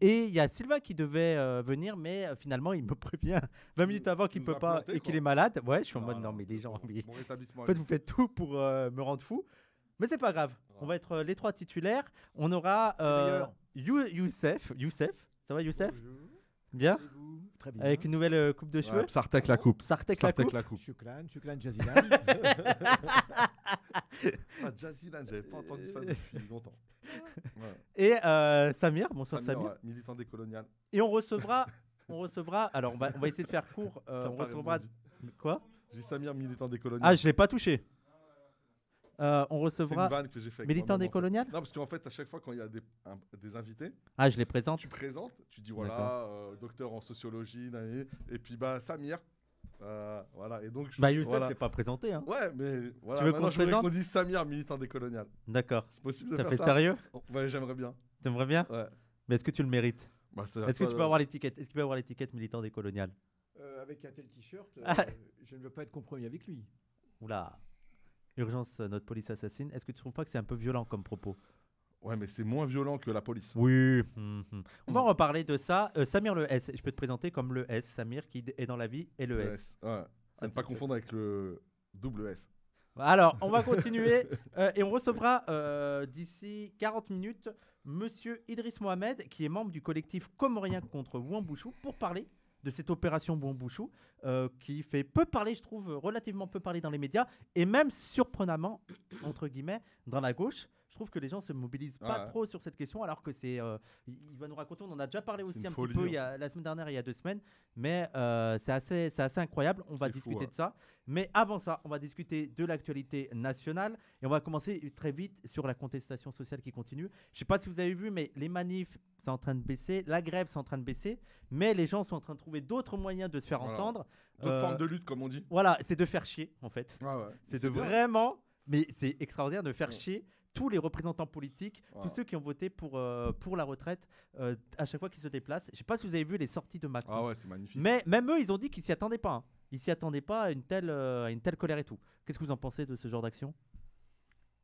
et il y a Sylvain qui devait venir, mais finalement, il me prévient 20 minutes avant qu'il ne peut pas et qu'il est malade. Ouais, je suis en mode ah non, mais les gens. en fait, vous faites tout pour me rendre fou. Mais c'est pas grave. On va être les trois titulaires. On aura you Youssef. Youssef, ça va, Youssef Bien Très bien. Avec une nouvelle coupe de cheveux. Ça Sartek la coupe. Sartek, la La coupe. Chuklan, Chuklan Jazilan. ah, Jazilan, j'avais pas entendu ça depuis longtemps. Et euh, Samir, bonsoir Samir. militant décolonial. Et on recevra, on recevra, alors on va, on va essayer de faire court, euh, on recevra... Quoi J'ai Samir, militant décolonial. Ah, je l'ai pas touché. Euh, on C'est une recevra... que j'ai fait. Militant décolonial Non, parce qu'en fait, à chaque fois, quand il y a des, des invités, Ah, je les présente. tu présentes, tu dis voilà, docteur en sociologie, et puis bah Samir, euh, voilà, et donc. Je, bah, pas présenté. Hein. Ouais, mais voilà. Tu veux qu'on présente Samir, militant décolonial. D'accord. C'est possible de T'as faire fait sérieux oh, Ouais, j'aimerais bien. T'aimerais bien Ouais. Mais est-ce que tu le mérites bah, Est-ce que, tu peux avoir l'étiquette est que tu peux avoir l'étiquette militant décolonial euh, Avec un tel t-shirt, euh, ah. je ne veux pas être compromis avec lui. Oula. Urgence, euh, notre police assassine. Est-ce que tu trouves pas que c'est un peu violent comme propos Ouais, mais c'est moins violent que la police. Oui. Hum, hum. On va en reparler de ça. Euh, Samir le S, je peux te présenter comme le S, Samir qui est dans la vie et le, S. S. Ouais. À ne pas confondre avec le double S. Alors, on va continuer euh, et on recevra euh, d'ici 40 minutes Monsieur Idriss Mohamed, qui est membre du collectif Comorien contre Wambouchou, pour parler de cette opération Wambouchou, qui fait peu parler, je trouve, relativement peu parler dans les médias, et même surprenamment, entre guillemets, dans la gauche trouve que les gens se mobilisent pas trop sur cette question, alors que c'est. Euh, il va nous raconter, on en a déjà parlé aussi un petit peu il hein. la semaine dernière, il y a deux semaines, mais euh, c'est assez, c'est assez incroyable. On va discuter de ça. Mais avant ça, on va discuter de l'actualité nationale et on va commencer très vite sur la contestation sociale qui continue. Je sais pas si vous avez vu, mais les manifs, c'est en train de baisser, la grève, c'est en train de baisser, mais les gens sont en train de trouver d'autres moyens de se faire entendre. D'autres euh, formes de lutte, comme on dit. Voilà, c'est de faire chier, en fait. Ah ouais. C'est vraiment mais c'est extraordinaire de faire chier tous les représentants politiques, tous ceux qui ont voté pour, euh, pour la retraite, euh, à chaque fois qu'ils se déplacent. Je ne sais pas si vous avez vu les sorties de Macron. Ah ouais, c'est magnifique. Mais même eux, ils ont dit qu'ils s'y attendaient pas. Ils hein. Ils s'y attendaient pas à une telle, euh, à une telle colère et tout. Qu'est-ce que vous en pensez de ce genre d'action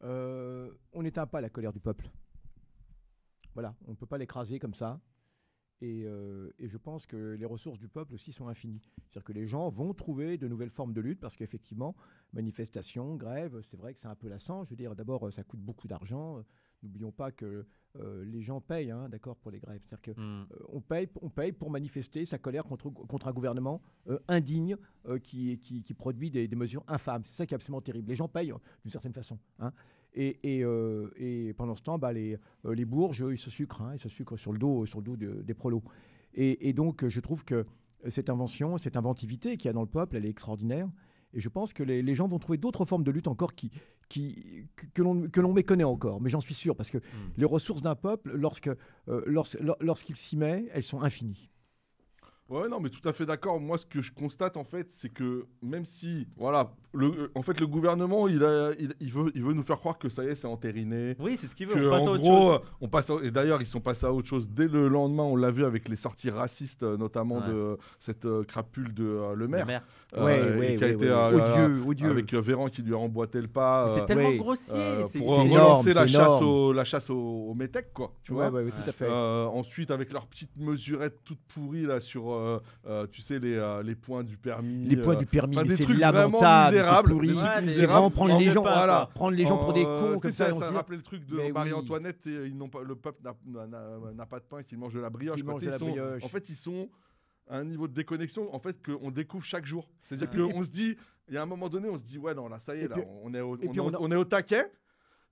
On n'éteint pas la colère du peuple. Voilà, on ne peut pas l'écraser comme ça. Euh, et, je pense que les ressources du peuple aussi sont infinies. C'est-à-dire que les gens vont trouver de nouvelles formes de lutte parce qu'effectivement, manifestation, grève, c'est vrai que c'est un peu lassant. Je veux dire, d'abord, ça coûte beaucoup d'argent. N'oublions pas que euh, les gens payent, hein, d'accord, pour les grèves. C'est-à-dire qu'on mm. euh, paye, on paye pour manifester sa colère contre, un gouvernement indigne qui, produit des, mesures infâmes. C'est ça qui est absolument terrible. Les gens payent d'une certaine façon. Hein. Euh, et, pendant ce temps, bah, les, euh, les bourges, ils se sucrent, hein, ils se sucrent sur le dos, sur le des prolos. Et, donc, je trouve que cette invention, cette inventivité qu'il y a dans le peuple, elle est extraordinaire. Et je pense que les, gens vont trouver d'autres formes de lutte encore qui, qui, que l'on méconnaît encore. Mais j'en suis sûr, parce que hmm. les ressources d'un peuple, euh, lorsqu'il s'y met, elles sont infinies. Ouais, non, mais tout à fait d'accord. Moi, ce que je constate, en fait, c'est que même si, voilà, le, euh, en fait, le gouvernement, il, a, il, veut, il veut nous faire croire que ça y est, c'est entériné. Oui, c'est ce qu'il veut. on passe à autre chose. On passe et d'ailleurs, ils sont passés à autre chose dès le lendemain. On l'a vu avec les sorties racistes, euh, notamment de euh, cette crapule de Le Maire. Le maire. oui. ouais, qui a été Avec Véran qui lui a emboîté le pas. C'est tellement grossier. pour relancer la, chasse au, la chasse au, quoi. Tu vois tout à fait. ensuite, avec leurs petites mesurettes toutes pourries là sur euh, euh, tu sais, les, euh, les, points du permis. Les points du permis, c'est lamentable, c'est c'est vraiment prendre les, gens, voilà. prendre les gens pour des cons. ça, ça, ça le truc de Marie-Antoinette, pas le peuple n'a pas de pain, qu'il mangent de la brioche. En fait, ils sont à un niveau de déconnexion en fait qu'on découvre chaque jour. C'est-à-dire qu'on se dit, il y a un moment donné, on se dit, ouais, non, là, ça y est, là, on est au taquet.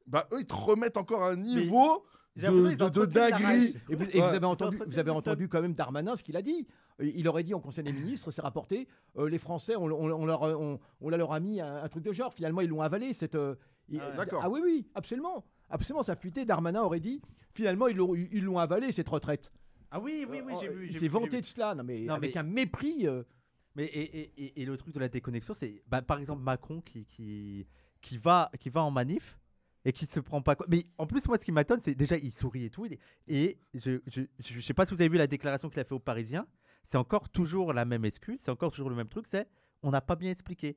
Bah, eux, ils te remettent encore un niveau de, dinguerie. Et, vous, vous, avez entendu, vous avez entendu quand même Darmanin ce qu'il a dit. Euh, il aurait dit en Conseil des ministres, c'est rapporté, euh, les Français, on, leur, on, on, leur a mis un, truc de genre. Finalement, ils l'ont avalé. Cette, euh, ah, ah, oui, oui, absolument. Absolument, ça fuité. Darmanin aurait dit, finalement, ils l'ont, ils l'ont avalé, cette retraite. Ah oui, oui, oui, j'ai vu. Il s'est vanté de cela, non, mais avec un mépris. Mais et, et, et, le truc de la déconnexion, c'est bah, par exemple Macron qui, qui, qui, va, qui va en manif et qui se prend pas. Mais en plus, moi, ce qui m'étonne c'est déjà, il sourit et tout. Et je, je, je sais pas si vous avez vu la déclaration qu'il a fait aux Parisiens. C'est encore toujours la même excuse, c'est encore toujours le même truc. C'est on n'a pas bien expliqué.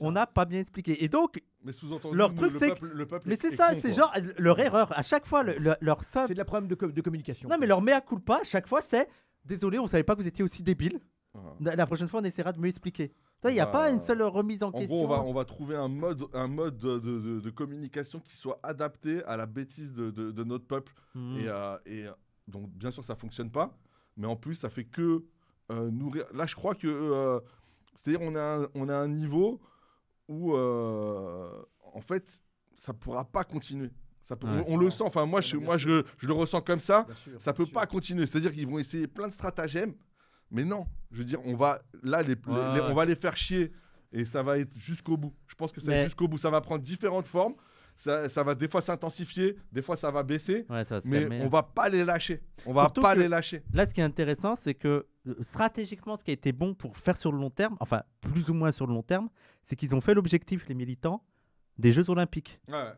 on n'a pas bien expliqué. Et donc, mais leur truc, c'est. Le mais c'est ça, c'est genre leur erreur. À chaque fois, leur somme. C'est de la problème de, de communication. Non, mais leur mea culpa, à chaque fois, c'est désolé, on savait pas que vous étiez aussi débile. la prochaine fois, on essaiera de mieux expliquer. Il n'y a pas une bah, seule remise en, question. En gros, on va, on va, trouver un mode, un mode de, communication qui soit adapté à la bêtise de, notre peuple. Hmm. Et, euh, euh, donc, bien sûr, ça fonctionne pas. Mais en plus, ça fait que euh, nourrir. Là, je crois que. C'est-à-dire, on, a, on a un niveau où, en fait, ça pourra pas continuer. Ça on, le sent. Enfin, moi, je, moi je, le ressens comme ça. Ça ça peut pas continuer. C'est-à-dire qu'ils vont essayer plein de stratagèmes mais non, je veux dire, on va là, les, on va les faire chier et ça va être jusqu'au bout. Je pense que ça jusqu'au bout. Ça va prendre différentes formes. Ça, ça va des fois s'intensifier, des fois ça va baisser, mais on va pas les lâcher. On va pas les lâcher. Là, ce qui est intéressant, c'est que euh, stratégiquement, ce qui a été bon pour faire sur le long terme, enfin plus ou moins sur le long terme, c'est qu'ils ont fait l'objectif, les militants, des Jeux Olympiques. Ouais.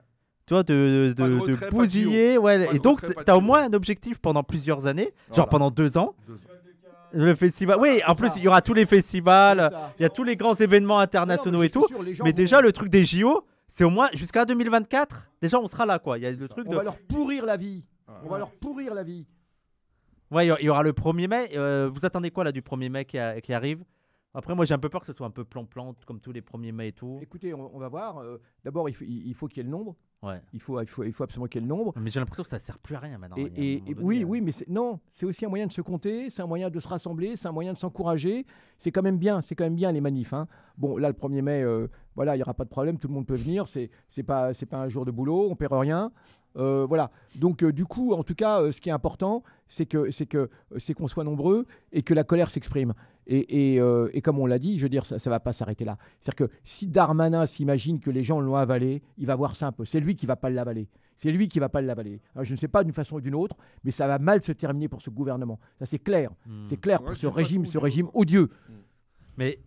Tu vois, de, de, bousiller. Ouais, et donc, tu as au moins un objectif pendant plusieurs années, genre pendant Deux ans le festival. Oui, ah, en plus, il y aura tous les festivals, euh, il y a tous les grands événements internationaux et tout. mais déjà, le truc des JO, c'est au moins jusqu'à 2024. Déjà, on sera là, quoi. Il y a le truc on va leur pourrir la vie. On va leur pourrir la vie. Ouais, il y aura le 1er mai. Euh, vous attendez quoi là du 1er mai qui, arrive Après, moi j'ai un peu peur que ce soit un peu plan-plante comme tous les 1er mai et tout. Écoutez, on, va voir. Euh, d'abord, il, faut qu'il y ait le nombre. Il, faut, il, faut, absolument quel nombre. Mais j'ai l'impression que ça ne sert plus à rien maintenant. Et, oui, hein. oui, mais non, c'est aussi un moyen de se compter, c'est un moyen de se rassembler, c'est un moyen de s'encourager. C'est quand même bien, c'est quand même bien les manifs. Hein. Bon, là, le 1er mai, euh, voilà, il n'y aura pas de problème, tout le monde peut venir, c'est pas, pas un jour de boulot, on perd rien. Euh, voilà. Donc, euh, du coup, en tout cas, euh, ce qui est important, c'est que c'est que c'est qu'on soit nombreux et que la colère s'exprime. Et, comme on l'a dit, je veux dire, ça ne va pas s'arrêter là. C'est-à-dire que si Darmanin s'imagine que les gens l'ont avalé, il va voir ça un peu. C'est lui qui va pas l'avaler. C'est lui qui va pas l'avaler. je ne sais pas d'une façon ou d'une autre, mais ça va mal se terminer pour ce gouvernement. Ça, c'est clair. Hmm. C'est clair pour ce régime, ce régime odieux. Hmm. Mais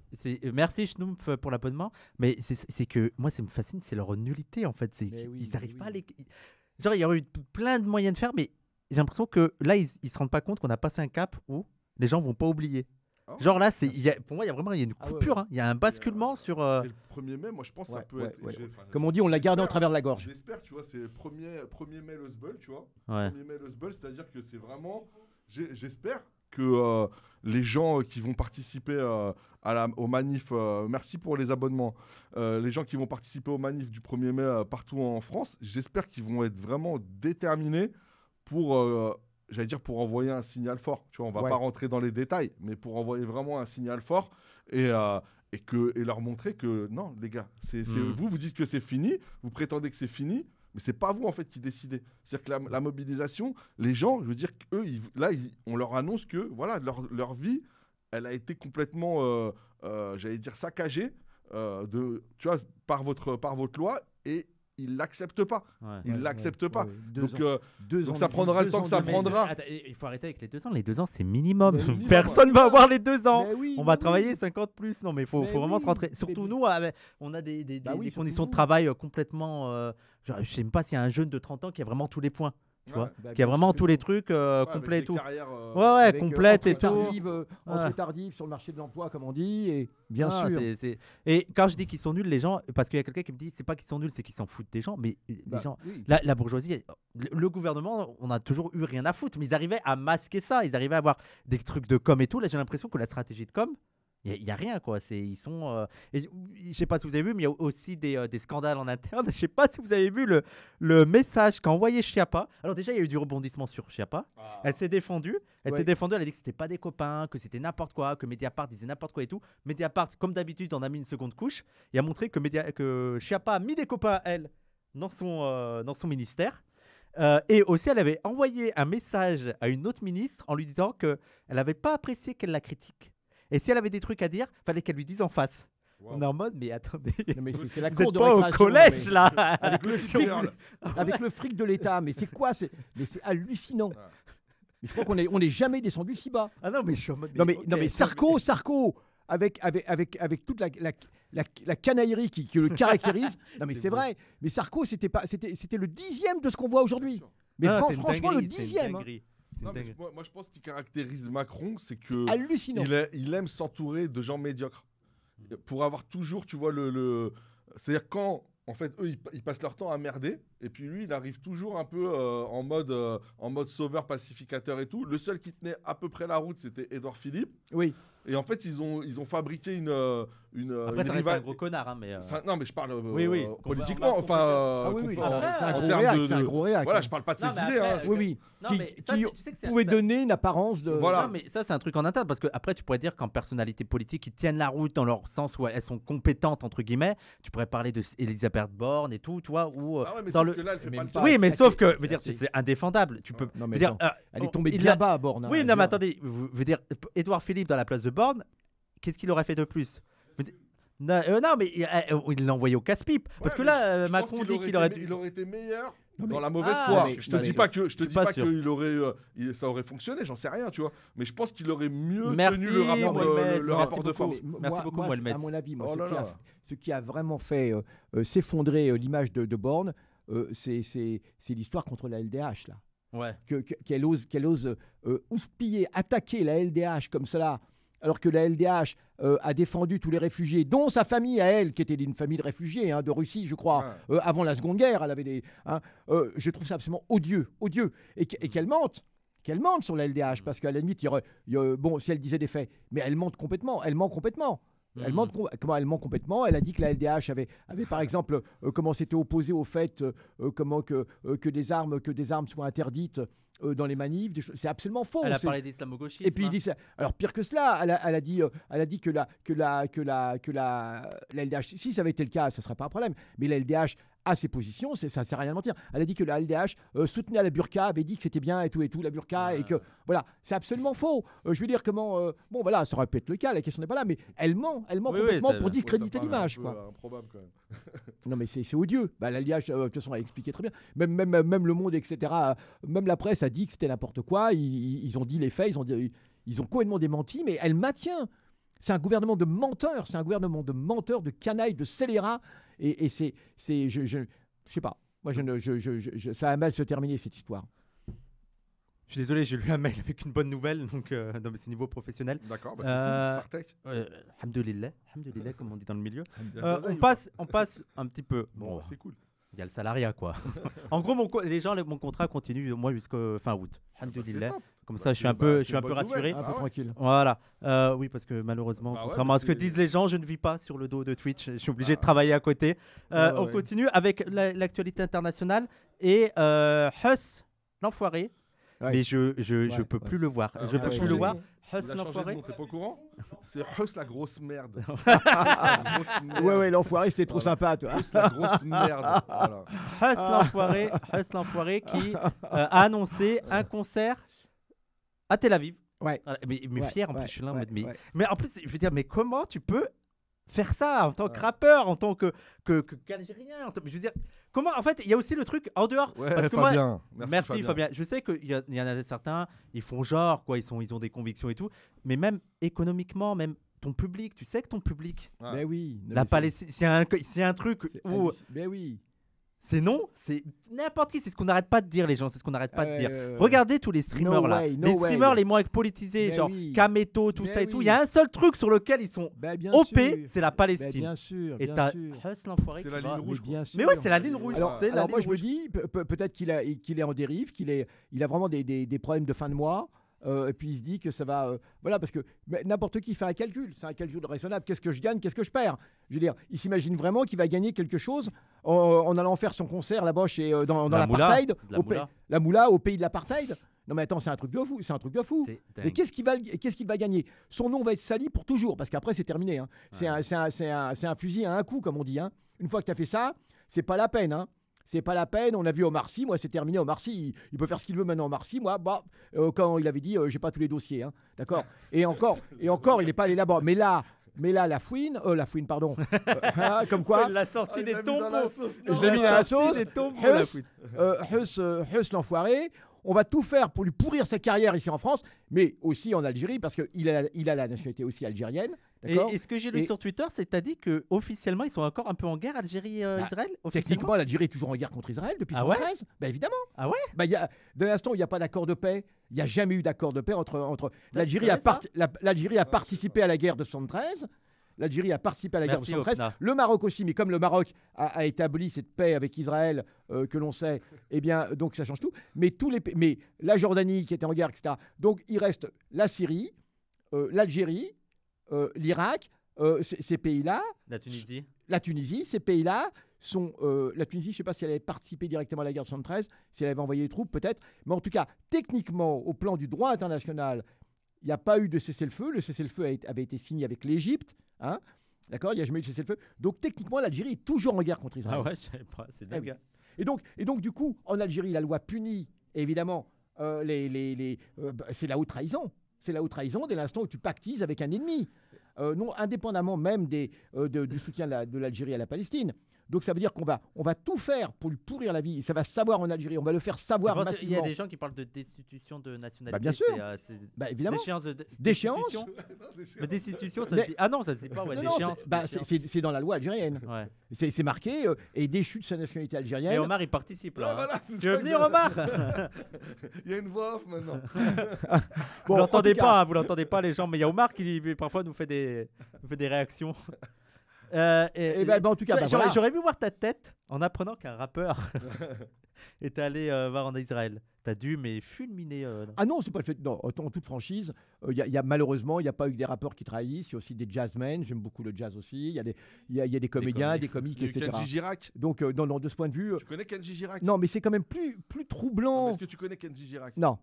merci Schnumpf pour l'abonnement. Mais c'est que moi, ça me fascine, c'est leur nullité en fait. Ils n'arrivent pas à Genre, il y aurait eu plein de moyens de faire, mais j'ai l'impression que là, ils, se rendent pas compte qu'on a passé un cap où les gens ne vont pas oublier. Ah Genre là, c'est, pour moi, il y a vraiment une ah coupure, hein. il y a un basculement euh, sur. Euh, le premier er mai, moi je pense que ça peut être. Comme on dit, on l'a gardé en travers de la gorge. J'espère, tu vois, c'est le premier, 1er tu vois. 1er mai le c'est-à-dire que c'est vraiment. j'espère que euh, les gens euh, qui vont participer euh, à la, au manif, merci pour les abonnements, les gens qui vont participer au manif du 1er mai partout en France, j'espère qu'ils vont être vraiment déterminés pour j'allais dire pour envoyer un signal fort. Tu vois, on va pas rentrer dans les détails, mais pour envoyer vraiment un signal fort et, et que, et leur montrer que non, les gars, c'est, hmm. vous, vous dites que c'est fini, vous prétendez que c'est fini, c'est pas vous en fait qui décidez. C'est-à-dire que la, mobilisation, les gens, je veux dire qu'eux, là, on leur annonce que voilà leur, leur, vie, elle a été complètement, euh, euh, j'allais dire saccagée euh, de, tu vois, par votre par votre loi et ne l'acceptent pas. Ils ne l'acceptent pas. donc, ça prendra le temps que ça prendra. il faut arrêter avec les deux ans. Les deux ans, c'est minimum. Personne Personne va avoir les deux ans. on va travailler 50 plus. Non, mais il faut, vraiment se rentrer. Surtout nous, on a des, des, bah des, des conditions de travail complètement je ne sais même pas s'il y a un jeune de 30 ans qui a vraiment tous les points. Tu vois, bah, qui a vraiment tous les trucs euh, complets et tout. Euh, ouais, ouais, euh, complète et tout. Entre tardive sur le marché de l'emploi, comme on dit, et bien ah, sûr. Et quand je dis qu'ils sont nuls, les gens, parce qu'il y a quelqu'un qui me dit, c'est pas qu'ils sont nuls, c'est qu'ils s'en foutent des gens, mais les bah, gens, la, bourgeoisie, le, le, gouvernement, on a toujours eu rien à foutre, mais ils arrivaient à masquer ça, ils arrivaient à avoir des trucs de com et tout. Là, j'ai l'impression que la stratégie de com, il n'y a, rien, quoi. Ils sont. Euh, je sais pas si vous avez vu, mais il y a aussi des, euh, des scandales en interne. Je sais pas si vous avez vu le, le message qu'a envoyé Chiappa. Alors, déjà, il y a eu du rebondissement sur Chiappa. Ah. Elle s'est défendue. Elle s'est défendue. Elle a dit que ce c'était pas des copains, que c'était n'importe quoi, que Mediapart disait n'importe quoi et tout. Mediapart, comme d'habitude, en a mis une seconde couche et a montré que, Media... que Chiappa a mis des copains à elle dans son, euh, dans son ministère. et aussi, elle avait envoyé un message à une autre ministre en lui disant qu'elle n'avait pas apprécié qu'elle la critique. Et si elle avait des trucs à dire, fallait qu'elle lui dise en face. On est en mode, mais attendez. c'est la cour de pas au collège là. Avec le fric, de l'État, mais c'est quoi c'est... Mais c'est hallucinant. Ah. Mais je crois qu'on est, on est jamais descendu si bas. Ah non, mais je suis en mode. Non mais, non mais Sarko, Sarko, avec avec avec avec toute la, la, la, canaillerie qui, le caractérise. non mais c'est, vrai. Mais Sarko, c'était pas, c'était c'était le dixième de ce qu'on voit aujourd'hui. Mais ah, franchement, le dixième. Hein moi, je pense qu'il caractérise Macron, c'est que Il, aime s'entourer de gens médiocres mm. pour avoir toujours, tu vois, le, c'est-à-dire quand en fait eux ils passent leur temps à merder et puis lui, il arrive toujours un peu euh, en, mode, euh, en mode sauveur, pacificateur et tout. Le seul qui tenait à peu près la route, c'était Edouard Philippe. Oui. Et en fait, ils ont, ils ont fabriqué une. Euh, une Après, une un gros connard, hein, mais. non, mais je parle oui. politiquement. Enfin. Ah oui, oui. C'est un, gros De, gros voilà, je parle pas de ces idées. Hein. Oui, oui. qui, pouvait donner une apparence de. Voilà. Non, mais ça, c'est un truc en interne, parce que après, tu pourrais dire qu'en personnalité politique, ils tiennent la route dans leur sens où elles sont compétentes, entre guillemets. Tu pourrais parler de Elisabeth Borne et tout, toi ou. Ah oui, mais sauf que, veut dire, c'est indéfendable. Tu peux. Euh, elle est tombée bien bas à Borne. Hein, oui, mais attendez, vous, dire, Édouard Philippe dans la place de Borne, qu'est-ce qu'il aurait fait de plus euh, non, mais il euh, l'a envoyé au casse-pipe. Parce que là, Macron dit qu'il aurait, été, meilleur dans la ah, mauvaise foi. je te dis pas que je te dis pas, aurait, ça aurait fonctionné. J'en sais rien, tu vois. Mais je pense qu'il aurait mieux tenu le rapport, le rapport de force. merci beaucoup, moi, À mon avis, oh ce, qui A, vraiment fait s'effondrer l'image de, de Borne, euh, c'est l'histoire contre la LDH, là. Qu'elle ose, qu'elle ose euh, attaquer la LDH comme cela, alors que la LDH euh, a défendu tous les réfugiés, dont sa famille à elle, qui était d'une famille de réfugiés, hein, de Russie, je crois, avant la Seconde Guerre, elle avait des. Hein, je trouve ça absolument odieux, odieux. Et, qu'elle mente qu'elle mente sur la LDH, parce qu'à la limite, bon, si elle disait des faits, mais elle mente complètement, elle ment complètement. Elle, ment, mhm. comment elle ment complètement. Elle a dit que la LDH avait, avait par ah exemple, euh, comment s'était opposée au fait euh, euh, comment que, que, des armes, que des armes soient interdites dans les manifs. C'est absolument faux. Elle a parlé Et puis, hein. dit, alors pire que cela, elle a, elle a dit, elle a dit que, la, que, la, que, la, que la, LDH, si ça avait été le cas, ça ne serait pas un problème. Mais la LDH à ses positions, c'est, ne sert à rien de mentir. Elle a dit que la LDH euh, soutenait la burqa, avait dit que c'était bien et tout et tout, la burqa, et que voilà, c'est absolument faux. Euh, je veux dire, comment. Euh, bon, voilà, ça aurait pu être le cas, la question n'est pas là, mais elle ment, elle ment complètement pour discréditer l'image. non, mais c'est, odieux. Bah, la LDH, de toute façon, a expliqué très bien. Même, même, le monde, etc., même la presse a dit que c'était n'importe quoi, ils, ont dit les faits, ils ont, dit, ils ont complètement démenti, mais elle maintient. C'est un gouvernement de menteurs, c'est un gouvernement de menteurs, de canailles, de scélérats et, c'est, c'est, je, sais pas. Moi, je ça a mal se terminer cette histoire. Je suis désolé, j'ai lu un mail avec une bonne nouvelle, donc euh, non, mais c'est niveau professionnel. D'accord, bah, euh, c'est comme on dit dans le milieu. Euh, on, passe, on passe un petit peu. bon bah, c'est cool il y a le salariat quoi. en gros, mon, les gens, mon contrat continue moi jusqu'au fin août. Ah, bah, Comme bah, ça, je suis un peu, je suis un peu rassuré. Ah, bah, un peu tranquille. Voilà. Euh, oui, parce que malheureusement, contrairement à ce que disent les gens, je ne vis pas sur le dos de Twitch. Je suis obligé de ah. travailler à côté. Euh, on continue avec l'actualité internationale et euh, Huss, l'enfoiré. Mais je, je, peux plus le voir. Je peux plus le voir. Huss l'enfoiré T'es pas au courant C'est Huss la grosse merde. Ouais, ouais, l'enfoiré, c'était trop sympa, toi. Huss la grosse merde. Huss l'enfoiré, l'enfoiré qui euh, a annoncé un concert à Tel Aviv. Ouais. Mais, mais fier, en plus, je suis là en mode. Mais, mais en plus, je veux dire, mais comment tu peux faire ça en tant que rappeur, en tant que, que, qu'Algérien. Je veux dire, comment En fait, il y a aussi le truc en dehors. Fabien. merci, Fabien. Je sais qu'il y, en a certains, ils font genre, quoi, ils, sont, ils ont des convictions et tout. Mais même économiquement, même ton public, tu sais que ton public, ben oui. c'est- un- un truc où ben oui. C'est non, c'est n'importe qui, c'est ce qu'on n'arrête pas de dire les gens, c'est ce qu'on n'arrête pas de dire. Regardez tous les streamers là, les streamers les moins politisés, genre Kameto, tout ça et tout. Il y a un seul truc sur lequel ils sont bah, bien OP, c'est la bah, Palestine. bien sûr, et ah, C'est la ligne rouge. Mais, bien oui, c'est la ligne rouge. Alors, moi je me dis peut-être qu'il est en dérive, qu'il il a vraiment des problèmes de fin de mois. Euh, et puis il se dit que ça va. Euh, voilà, parce que n'importe qui fait un calcul, c'est un calcul raisonnable. Qu'est-ce que je gagne, qu'est-ce que je perds Je veux dire, il s'imagine vraiment qu'il va gagner quelque chose en, allant faire son concert là-bas chez, euh, dans, dans la l'apartheid, la, moula. la au pays de l'apartheid. Non mais attends, c'est un truc de fou, c'est un truc de fou. Mais qu'est-ce qu'il va, qu'est-ce va gagner Son nom va être sali pour toujours, parce qu'après c'est terminé. Hein. C'est, un, fusil à un coup, comme on dit. Hein. Une fois que tu as fait ça, c'est pas la peine. Hein c'est pas la peine. On l'a vu au Marcy. moi, c'est terminé au Marcy. Il, peut faire ce qu'il veut maintenant au Sy. Moi, bah, euh, quand il avait dit, euh, j'ai pas tous les dossiers, hein, d'accord. Et encore, et encore, il n'est pas allé là-bas. Mais là. Mais là, la fouine, euh, la fouine, pardon, hein, comme quoi. l'a sortie ah, des tombeaux. Je l'ai mis dans la sauce. Hus, l'enfoiré, on va tout faire pour lui pourrir sa carrière ici en France, mais aussi en Algérie, parce qu'il a, il a la nationalité aussi algérienne. Et, et, ce que j'ai lu sur Twitter, c'est à dire que officiellement, ils sont encore un peu en guerre Algérie-Israël. Euh, bah, techniquement, l'Algérie est toujours en guerre contre Israël depuis 2013. Ah bah, évidemment. Ah ouais. Bah, y a, de l'instant, il n'y a pas d'accord de paix. Il n'y a jamais eu d'accord de paix entre entre l'Algérie a, part... Hein a participé à la guerre de 73 L'Algérie a participé à la guerre de Le Maroc aussi, mais comme le Maroc a, établi cette paix avec Israël euh, que l'on sait, eh bien, donc ça change tout. Mais, tous les, mais la Jordanie qui était en guerre, etc. Donc il reste la Syrie, euh, l'Algérie, euh, l'Irak, ces pays-là. La Tunisie. La Tunisie, ces pays-là sont. la Tunisie, je ne sais pas si elle avait participé directement à la guerre de 73, si elle avait envoyé des troupes, peut-être. Mais en tout cas, techniquement, au plan du droit international, il n'y a pas eu de cessez-le-feu. Le, le cessez-le-feu avait été signé avec l'Égypte Hein D'accord Il y a jamais eu de cessez-le-feu. Donc techniquement, l'Algérie est toujours en guerre contre Israël. Ah ouais, c'est eh et, donc, et donc, du coup, en Algérie, la loi punit évidemment euh, les, euh, bah, c'est la haute trahison. C'est la haute trahison dès l'instant où tu pactises avec un ennemi, euh, non indépendamment même des, du soutien de l'Algérie à la Palestine. Donc ça veut dire qu'on va, on va tout faire pour lui pourrir la vie. Ça va savoir en Algérie, on va le faire savoir massivement. Il y a des gens qui parlent de destitution de nationalité. Bah bien sûr. Euh, bah évidemment. Déchéance. déchéance. destitution, ça dit. Ah non, ça se dit pas. Bah, c'est dans la loi algérienne. Ouais. C'est marqué euh, et déchu de sa nationalité algérienne. Et Omar, il participe là. Hein. tu veux venir, Omar Il y a une voix off maintenant. vous l'entendez pas, hein, vous l'entendez pas les gens, mais il y a Omar qui parfois nous fait des, nous fait des réactions. Euh, et, eh ben, ben, en tout cas, ben, j'aurais, vu voir ta tête en apprenant qu'un rappeur Est allé euh, voir en Israël. T'as dû, mais fulminer. Euh, ah non, c'est pas le fait. Non, en toute franchise, il y, a, malheureusement, il n'y a pas eu que des rappeurs qui trahissent. Il y a aussi des jazzmen. J'aime beaucoup le jazz aussi. Il y, a des, y, a, des comédiens, des, comiques, etc. Kenji Girac. Donc, de ce point de vue. Tu connais Kenji Girac Non, mais c'est quand même plus, plus troublant. Ah, est-ce que tu connais Kenji Girac Non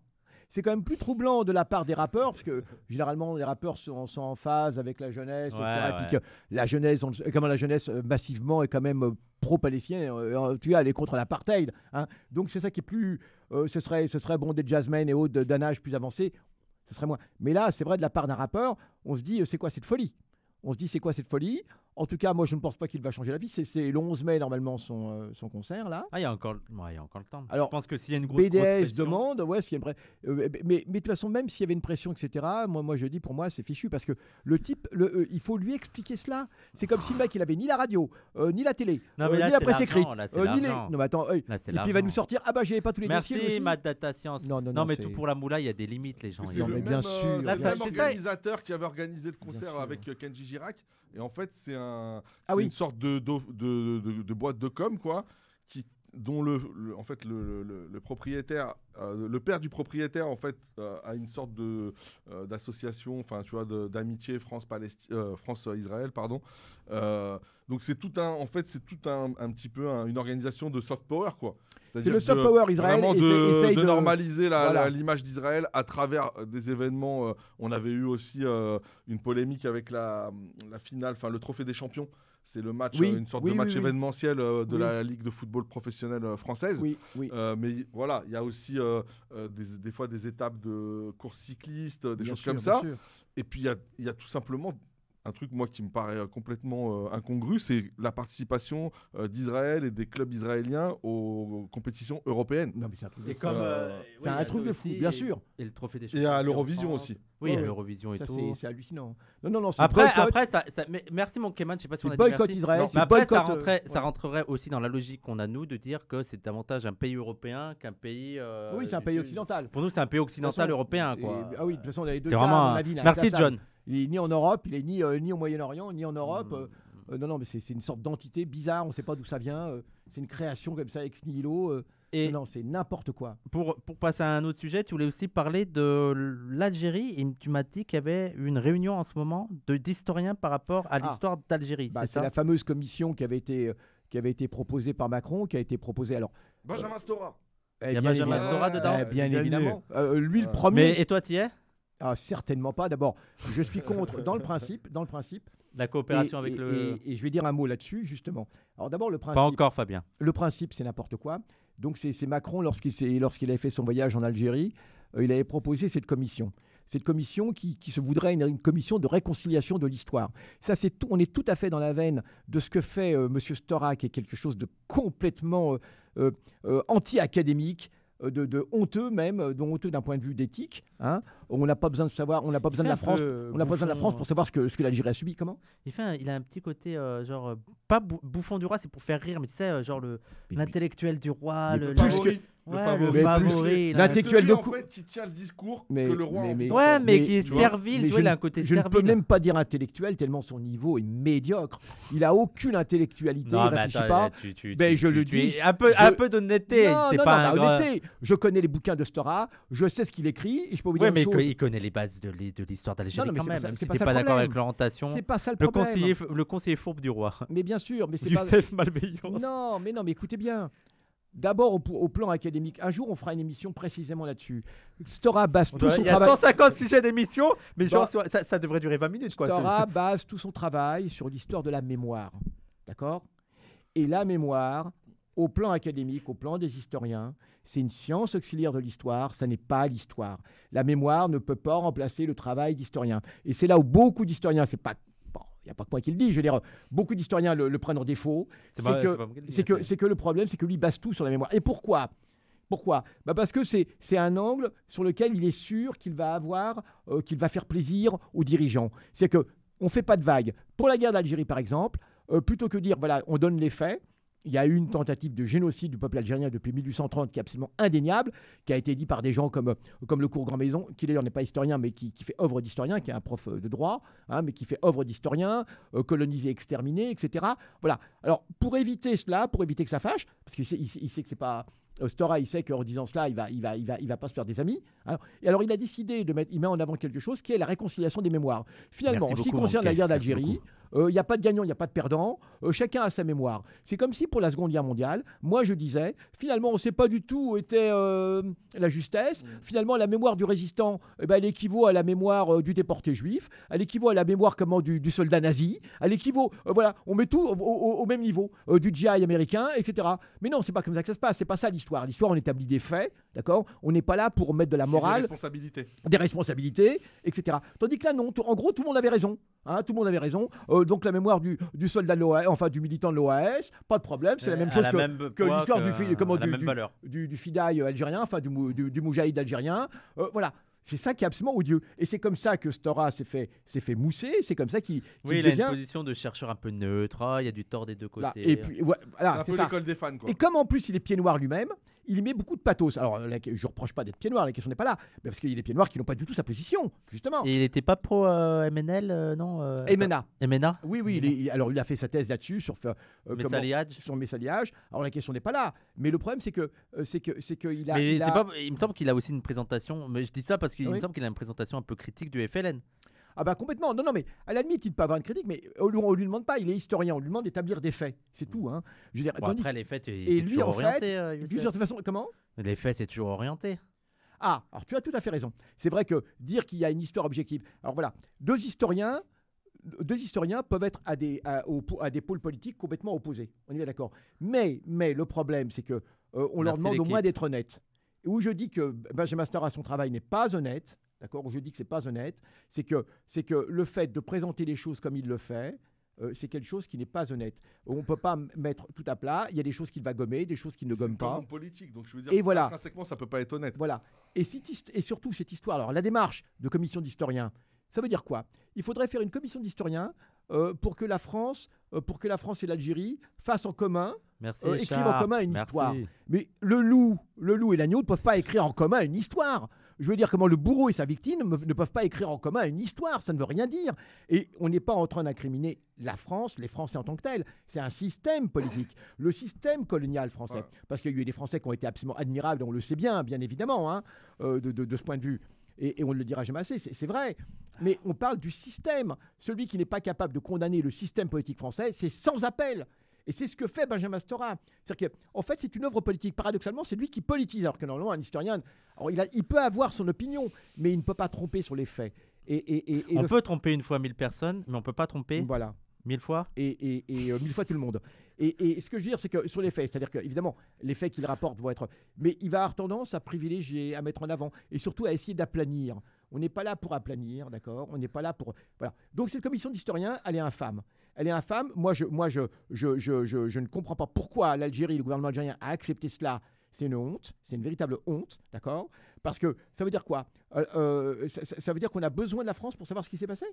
c'est quand même plus troublant de la part des rappeurs, parce que généralement les rappeurs sont, en phase avec la jeunesse, Et puis la jeunesse, la jeunesse euh, massivement est quand même euh, pro-palestinien, euh, tu as elle est contre l'apartheid. Hein. Donc c'est ça qui est plus, ce serait, ce serait bon des Jasmine et autres d'un âge plus avancé, ce serait moins. Mais là, c'est vrai de la part d'un rappeur, on se dit c'est quoi cette folie On se dit c'est quoi cette folie en tout cas, moi, je ne pense pas qu'il va changer la vie. C'est le 11 mai, normalement, son, euh, son concert, là. Ah, il y a encore, il y a encore le temps. Alors, je pense que s'il y a une grosse, BDS demande, ouais, s'il y a euh, mais, mais, de toute façon, même s'il y avait une pression, etc., moi, moi je dis, pour moi, c'est fichu. Parce que le type, le, euh, il faut lui expliquer cela. C'est comme si le mec, il avait ni la radio, ni la télé, ni la presse écrite. Non, mais attends, et puis il va nous sortir, ah bah, j'ai pas tous les dossiers. Merci, data science. Non, mais tout pour la moula, il y a des limites, les gens. C'est bien sûr. C'est l'organisateur qui avait organisé le concert avec Kenji Girac. Et en fait, c'est un ah une sorte de, de, boîte de com, quoi, qui dont le, en fait le, le, propriétaire, euh, le père du propriétaire en fait euh, a une sorte de euh, d'association, enfin tu vois, d'amitié France Palestine, France Israël pardon. donc c'est tout un, en fait c'est tout un, un, petit peu une organisation de soft power quoi. C'est le soft power Israël. Vraiment de, de, normaliser l'image d'Israël à travers des événements. on avait eu aussi une polémique avec la, la finale, enfin le trophée des champions. C'est le match, euh, une sorte de match événementiel euh, de la Ligue de football professionnelle euh, française. mais voilà, il y a aussi des, fois des étapes de course cycliste, des choses comme ça. Et puis il y a, tout simplement un truc moi qui me paraît euh, complètement euh, incongru, c'est la participation euh, d'Israël et des clubs israéliens aux compétitions européennes. Non mais c'est un truc de fou. c'est un truc de fou, bien sûr. Et le trophée des Et à l'Eurovision aussi. Oui, à l'Eurovision et ça, tout. C'est hallucinant. Non non non. Après après ça, ça mais, merci mon Keman, je sais pas si on a boycott dit merci. Israël. Non, mais boycott, ça, ça, rentrerait aussi dans la logique qu'on a nous de dire que c'est davantage un pays européen qu'un pays. oui, c'est un pays occidental. Pour nous, c'est un pays occidental européen quoi. Ah oui, de toute façon on a les deux. C'est vraiment. Merci John. Il est ni en Europe, il est ni, euh, ni au Moyen-Orient, ni en Europe. Euh, hmm. euh, non, non, mais c'est une sorte d'entité bizarre, on ne sait pas d'où ça vient. c'est une création comme ça, ex nihilo. et non, c'est n'importe quoi. Pour, pour passer à un autre sujet, tu voulais aussi parler de l'Algérie. Et tu m'as dit qu'il y avait une réunion en ce moment d'historiens par rapport à ah. l'histoire d'Algérie. Bah, c'est la fameuse commission qui avait, été, qui avait été proposée par Macron, qui a été proposée. Alors, Benjamin Stora. Eh y Benjamin Stora Stora dedans. Eh bien évidemment. lui, le ah. premier. et toi, tu y es ah, certainement pas. D'abord, je suis contre dans le principe, dans le principe. La coopération avec le. Et, je vais dire un mot là-dessus justement. Alors d'abord le principe. Pas encore, Fabien. Le principe, c'est n'importe quoi. Donc c'est Macron lorsqu'il lorsqu'il avait fait son voyage en Algérie, euh, il avait proposé cette commission. Cette commission qui, se voudrait une, commission de réconciliation de l'histoire. Ça, c'est tout. On est tout à fait dans la veine de ce que fait M. Euh, Monsieur Stora, qui est quelque chose de complètement euh, anti-académique, euh, de, honteux même, euh, dont honteux d'un point de vue d'éthique. Hein. on n'a pas besoin de savoir, on n'a pas besoin de la France, on n'a pas besoin de la France pour savoir ce que, ce que l'Algérie a subi. Comment il, fait il a un petit côté euh, genre pas bouffon du roi, c'est pour faire rire, mais tu sais genre le l'intellectuel du roi, le, Enfin, le L'intellectuel de en fait, qui tient le discours mais, que le roi. Mais, ouais, mais, qui est servile. il a côté je servile. Je ne peux même pas dire intellectuel tellement son niveau est médiocre. Il a aucune intellectualité. Non, il réfléchit pas. mais je le dis. Un peu, peu d'honnêteté. Non, non, non, honnêteté. Je connais les bouquins de Stora. Je sais ce qu'il écrit. Et je peux vous dire. Oui, mais il connaît les bases de l'histoire d'Algérie quand même. Même hein, si pas d'accord avec l'orientation. C'est pas ça le problème. Le conseiller fourbe du roi. Mais bien sûr, mais c'est pas. Youssef malveillant. Non, mais non, mais écoutez bien. D'abord au, plan académique. Un jour, on fera une émission précisément là-dessus. Stora base tout son travail. Il y a 150 sujets d'émission, mais bah- ça, devrait durer 20 minutes. Quoi, Stora base tout son travail sur l'histoire de la mémoire. D'accord Et la mémoire, au plan académique, au plan des historiens, c'est une science auxiliaire de l'histoire, ça n'est pas l'histoire. La mémoire ne peut pas remplacer le travail d'historien. Et c'est là où beaucoup d'historiens, c'est pas il n'y a pas que moi qui le je veux beaucoup d'historiens le, prennent en défaut. C'est que, hein, c'est que, le problème, c'est que lui base tout sur la mémoire. Et pourquoi pourquoi bah, Parce que c'est un angle sur lequel il est sûr qu'il va avoir, euh, qu'il va faire plaisir aux dirigeants. C'est que on fait pas de vagues. Pour la guerre d'Algérie, par exemple, euh, plutôt que dire, voilà, on donne les faits, il y a eu une tentative de génocide du peuple algérien depuis 1830 qui est absolument indéniable, qui a été dit par des gens comme, comme le cours Grand Maison, qui d'ailleurs n'est pas historien, mais qui, fait œuvre d'historien, qui est un prof euh, de droit, hein, mais qui fait œuvre d'historien, euh, colonisé, exterminé, etc. Voilà. Alors, pour éviter cela, pour éviter que ça fâche, parce qu'il sait, il sait que c'est pas Stora, il sait qu'en disant cela, il va, il va, il va, il va pas se faire des amis. Alors, et alors, il a décidé de mettre, il met en avant quelque chose qui est la réconciliation des mémoires. Finalement, en ce qui concerne la guerre d'Algérie, euh, il n'y a pas de gagnant, il n'y a pas de perdant. Euh, chacun a sa mémoire. C'est comme si pour la Seconde Guerre mondiale, moi je disais, finalement, on ne sait pas du tout où était euh, la justesse. Mm. Finalement, la mémoire du résistant, eh ben, elle équivaut à la mémoire du déporté juif. Elle équivaut à la mémoire comment du, soldat nazi. Elle équivaut, voilà, on met tout au, même niveau du GI américain, etc. Mais non, c'est pas comme ça que ça se passe. C'est pas ça l'histoire l'histoire. on établit des faits, d'accord On n'est pas là pour mettre de la morale. Des responsabilités. Des responsabilités, etc. Tandis que là, non. En gros, tout le monde avait raison. Hein, tout le monde avait raison. Euh, donc la mémoire du, soldat de l'OAS, enfin du militant de l'OAS, pas de problème, c'est la même chose que, l'histoire du, euh, comment, du, du, euh, algérien, enfin du, du, Moujahid algérien. voilà, c'est ça qui est absolument odieux. Et c'est comme ça que Stora s'est fait, s'est fait mousser. C'est comme ça qu'il. Qu oui, il, position de chercheur un peu neutre. Ah, il y a du tort des deux côtés. et puis, voilà, c'est un Et comme en plus il est pied noir lui-même, il met beaucoup de pathos. Alors, je reproche pas d'être pieds noir, la question n'est pas là, mais parce qu'il y a des pieds noirs qui n'ont pas du tout sa position, justement. Et il n'était pas pro euh, MNL, euh, non euh, MNA. Oui, oui, alors il a fait sa thèse là-dessus, sur, messaliage. Comment, Alors, la question n'est pas là, mais le problème, c'est que c'est que c'est qu'il a, il, a... il me semble qu'il a aussi une présentation, mais je dis ça parce qu'il me semble qu'il a une présentation un peu critique du FLN. Ah bah complètement. Non, non, mais à admet qu'il il peut avoir une critique, mais on ne lui demande pas, il est historien, on lui demande d'établir des faits. C'est tout. Hein. Je veux dire, après, les faits, et lui, en fait, euh, d'une façon, comment Les faits, c'est toujours orienté. Ah, alors tu as tout à fait raison. C'est vrai que dire qu'il y a une histoire objective. Alors voilà, deux historiens, deux historiens peuvent être à des, à, des pôles politiques complètement opposés. On y est d'accord. Mais, mais le problème, c'est que euh, on bah, leur demande au moins d'être honnête. Où je dis que Benjamin Starr à son travail n'est pas honnête, d'accord Je dis que c'est pas honnête. C'est que, c'est que le fait de présenter les choses comme il le fait, euh, c'est quelque chose qui n'est pas honnête. On ne peut pas mettre tout à plat. Il y a des choses qu'il va gommer, des choses qu'il ne gomme pas. C'est politique, donc je veux dire. Et voilà. Intrinsèquement, ça peut pas être honnête. Voilà. Et, si et surtout cette histoire. Alors la démarche de commission d'historiens, ça veut dire quoi Il faudrait faire une commission d'historiens euh, pour que la France, euh, pour que la France et l'Algérie fassent en commun. Merci, écrivent en commun une histoire. Mais le loup, le loup et l'agneau ne peuvent pas écrire en commun une histoire. Je veux dire comment le bourreau et sa victime ne peuvent pas écrire en commun une histoire, ça ne veut rien dire. Et on n'est pas en train d'incriminer la France, les Français en tant que tels. C'est un système politique, le système colonial français. Parce qu'il y a eu des Français qui ont été absolument admirables, on le sait bien, bien évidemment, hein, euh, de, ce point de vue. Et, et, on ne le dira jamais assez, c'est vrai. Mais on parle du système. Celui qui n'est pas capable de condamner le système politique français, c'est sans appel. Et c'est ce que fait Benjamin Stora. C'est-à-dire qu'en fait, c'est une œuvre politique. Paradoxalement, c'est lui qui politise, alors que normalement, un historien, alors il, a, il peut avoir son opinion, mais il ne peut pas tromper sur les faits. Et, et, et, on peut tromper une fois mille personnes, mais on ne peut pas tromper voilà. mille fois. Et, euh, mille fois tout le monde. Et, ce que je veux dire, c'est que sur les faits, c'est-à-dire qu'évidemment, les faits qu'il rapporte vont être. Mais il va avoir tendance à privilégier, à mettre en avant, et surtout à essayer d'aplanir. On n'est pas là pour aplanir, d'accord On n'est pas là pour. Voilà. Donc cette commission d'historiens, elle est infâme elle est infâme. Moi, je, moi je, je, ne comprends pas pourquoi l'Algérie, le gouvernement algérien a accepté cela. C'est une honte, c'est une véritable honte, d'accord Parce que ça veut dire quoi euh, euh, ça, veut dire qu'on a besoin de la France pour savoir ce qui s'est passé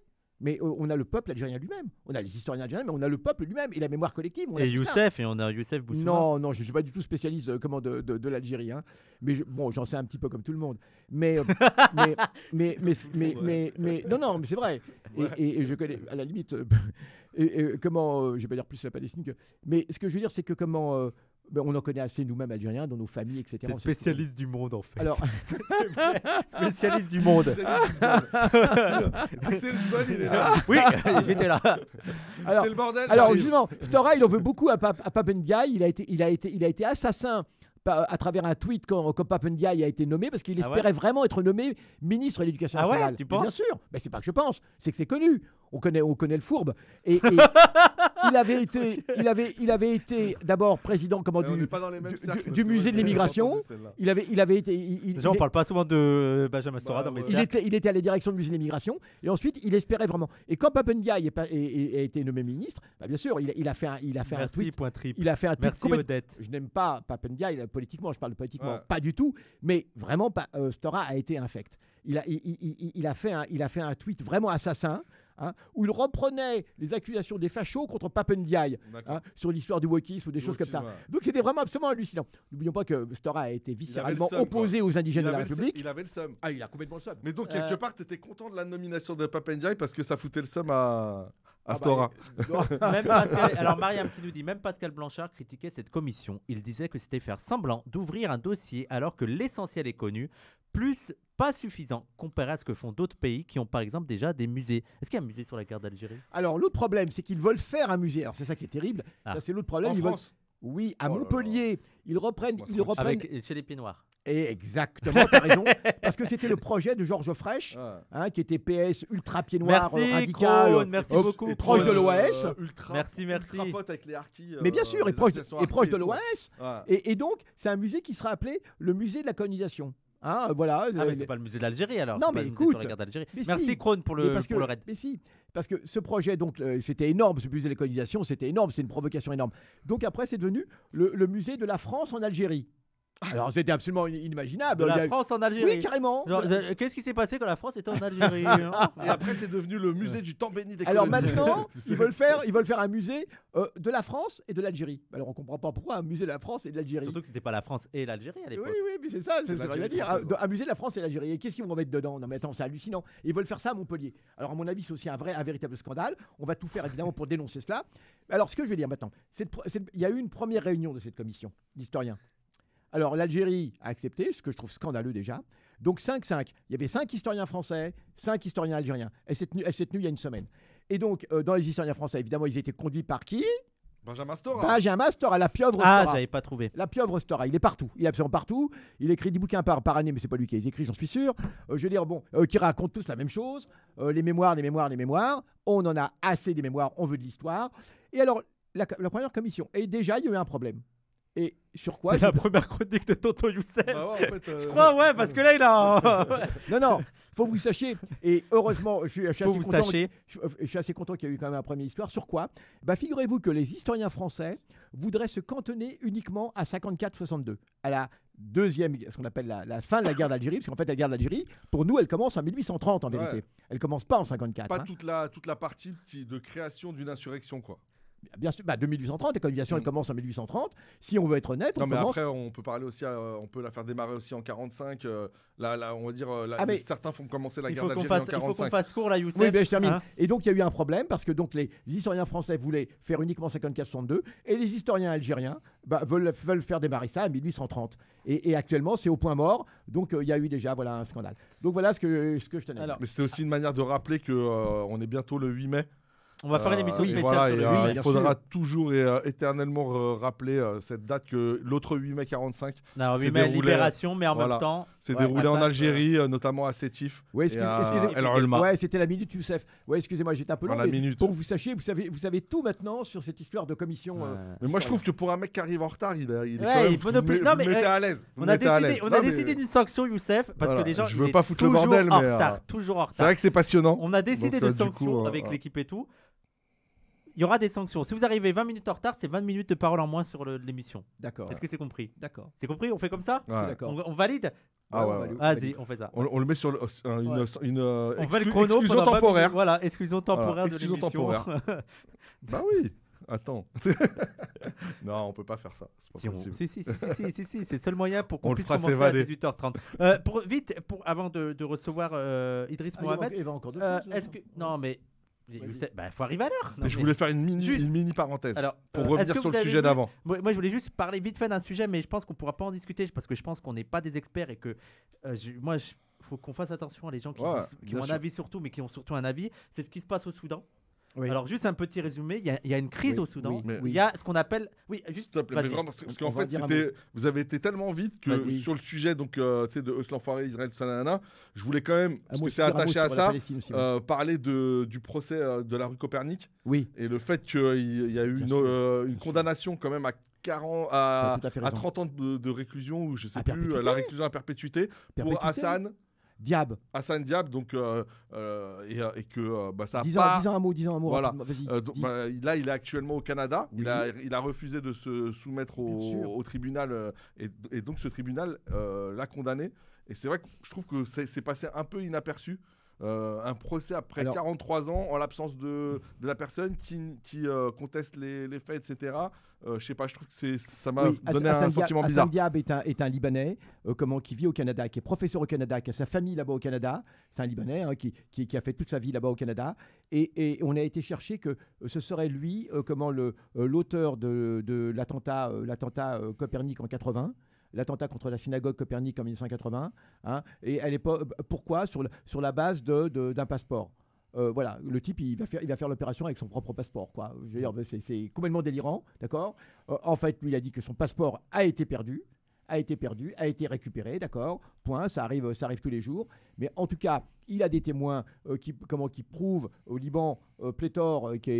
mais euh, on a le peuple algérien lui-même, on a les historiens algériens, mais on a le peuple lui-même et la mémoire collective. et Youssef, et on a Youssef Boussouma. Non, non, je ne suis pas du tout spécialiste euh, comment de, de, l'Algérie, hein. mais bon, j'en sais un petit peu comme tout le monde. Mais, euh, mais, mais, mais, mais, mais, non, non, mais c'est vrai. Et, je connais, à la limite, et, comment, je vais pas dire plus la Palestine que. Mais ce que je veux dire, c'est que comment on en connaît assez nous-mêmes Algériens, dans nos familles, etc. C'est spécialiste du monde en fait. Alors, spécialiste du monde. Axel il est là. Oui, j'étais là. c'est le bordel. Alors justement, Stora, il en veut beaucoup à, Pap Il a été, il il a été assassin à travers un tweet quand, quand a été nommé parce qu'il ah espérait vraiment être nommé ministre de l'éducation nationale. Ah ouais, tu penses bien sûr, mais c'est pas que je pense, c'est que c'est connu on connaît, on connaît le fourbe. Et, il, avait été, il, avait, il avait été d'abord président comment, eh, du, musée de l'immigration. Il avait, il avait été. on parle pas souvent de euh, Benjamin bah, Stora hein, il était, il était à la direction du musée de l'immigration. Et ensuite, il espérait vraiment. Et quand Papendiaï a été nommé ministre, bah, bien sûr, il, a fait un, il a fait un tweet. Point il a fait un tweet. Je n'aime pas Papendiaï politiquement, je parle politiquement, pas du tout. Mais vraiment, Stora a été infect. Il a, il, a fait il a fait un tweet vraiment assassin. Hein, où il reprenait les accusations des fachos contre Papendiaï hein, sur l'histoire du wokisme ou des choses comme ça. Donc c'était vraiment absolument hallucinant. N'oublions pas que Stora a été viscéralement opposé aux indigènes de la République. Il avait le seum. Ah, il a complètement le seum. Mais donc, quelque euh. part, tu étais content de la nomination de Papendiaï parce que ça foutait le seum à. Ah bah, euh, alors Mariam qui nous dit même Pascal Blanchard critiquait cette commission. Il disait que c'était faire semblant d'ouvrir un dossier alors que l'essentiel est connu, plus pas suffisant comparé à ce que font d'autres pays qui ont par exemple déjà des musées. Est-ce qu'il y a un musée sur la carte d'Algérie Alors l'autre problème, c'est qu'ils veulent faire un musée. Alors c'est ça qui est terrible. Ah. C'est l'autre problème. ils Oui, à oh Montpellier, ils reprennent, ils reprennent. chez les Pieds Noirs. Et exactement, t'as raison, parce que c'était le projet de Georges Fraîche, ah. hein, qui était PS ultra pied noir, euh, radical, euh, merci beaucoup, proche de l'OAS. Euh, merci, merci. avec Mais bien sûr, et proche, de, proche de l'OAS. Et, donc, c'est un musée qui sera appelé le musée de la colonisation. Hein, voilà. Ah, mais c'est pas le musée d'Algérie alors. Non, mais écoute. merci, si, pour le, parce que, le raid. Mais si, parce que ce projet, donc, c'était énorme, ce musée de la colonisation, c'était énorme, c'était une provocation énorme. Donc après, c'est devenu le musée de la France en Algérie. Alors c'était absolument inimaginable. la France en Algérie. Oui, carrément. Euh, qu'est-ce qui s'est passé quand la France était en Algérie hein Et après c'est devenu le musée du temps béni des Alors maintenant, ils veulent faire, ils veulent faire un musée euh, de la France et de l'Algérie. Alors on comprend pas pourquoi un musée de la France et de l'Algérie. Surtout que c'était pas la France et l'Algérie à l'époque. Oui, oui, mais c'est ça, c'est ça veut dire. Ah, un, musée de la France et l'Algérie. Et qu'est-ce qu'ils vont mettre dedans Non mais attends, c'est hallucinant. ils veulent faire ça à Montpellier. Alors à mon avis, c'est aussi un vrai, un véritable scandale. On va tout faire évidemment pour dénoncer cela. Alors ce que je veux dire maintenant, il y a eu une première réunion de cette commission d'historiens. Alors l'Algérie a accepté, ce que je trouve scandaleux déjà. Donc 5-5. Il y avait 5 historiens français, 5 historiens algériens. Elle s'est tenue, il y a une semaine. Et donc, euh, dans les historiens français, évidemment, ils étaient conduits par qui Benjamin Stora. Benjamin Stora, la pieuvre ah, Stora. Ah, j'avais pas trouvé. La pieuvre Stora, il est partout. Il est absolument partout. Il écrit 10 bouquins par, par année, mais c'est pas lui qui les écrit, j'en suis sûr. Euh, je veux dire, bon, euh, qui racontent tous la même chose. les mémoires, les mémoires, les mémoires. On en a assez des mémoires, on veut de l'histoire. Et alors, la, première commission. Et déjà, il y a eu un problème. Et sur quoi C'est la première chronique de Tonton Youssef. Bah euh, je crois, ouais, parce que là, il a. non, non, faut que vous sachiez. Et heureusement, je, suis, assez, content, suis assez content qu'il y ait eu quand même un premier histoire. Sur quoi bah, Figurez-vous que les historiens français voudraient se cantonner uniquement à 54-62, à la deuxième, ce qu'on appelle la, fin de la guerre d'Algérie, parce qu'en fait, la guerre d'Algérie, pour nous, elle commence en 1830 en vérité. Elle commence pas en 54. Pas hein. toute, la, toute la partie de création d'une insurrection, quoi. Bien sûr, bah 2830, la colonisation, elle mm. commence en 1830. Si on veut être honnête, non, on mais commence... après, on peut parler aussi, on peut la faire démarrer aussi en 45. Euh, là, on va dire, euh, là, ah, certains font commencer la guerre d'Algérie en 45. Il faut qu'on fasse court là, Youssef. Oui, ben, je termine. Hein. et donc, il y a eu un problème parce que donc les, historiens français voulaient faire uniquement 54-62 et les historiens algériens bah, veulent, veulent, faire démarrer ça en 1830. Et, actuellement, c'est au point mort. Donc, euh, il y a eu déjà voilà un scandale. Donc voilà ce que ce que je tenais. Alors, mais c'était aussi une manière de rappeler que on est bientôt le 8 mai. On va faire une émission euh, spéciale sur le 8 euh, Il faudra toujours et euh, éternellement rappeler cette date que l'autre 8 mai 45. Non, 8 mai, libération, mais en même temps. C'est déroulé bah en Algérie, notamment à Sétif. Oui, c'était la minute, Youssef. Oui, excusez-moi, j'étais un peu long. La minute. Pour que vous sachiez, vous savez, vous savez tout maintenant sur cette histoire de commission. mais moi, je trouve que pour un mec qui arrive en retard, il, est non, à l'aise. On a décidé, d'une sanction, Youssef, parce que les gens. Je veux pas foutre le bordel, mais. Toujours en retard. C'est vrai que c'est passionnant. On a décidé de sanction avec l'équipe et tout il y aura des sanctions. Si vous arrivez 20 minutes en retard, c'est 20 minutes de parole en moins sur l'émission. D'accord. Est-ce que c'est compris D'accord. C'est compris On fait comme ça On, valide ah ouais, ah, Vas-y, on fait ça. On, le met sur euh, une, euh, on le exclusion temporaire. voilà, exclusion temporaire voilà, exclusion temporaire. bah oui. Attends. non, on peut pas faire ça. si, si, si, si, si, si, c'est le seul moyen pour qu'on puisse commencer à 18h30. Euh, vite, pour, avant de, recevoir Idriss ah, Mohamed. va, encore deux que... Non, mais il bah, faut arriver à l'heure. Mais Je voulais faire une mini, une mini parenthèse pour revenir sur le sujet d'avant. Moi, je voulais juste parler vite fait d'un sujet, mais je pense qu'on pourra pas en discuter parce que je pense qu'on n'est pas des experts et que euh, moi, faut qu'on fasse attention à les gens qui, qui ont un avis surtout, mais qui ont surtout un avis. C'est ce qui se passe au Soudan. Oui. Alors juste un petit résumé, il y a, une crise au Soudan, il y a ce qu'on appelle... Oui, juste... S'il te parce, qu'en fait, vous avez été tellement vite que sur le sujet donc, euh, de Euslan Faré, Israël Salana. je voulais quand même, parce que c'est attaché à ça, euh, parler de, du procès euh, de la rue Copernic. Oui. Et le fait qu'il y a eu une, condamnation quand même à 40, à, 30 ans de, réclusion, ou je sais plus, la réclusion à perpétuité pour Hassan. Diab. Hassan Diab, donc, euh, euh, euh, et, que bah, ça disons, un mot, disons un mot. Voilà. Bah, là, il est actuellement au Canada. Il, a, refusé de se soumettre au, tribunal. Et, et, donc, ce tribunal l'a condamné. Et c'est vrai que je trouve que c'est passé un peu inaperçu. Euh, un procès après 43 ans en l'absence de, la personne qui, euh, conteste les, faits, etc. Je euh, je sais pas, je trouve que ça m'a donné un sentiment bizarre. Hassan Diab est un, Libanais comment, qui vit au Canada, qui est professeur au Canada, qui a sa famille là-bas au Canada. C'est un Libanais hein, qui, a fait toute sa vie là-bas au Canada. Et, on a été chercher que ce serait lui comment l'auteur de, de l'attentat Copernic en 80 l'attentat contre la synagogue Copernic en 1980. Hein, et elle est pourquoi sur, sur la base d'un passeport. Euh, voilà, le type, il va faire, faire l'opération avec son propre passeport, quoi. Je c'est, complètement délirant, d'accord euh, En fait, lui, il a dit que son passeport a été perdu, a été perdu, a été récupéré, d'accord Point, ça arrive, ça arrive tous les jours. Mais en tout cas, il a des témoins euh, qui, comment, qui prouvent au Liban euh, pléthore, euh, qu'il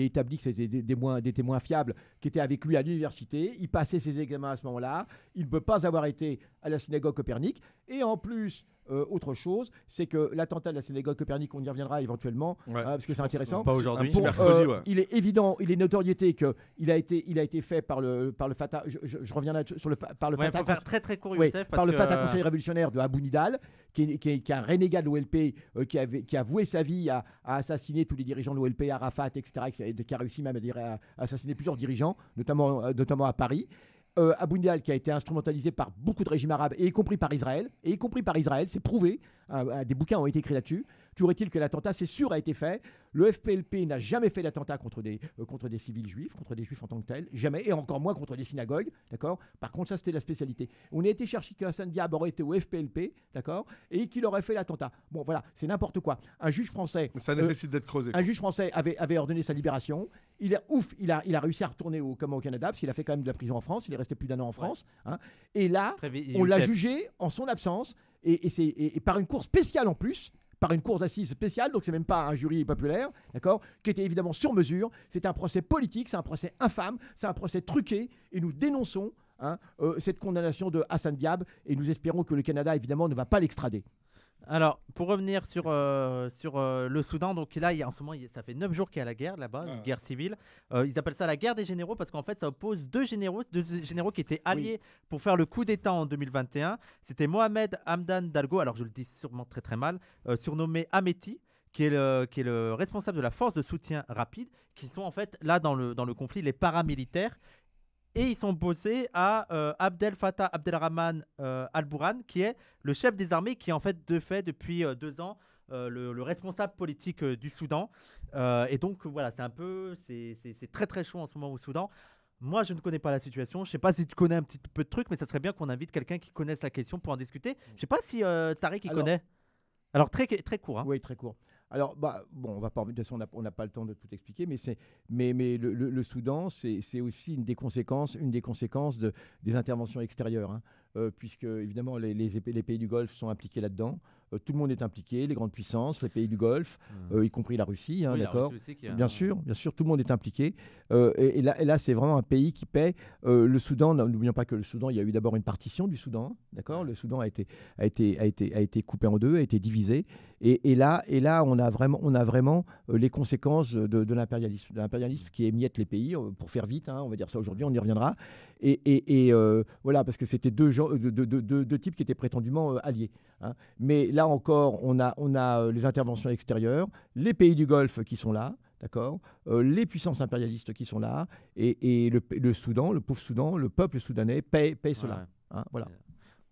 est établi que c'était des, témoins, des témoins fiables qui étaient avec lui à l'université. Il passait ses examens à ce moment-là. Il ne peut pas avoir été à la synagogue Copernic. Et en plus, euh, autre chose, c'est que l'attentat de la synagogue Copernic, on y reviendra éventuellement, euh, parce que c'est intéressant. Hein. Pas aujourd'hui, euh, Il est évident, il est notoriété que il a été, il a été fait par le par le Fatah. Je, reviens sur le par le très par le conseil révolutionnaire de Abou Nidal, qui est, qui, un renégat de l'OLP, qui, qui a voué sa vie à, assassiner tous les dirigeants de l'OLP, Arafat, etc., qui a réussi même à, à, assassiner plusieurs dirigeants, notamment, notamment à Paris. Abu euh, qui a été instrumentalisé par beaucoup de régimes arabes, et y compris par Israël, et y compris par Israël, c'est prouvé, euh, euh, des bouquins ont été écrits là-dessus. Toujours il que l'attentat, c'est sûr, a été fait. Le FPLP n'a jamais fait d'attentat contre des, euh, contre des civils juifs, contre des juifs en tant que tels, jamais, et encore moins contre des synagogues, d'accord Par contre, ça, c'était la spécialité. On a été chercher qu'Hassan Diab aurait été au FPLP, d'accord Et qu'il aurait fait l'attentat. Bon, voilà, c'est n'importe quoi. Un juge français. ça euh, nécessite d'être creusé. Un juge français avait, avait ordonné sa libération. Il est ouf, il a, il a réussi à retourner au, au Canada, parce qu'il a fait quand même de la prison en France, il est resté plus d'un an en France. Hein. et là, on l'a jugé en son absence, et, et, et par une cour spéciale en plus, par une cour d'assises spéciale, donc c'est même pas un jury populaire, d'accord, qui était évidemment sur mesure. C'est un procès politique, c'est un procès infâme, c'est un procès truqué, et nous dénonçons hein, euh, cette condamnation de Hassan Diab, et nous espérons que le Canada, évidemment, ne va pas l'extrader. Alors, pour revenir sur, euh, sur euh, le Soudan, donc là, il en ce moment, ça fait neuf jours qu'il y a la guerre là-bas, une ah. guerre civile. Euh, ils appellent ça la guerre des généraux parce qu'en fait, ça oppose deux généraux, deux généraux qui étaient alliés pour faire le coup d'État en 2021. C'était Mohamed Hamdan Dalgo, alors je le dis sûrement très très mal, surnommé Ameti. Qui est, le, responsable de la force de soutien rapide, qui sont en fait là dans le, dans le conflit les paramilitaires et ils sont bossés à euh, Abdel Fattah Abdelrahman euh, al-Bourhan, qui est le chef des armées, qui est en fait de fait depuis euh, deux ans le, responsable politique du Soudan. et donc voilà, c'est un peu, c'est très très chaud en ce moment au Soudan. Moi, je ne connais pas la situation. Je ne sais pas si tu connais un petit peu de trucs, mais ça serait bien qu'on invite quelqu'un qui connaisse la question pour en discuter. Mm. Je ne sais pas si Tariq y connaît. Alors très, très court. Hein. Oui, très court. Alors, bah, bon, on va pas, on n'a pas le temps de tout expliquer, mais, le, Soudan, c'est, aussi une des conséquences, une des, conséquences des interventions extérieures, hein. euh, puisque évidemment les, pays du Golfe sont impliqués là-dedans. Euh, tout le monde est impliqué, les grandes puissances, les pays du Golfe, mmh. euh, y compris la Russie, hein, d'accord Bien sûr, bien sûr, tout le monde est impliqué. Euh, et, et, là, c'est vraiment un pays qui paie. le Soudan, n'oublions pas que le Soudan, il y a eu d'abord une partition du Soudan, d'accord Le Soudan a été, a, été, a, été, a été coupé en deux, a été divisé. Et, et là, et là, on a vraiment, on a vraiment les conséquences de, l'impérialisme, de l'impérialisme qui émiette les pays, pour faire vite, hein, on va dire ça aujourd'hui, on y reviendra. Et, et, voilà, parce que c'était deux, deux, deux, deux, types qui étaient prétendument alliés. Hein. Mais là, encore, on a, on a euh, les interventions extérieures, les pays du Golfe qui sont là, d'accord euh, Les puissances impérialistes qui sont là, et, et le, Soudan, le pauvre Soudan, le peuple soudanais paye, cela. Hein, voilà.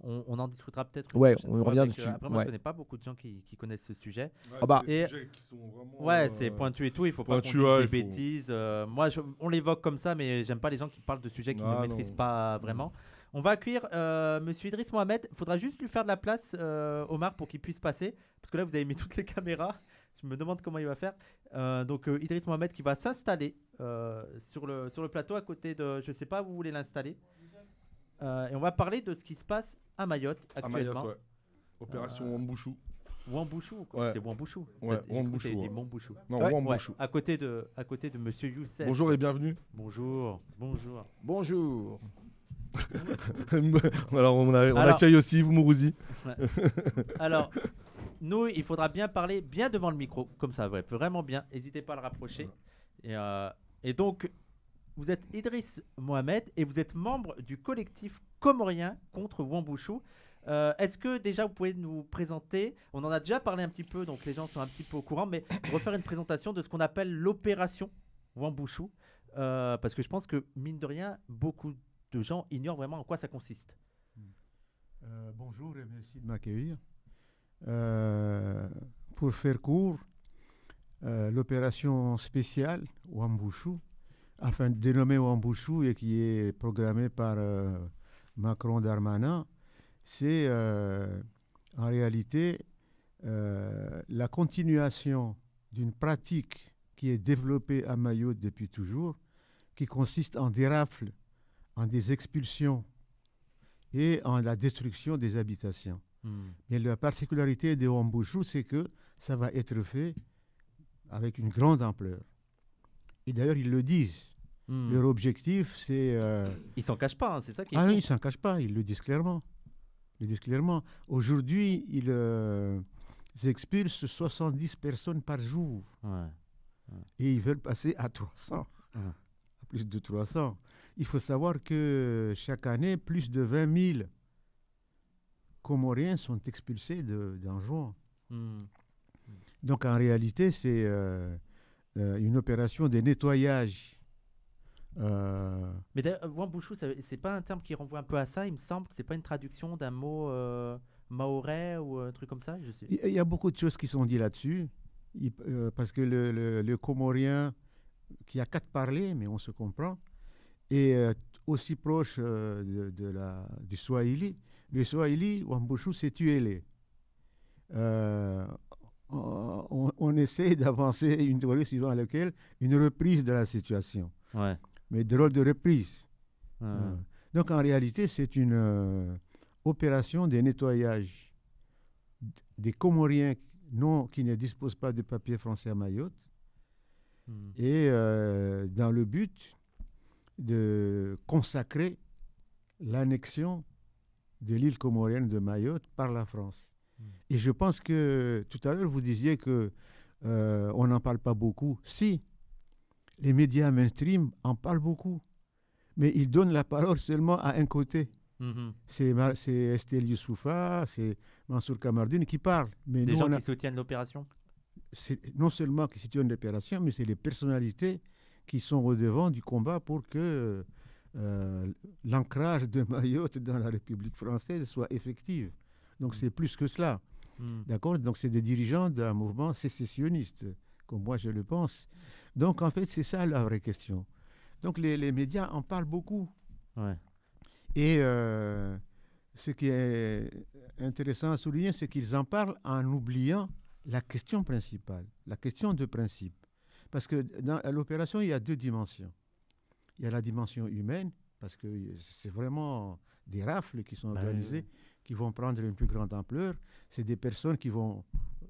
Euh, on, en discutera peut-être. Ouais, on revient dessus. après, moi, je je connais pas beaucoup de gens qui, connaissent ce sujet. ouais, ah bah. c'est pointu et tout. Il faut pas qu'on des bêtises. moi, on l'évoque comme ça, mais j'aime pas les gens qui parlent de sujets qu'ils ne ah maîtrisent pas vraiment. On va accueillir euh, Monsieur Idriss Mohamed. Il faudra juste lui faire de la place, euh, Omar, pour qu'il puisse passer. Parce que là, vous avez mis toutes les caméras. Je me demande comment il va faire. Euh, donc euh, Idriss Mohamed qui va s'installer sur, le, sur le plateau à côté de... Je ne sais pas où vous voulez l'installer. et on va parler de ce qui se passe à Mayotte actuellement. À Mayotte, ouais. Opération Wambouchou. Wambouchou, c'est Wambouchou. Ouais, Wambouchou. Non, Wambouchou. À côté de, à côté de Monsieur Youssef. Bonjour et bienvenue. Bonjour, bonjour. Bonjour. alors, on, accueille aussi vous, Mourouzi. alors, nous, il faudra bien parler bien devant le micro, comme ça, ouais, vraiment bien. N'hésitez pas à le rapprocher. Et, euh, et, donc, vous êtes Idriss Mohamed et vous êtes membre du collectif comorien contre Wambouchou. Euh, est-ce que déjà vous pouvez nous présenter On en a déjà parlé un petit peu, donc les gens sont un petit peu au courant, mais refaire une présentation de ce qu'on appelle l'opération Wambouchou. Euh, parce que je pense que, mine de rien, beaucoup gens ignorent vraiment en quoi ça consiste. Euh, bonjour et merci de m'accueillir. Euh, pour faire court, euh, l'opération spéciale Wambushu afin de dénommer Wambushu et qui est programmée par Macron Darmanin, c'est en réalité la continuation d'une pratique qui est développée à Mayotte depuis toujours, qui consiste en des en des expulsions et en la destruction des habitations. Hmm. Mais la particularité des Wambushu, c'est que ça va être fait avec une grande ampleur. Et d'ailleurs, ils le disent. Hmm. Leur objectif, c'est... Euh... Ils s'en cachent pas, hein, c'est ça qui Ah non, ils s'en cachent pas, ils le disent clairement. Ils le disent clairement. Aujourd'hui, ils, euh, expulsent 70 personnes par jour. Et ils veulent passer à 300 plus de 300. Il faut savoir que chaque année, plus de 20 000 Comoriens sont expulsés d'Anjouan. Hmm. Donc en réalité, c'est euh, euh, une opération de nettoyage. Euh... Mais euh, Wambouchou, n'est pas un terme qui renvoie un peu à ça, il me semble. n'est pas une traduction d'un mot maorais ou un truc comme ça. Je sais. Il y a beaucoup de choses qui sont dites là-dessus, parce que le, le comorien qui a quatre parler, mais on se comprend, et euh, aussi proche euh, de, la, du Swahili. Le Swahili, Wambushu, c'est tué-les. Euh, on, essaie d'avancer une théorie à laquelle une reprise de la situation. Ouais. Mais drôle de reprise. donc en réalité, c'est une opération de nettoyage des Comoriens non, qui ne disposent pas de papier français à Mayotte Hmm. et euh, dans le but de consacrer l'annexion de l'île comorienne de Mayotte par la France. Hmm. Et je pense que tout à l'heure, vous disiez que euh, on n'en parle pas beaucoup. Si, les médias mainstream en parlent beaucoup, mais ils donnent la parole seulement à un côté. Mm-hmm. C'est, c'est Estelle Youssoufa, c'est Mansour Kamardine qui parlent. Mais Des gens qui soutiennent l'opération c'est non seulement qui situe une opération, mais c'est les personnalités qui sont au devant du combat pour que euh, euh, l'ancrage de Mayotte dans la République française soit effective. Donc mm. c'est plus que cela. Mm. D'accord Donc c'est des dirigeants d'un mouvement sécessionniste, comme moi je le pense. Donc en fait, c'est ça la vraie question. Donc les, les médias en parlent beaucoup. Et euh, ce qui est intéressant à souligner, c'est qu'ils en parlent en oubliant la question principale, la question de principe. Parce que dans l'opération, il y a deux dimensions. Il y a la dimension humaine, parce que c'est vraiment des rafles qui sont ben organisées, qui vont prendre une plus grande ampleur. C'est des personnes qui vont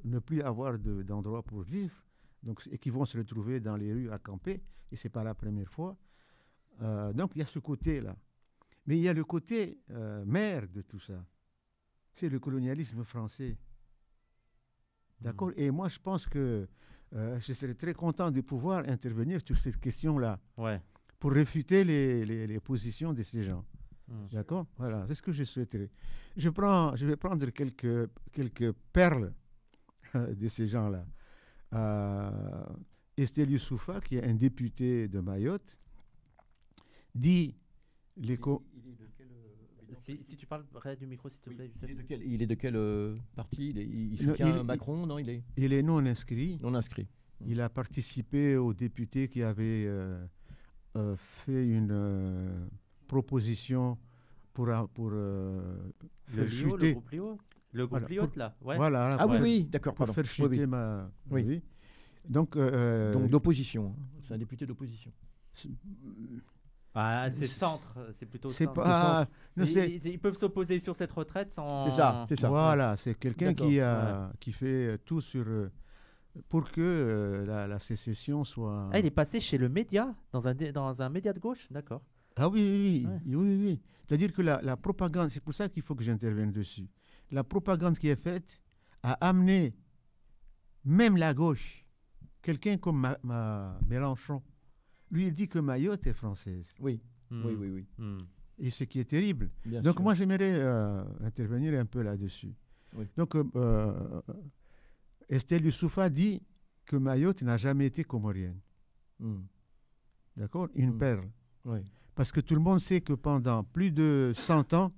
ne plus avoir d'endroit pour vivre, donc, et qui vont se retrouver dans les rues à camper, et ce n'est pas la première fois. Euh, donc il y a ce côté-là. Mais il y a le côté euh, maire de tout ça. C'est le colonialisme français. D'accord hmm. Et moi, je pense que euh, je serais très content de pouvoir intervenir sur cette question-là. Pour réfuter les, positions de ces gens. Hmm. D'accord Voilà, c'est ce que je souhaiterais. Je, prends, je vais prendre quelques, quelques perles euh, de ces gens-là. Euh, Estelle qui est un député de Mayotte, dit... Les si, si, tu près du micro, s'il te plaît. Il, est de quel euh, il euh, partie il, est, il, soutient Macron Non, il est. Il est non inscrit. Non inscrit. Il a participé aux députés qui avaient euh, fait une proposition pour pour le chuter. le groupe Lio, le groupe voilà, là. Voilà. ah oui, oui d'accord. Pour pardon. faire chuter ma. Oui. oui. Donc. Donc d'opposition. Hein. C'est un député d'opposition. Ah, c'est centre, c'est plutôt c'est centre. Pas... ils, peuvent s'opposer sur cette retraite sans. C'est ça, c'est ça. Voilà, c'est quelqu'un qui, qui fait euh, tout sur euh, pour que euh, la, sécession soit. Elle ah, est passée chez le média, dans un, dans un média de gauche, d'accord. Ah oui, oui, oui. oui, C'est-à-dire que la, propagande, c'est pour ça qu'il faut que j'intervienne dessus. La propagande qui est faite a amené même la gauche, quelqu'un comme Mélenchon, lui, il dit que Mayotte est française. Oui, hmm. oui, oui, oui. Hmm. Et ce qui est terrible. Donc moi, j'aimerais euh, intervenir un peu là-dessus. Donc euh, euh, Estelle Youssoufa dit que Mayotte n'a jamais été comorienne. Hmm. D'accord Une perle. Parce que tout le monde sait que pendant plus de 100 ans,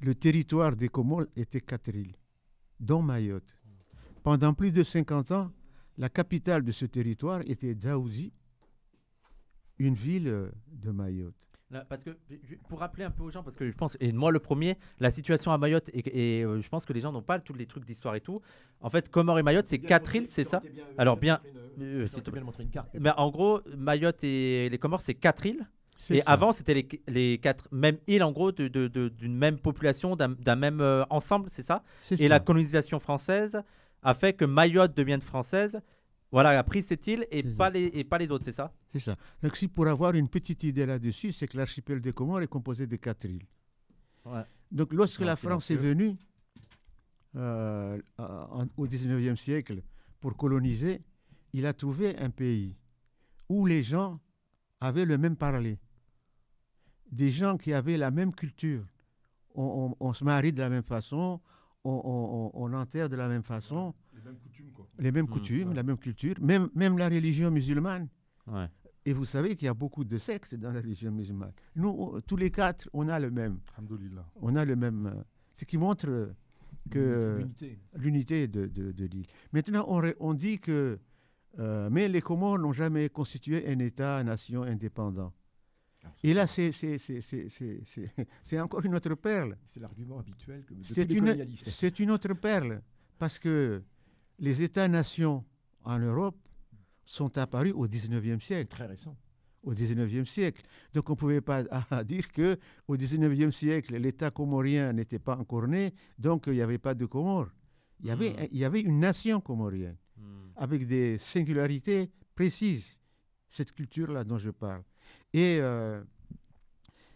le territoire des Comores était quatre îles, dont Mayotte. Pendant plus de 50 ans, la capitale de ce territoire était Djaouzi une ville euh, de Mayotte. parce que pour rappeler un peu aux gens, parce que je pense, et moi le premier, la situation à Mayotte, et, euh, je pense que les gens n'ont pas tous les trucs d'histoire et tout. En fait, Comores et Mayotte, c'est quatre îles, c'est ça euh, Alors bien, c'est montrer une carte. Mais en gros, Mayotte et les Comores, c'est quatre îles. Et avant, c'était les, quatre mêmes îles, en gros, d'une de, de, même population, d'un même ensemble, c'est ça Et la colonisation française a fait que Mayotte devienne française voilà, pris cette île et pas, les, et pas les autres, c'est ça C'est ça. Donc, si pour avoir une petite idée là-dessus, c'est que l'archipel des Comores est composé de quatre îles. Donc, lorsque la France est venue euh, au 19e siècle pour coloniser, il a trouvé un pays où les gens avaient le même parler, des gens qui avaient la même culture. On, se marie de la même façon, on, on enterre de la même façon. Les mêmes mmh, coutumes, la même culture, même, même la religion musulmane. Et vous savez qu'il y a beaucoup de sectes dans la religion musulmane. Nous, tous les quatre, on a le même. On a le même. Euh, ce qui montre euh, que l'unité de, de, l'île. Maintenant, on, on, dit que. Euh, mais les Comores n'ont jamais constitué un État-nation indépendant. Et là, c'est encore une autre perle. C'est l'argument habituel que C'est une, une autre perle. Parce que les États-nations en Europe sont apparus au 19e siècle. Très récent. Au 19e siècle. Donc on ne pouvait pas ah, dire que au 19e siècle, l'État comorien n'était pas encore né, donc il n'y avait pas de Comores. Il y, avait, hmm. il y avait une nation comorienne, hmm. avec des singularités précises. Cette culture-là dont je parle. Et euh,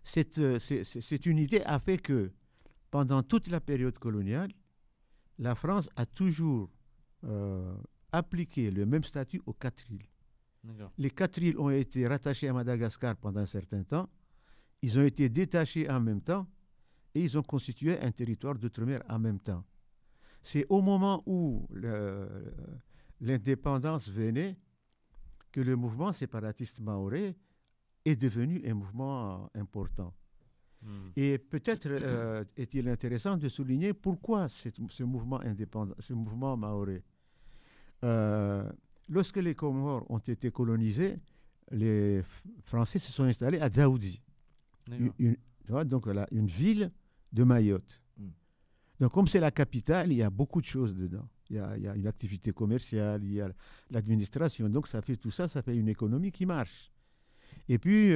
cette, euh, cette unité a fait que, pendant toute la période coloniale, la France a toujours euh, appliquer le même statut aux quatre îles. Les quatre îles ont été rattachées à Madagascar pendant un certain temps. Ils ont été détachés en même temps et ils ont constitué un territoire d'outre-mer en même temps. C'est au moment où l'indépendance venait que le mouvement séparatiste maoré est devenu un mouvement important. Mm. Et peut-être euh, euh, est-il intéressant de souligner pourquoi ce mouvement indépendant, ce mouvement maoré. Euh, lorsque les Comores ont été colonisés, les Français se sont installés à Dzaoudi, une, donc là, une ville de Mayotte. Mm. Donc comme c'est la capitale, il y a beaucoup de choses dedans. Il y a, une activité commerciale, il y a l'administration. Donc ça fait tout ça, ça fait une économie qui marche. Et puis,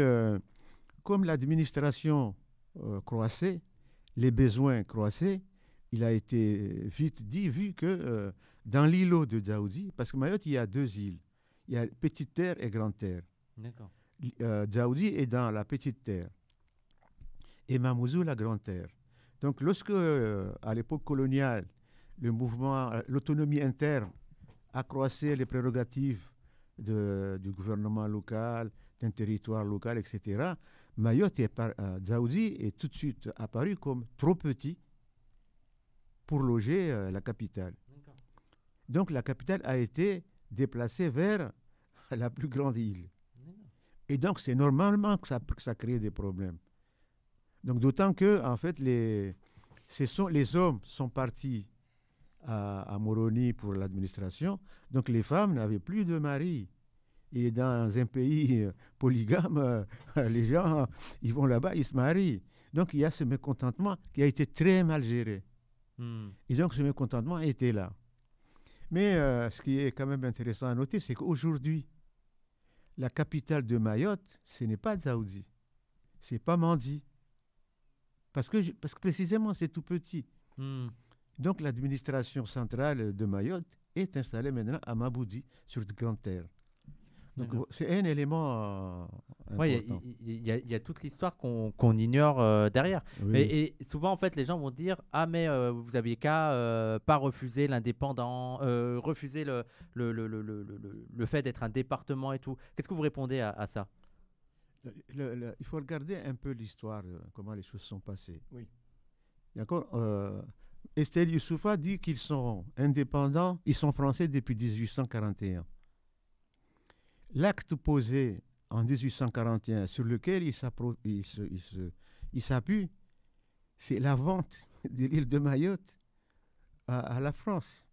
comme l'administration euh, les besoins croissaient, il a été euh, vite dit, vu que euh, dans l'îlot de Djaoudi, parce que Mayotte, il y a deux îles, il y a Petite Terre et Grande Terre. Euh, est dans la Petite Terre et Mamouzou, la Grande Terre. Donc lorsque, à l'époque coloniale, le mouvement, l'autonomie interne accroissait les prérogatives du gouvernement local, d'un territoire local, etc., Mayotte et euh, Zaoudi est tout de suite apparu comme trop petit pour loger euh, la capitale. Donc la capitale a été déplacée vers la plus grande île. Et donc c'est normalement que ça, ça crée des problèmes. Donc d'autant que en fait les, les hommes sont partis à, à Moroni pour l'administration, donc les femmes n'avaient plus de mari. Et dans un pays euh, polygame, euh, les gens, ils vont là-bas, ils se marient. Donc il y a ce mécontentement qui a été très mal géré. Hmm. Et donc ce mécontentement était là. Mais euh, ce qui est quand même intéressant à noter, c'est qu'aujourd'hui, la capitale de Mayotte, ce n'est pas Ce c'est pas Mandi. Parce que, parce que précisément, c'est tout petit. Hmm. Donc l'administration centrale de Mayotte est installée maintenant à Maboudi, sur de grandes terres. Donc c'est un élément. Euh, important. Il y, a toute l'histoire qu'on ignore euh, derrière. Et, souvent, en fait, les gens vont dire Ah, mais euh, vous aviez qu'à pas refuser l'indépendant, refuser le, le, le, le fait d'être un département et tout. Qu'est-ce que vous répondez à, ça Il faut regarder un peu l'histoire, comment les choses sont passées. Oui. D'accord Estelle Youssoufa dit qu'ils sont indépendants, ils sont français depuis 1841 l'acte posé en 1841 sur lequel il s'appuie, il c'est la vente de l'île de Mayotte à, la France.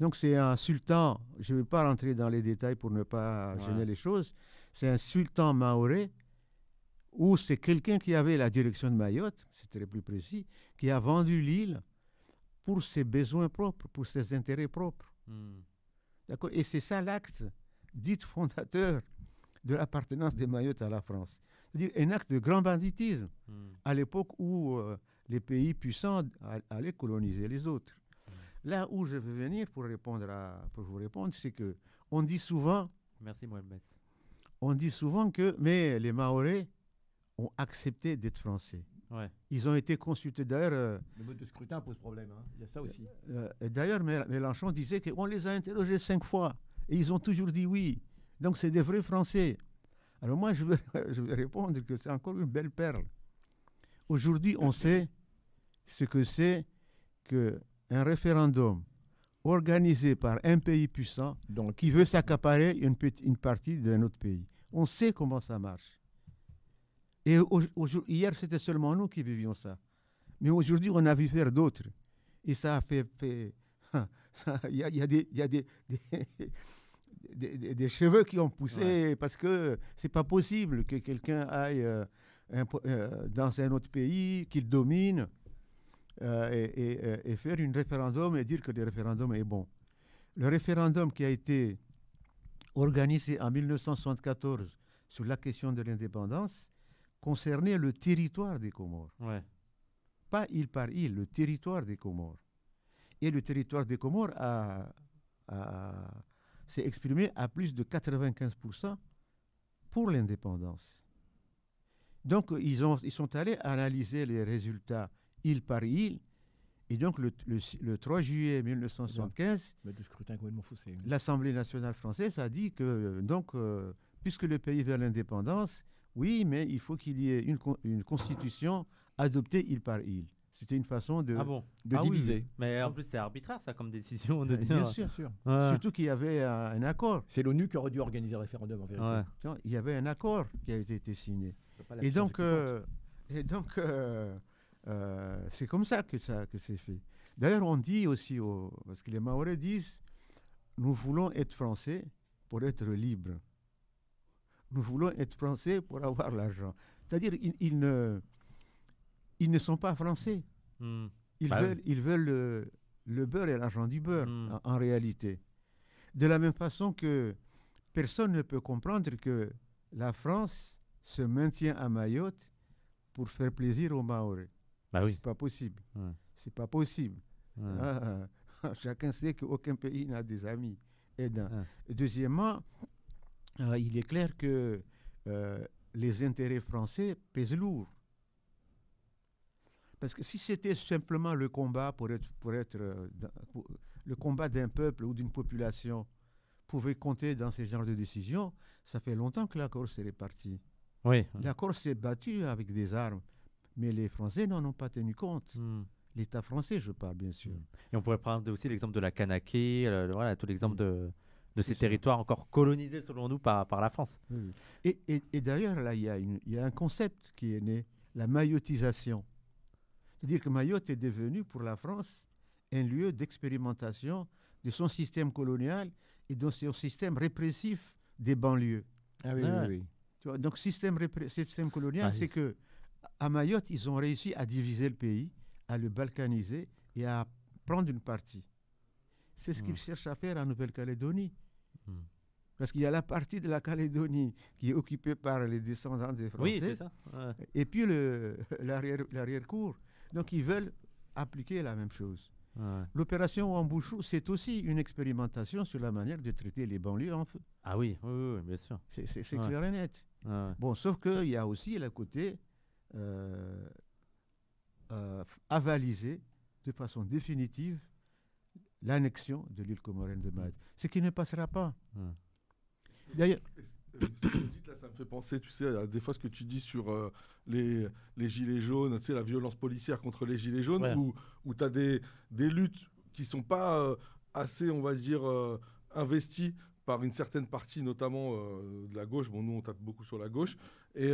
Donc c'est un sultan, je ne vais pas rentrer dans les détails pour ne pas gêner les choses, c'est un sultan maoré ou c'est quelqu'un qui avait la direction de Mayotte, c'est très plus précis, qui a vendu l'île pour ses besoins propres, pour ses intérêts propres. Hmm. D'accord Et c'est ça l'acte dites fondateur de l'appartenance des Mayotte à la France. C'est-à-dire un acte de grand banditisme hmm. à l'époque où euh, les pays puissants allaient coloniser les autres. Hmm. Là où je veux venir pour, répondre à, pour vous répondre, c'est que on dit souvent. Merci Mohamed. On dit souvent que mais les Maoris ont accepté d'être français. Ils ont été consultés. D'ailleurs. Euh, le mode de scrutin pose problème. Hein. Il y a ça aussi. Euh, d'ailleurs, Mélenchon disait qu'on les a interrogés cinq fois. Et ils ont toujours dit oui. Donc c'est des vrais Français. Alors moi, je vais, répondre que c'est encore une belle perle. Aujourd'hui, on sait ce que c'est qu'un référendum organisé par un pays puissant qui veut s'accaparer une, partie d'un autre pays. On sait comment ça marche. Et hier, c'était seulement nous qui vivions ça. Mais aujourd'hui, on a vu faire d'autres. Et ça a fait... Il y a, des des, cheveux qui ont poussé parce que c'est pas possible que quelqu'un aille euh, euh, dans un autre pays qu'il domine euh, et, faire un référendum et dire que le référendum est bon. Le référendum qui a été organisé en 1974 sur la question de l'indépendance concernait le territoire des Comores. Pas île par île, le territoire des Comores. Et le territoire des Comores a s'est exprimé à plus de 95% pour l'indépendance. Donc, ils, ont, ils sont allés analyser les résultats île par île. Et donc, le, 3 juillet 1975, l'Assemblée nationale française a dit que, donc, euh, puisque le pays vers l'indépendance, oui, mais il faut qu'il y ait une, une constitution adoptée île par île. C'était une façon de, ah bon ah diviser. Mais en plus, c'est arbitraire, ça, comme décision. De Bien sûr, sûr. Surtout qu'il y avait euh, un accord. C'est l'ONU qui aurait dû organiser le référendum, en vérité. Il y avait un accord qui avait été signé. Euh, et donc, et euh, donc, c'est comme ça que, ça, que c'est fait. D'ailleurs, on dit aussi, parce que les Maoris disent, nous voulons être français pour être libres. Nous voulons être français pour avoir l'argent. C'est-à-dire, ils, ils ne ils ne sont pas français. Hmm. Ils, bah veulent, ils, veulent, euh, le, beurre et l'argent du beurre, hmm. en, réalité. De la même façon que personne ne peut comprendre que la France se maintient à Mayotte pour faire plaisir aux Maoris. Bah oui. C'est pas possible. C'est pas possible. Ah, ah. chacun sait qu'aucun pays n'a des amis. Et Deuxièmement, euh, il est clair que euh, les intérêts français pèsent lourd. Parce que si c'était simplement le combat pour être, pour être euh, le combat d'un peuple ou d'une population pouvait compter dans ce genre de décision, ça fait longtemps que la Corse est répartie. Oui. La Corse s'est battue avec des armes, mais les Français n'en ont pas tenu compte. Hmm. L'État français, je parle bien sûr. Hmm. Et on pourrait prendre aussi l'exemple de la Kanaké, euh, voilà, tout l'exemple hmm. de, de ces territoires encore colonisés, selon nous, par, par la France. Et, d'ailleurs, là, il y, y, a un concept qui est né, la maillotisation. C'est-à-dire que Mayotte est devenue pour la France un lieu d'expérimentation de son système colonial et de son système répressif des banlieues. Ah oui, oui, ah. donc système, système colonial, ah c'est que à Mayotte, ils ont réussi à diviser le pays, à le balkaniser et à prendre une partie. C'est ce qu'ils hmm. cherchent à faire en Nouvelle-Calédonie. Hmm. Parce qu'il y a la partie de la Calédonie qui est occupée par les descendants des Français. Oui, c'est ça. Et puis l'arrière-cour donc ils veulent appliquer la même chose. L'opération Wambouchou, c'est aussi une expérimentation sur la manière de traiter les banlieues en feu. Ah oui, oui, bien sûr. C'est clair et net. Bon, sauf qu'il y a aussi le côté euh, euh avaliser de façon définitive l'annexion de l'île comorienne de Malte, mm. ce qui ne passera pas. D'ailleurs, là, ça me fait penser, tu sais, à des fois ce que tu dis sur euh, les, les gilets jaunes, tu sais, la violence policière contre les gilets jaunes, où, tu as des, des luttes qui sont pas euh, assez, on va dire, euh, investies par une certaine partie, notamment de la gauche. Bon, nous, on tape beaucoup sur la gauche. Et,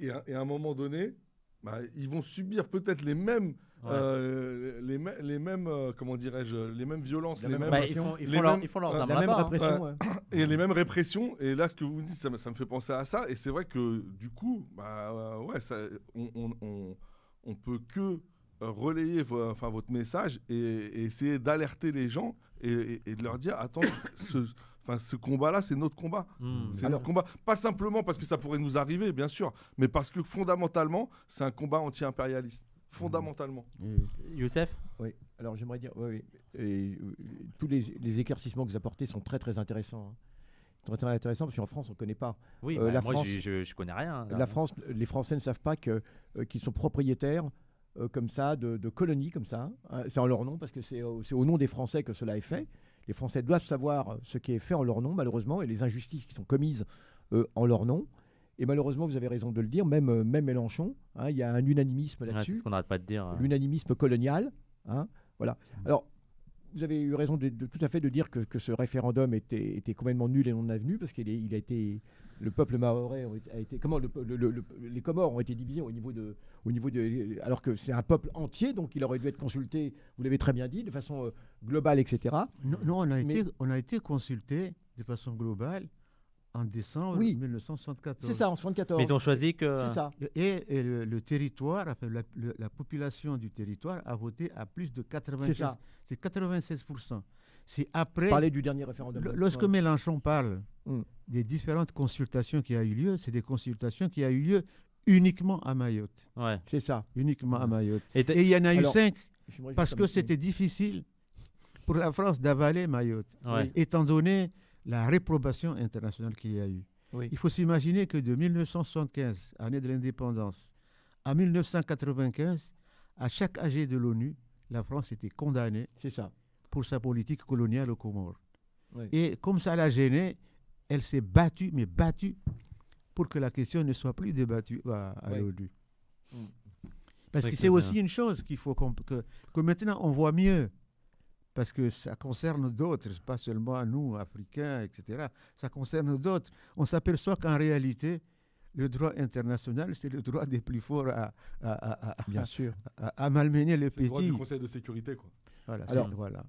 et à un moment donné, bah, ils vont subir peut-être les mêmes euh, les, mêmes, euh, comment dirais-je, les mêmes violences, les mêmes, répressions bah, euh, hein. et les mêmes répressions. Et là, ce que vous me dites, ça, me fait penser à ça. Et c'est vrai que du coup, bah ouais, on, on, peut que relayer enfin, votre message et, essayer d'alerter les gens et, et, de leur dire attends, ce, Enfin, ce combat-là, c'est notre combat. Hmm. C'est notre ah. combat. Pas simplement parce que ça pourrait nous arriver, bien sûr, mais parce que fondamentalement, c'est un combat anti-impérialiste. Fondamentalement. Hmm. Youssef Oui, alors j'aimerais dire. Oui, Et, euh, tous les, éclaircissements que vous apportez sont très, très intéressants. Hein. très très intéressant parce qu'en France, on ne connaît pas. Oui, euh, bah, la moi, France, je, ne connais rien. Hein. La France, les Français ne savent pas euh, qu'ils sont propriétaires comme ça de, colonies comme ça. Hein. C'est en leur nom parce que c'est au nom des Français que cela est fait. Les Français doivent savoir euh, ce qui est fait en leur nom, malheureusement, et les injustices qui sont commises euh, en leur nom. Et malheureusement, vous avez raison de le dire, même, euh, même Mélenchon, hein, il y a un unanimisme là-dessus. qu'on n'arrête pas de dire. Hein. L'unanimisme colonial. Hein, voilà. Mmh. Alors, vous avez eu raison de, tout à fait de dire que, ce référendum était, complètement nul et non avenu, parce qu'il il a été. Le peuple maorais a été. Comment Les Comores ont été divisés au niveau de. Au niveau de alors que c'est un peuple entier, donc il aurait dû être consulté, vous l'avez très bien dit, de façon euh, globale, etc. Non, on, a été, on a été consulté de façon globale en décembre oui. 1974. C'est ça, en 1974. Mais ils ont choisi que. C'est ça. Et, le, territoire, la, population du territoire a voté à plus de 96. C'est 96%. C'est après. Parlez du dernier référendum. Lorsque Mélenchon parle hum. des différentes consultations qui a eu lieu, c'est des consultations qui a eu lieu uniquement à Mayotte. Ouais. C'est ça. Uniquement à hum. Mayotte. Et il y en a eu cinq parce que c'était difficile pour la France d'avaler Mayotte, étant donné la réprobation internationale qu'il y a eu. Il faut s'imaginer que de 1975, année de l'indépendance, à 1995, à chaque AG de l'ONU, la France était condamnée ça. pour sa politique coloniale au Comores. Et comme ça l'a gênée, elle s'est battue, mais battue, pour que la question ne soit plus débattue à, l'ONU. Mm. Parce que c'est aussi une chose qu'il faut que maintenant on voit mieux parce que ça concerne d'autres, pas seulement nous, Africains, etc. Ça concerne d'autres. On s'aperçoit qu'en réalité, le droit international, c'est le droit des plus forts à, Bien sûr. à malmener les petits. Le droit du Conseil de sécurité, quoi. Voilà. Alors, voilà.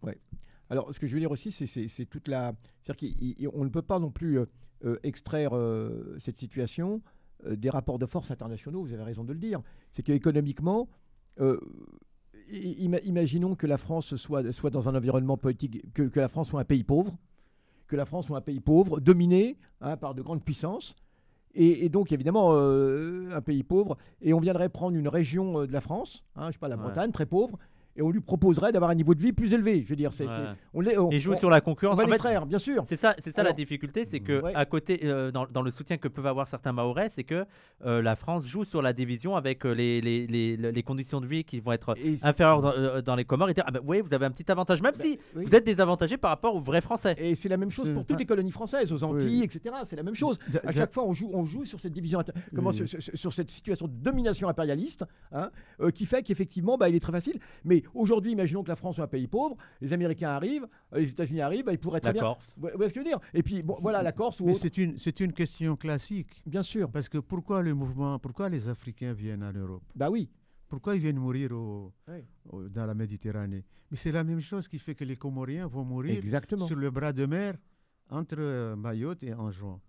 Alors, ce que je veux dire aussi, c'est toute la. C'est-à-dire qu'on ne peut pas non plus euh, euh, extraire euh, cette situation des rapports de force internationaux, vous avez raison de le dire. C'est qu'économiquement, imaginons que la France soit, soit dans un environnement politique, que, la France soit un pays pauvre, que la France soit un pays pauvre, dominé hein, par de grandes puissances, et, donc évidemment euh, un pays pauvre, et on viendrait prendre une région euh, de la France, hein, je ne sais pas, la Bretagne, très pauvre, et on lui proposerait d'avoir un niveau de vie plus élevé. Je veux dire, c'est, on, et joue sur la concurrence. On va bien sûr. C'est ça, c'est ça la difficulté, c'est que à côté, euh, dans, dans, le soutien que peuvent avoir certains Maorais, c'est que euh, la France joue sur la division avec euh, les, les, les, les conditions de vie qui vont être inférieures dans, les Comores. Et dire, ah, bah, oui, vous avez un petit avantage, même bah, si vous êtes désavantagé par rapport aux vrais Français. Et c'est la même chose pour mmh. toutes les colonies françaises, aux Antilles, etc. C'est la même chose. À chaque fois, on joue, on joue sur cette division, comment, sur, cette situation de domination impérialiste, hein, qui fait qu'effectivement, bah, il est très facile, mais aujourd'hui, imaginons que la France soit un pays pauvre, les Américains arrivent, euh, les États-Unis arrivent, bah, ils pourraient très la Corse. Vous voyez ce que je veux dire Et puis, voilà, la Corse ou Mais c'est une, c'est une question classique. Bien sûr. Parce que pourquoi le mouvement, pourquoi les Africains viennent en Europe Bah oui. Pourquoi ils viennent mourir au, dans la Méditerranée Mais c'est la même chose qui fait que les Comoriens vont mourir Exactement. sur le bras de mer entre euh, Mayotte et Anjouan.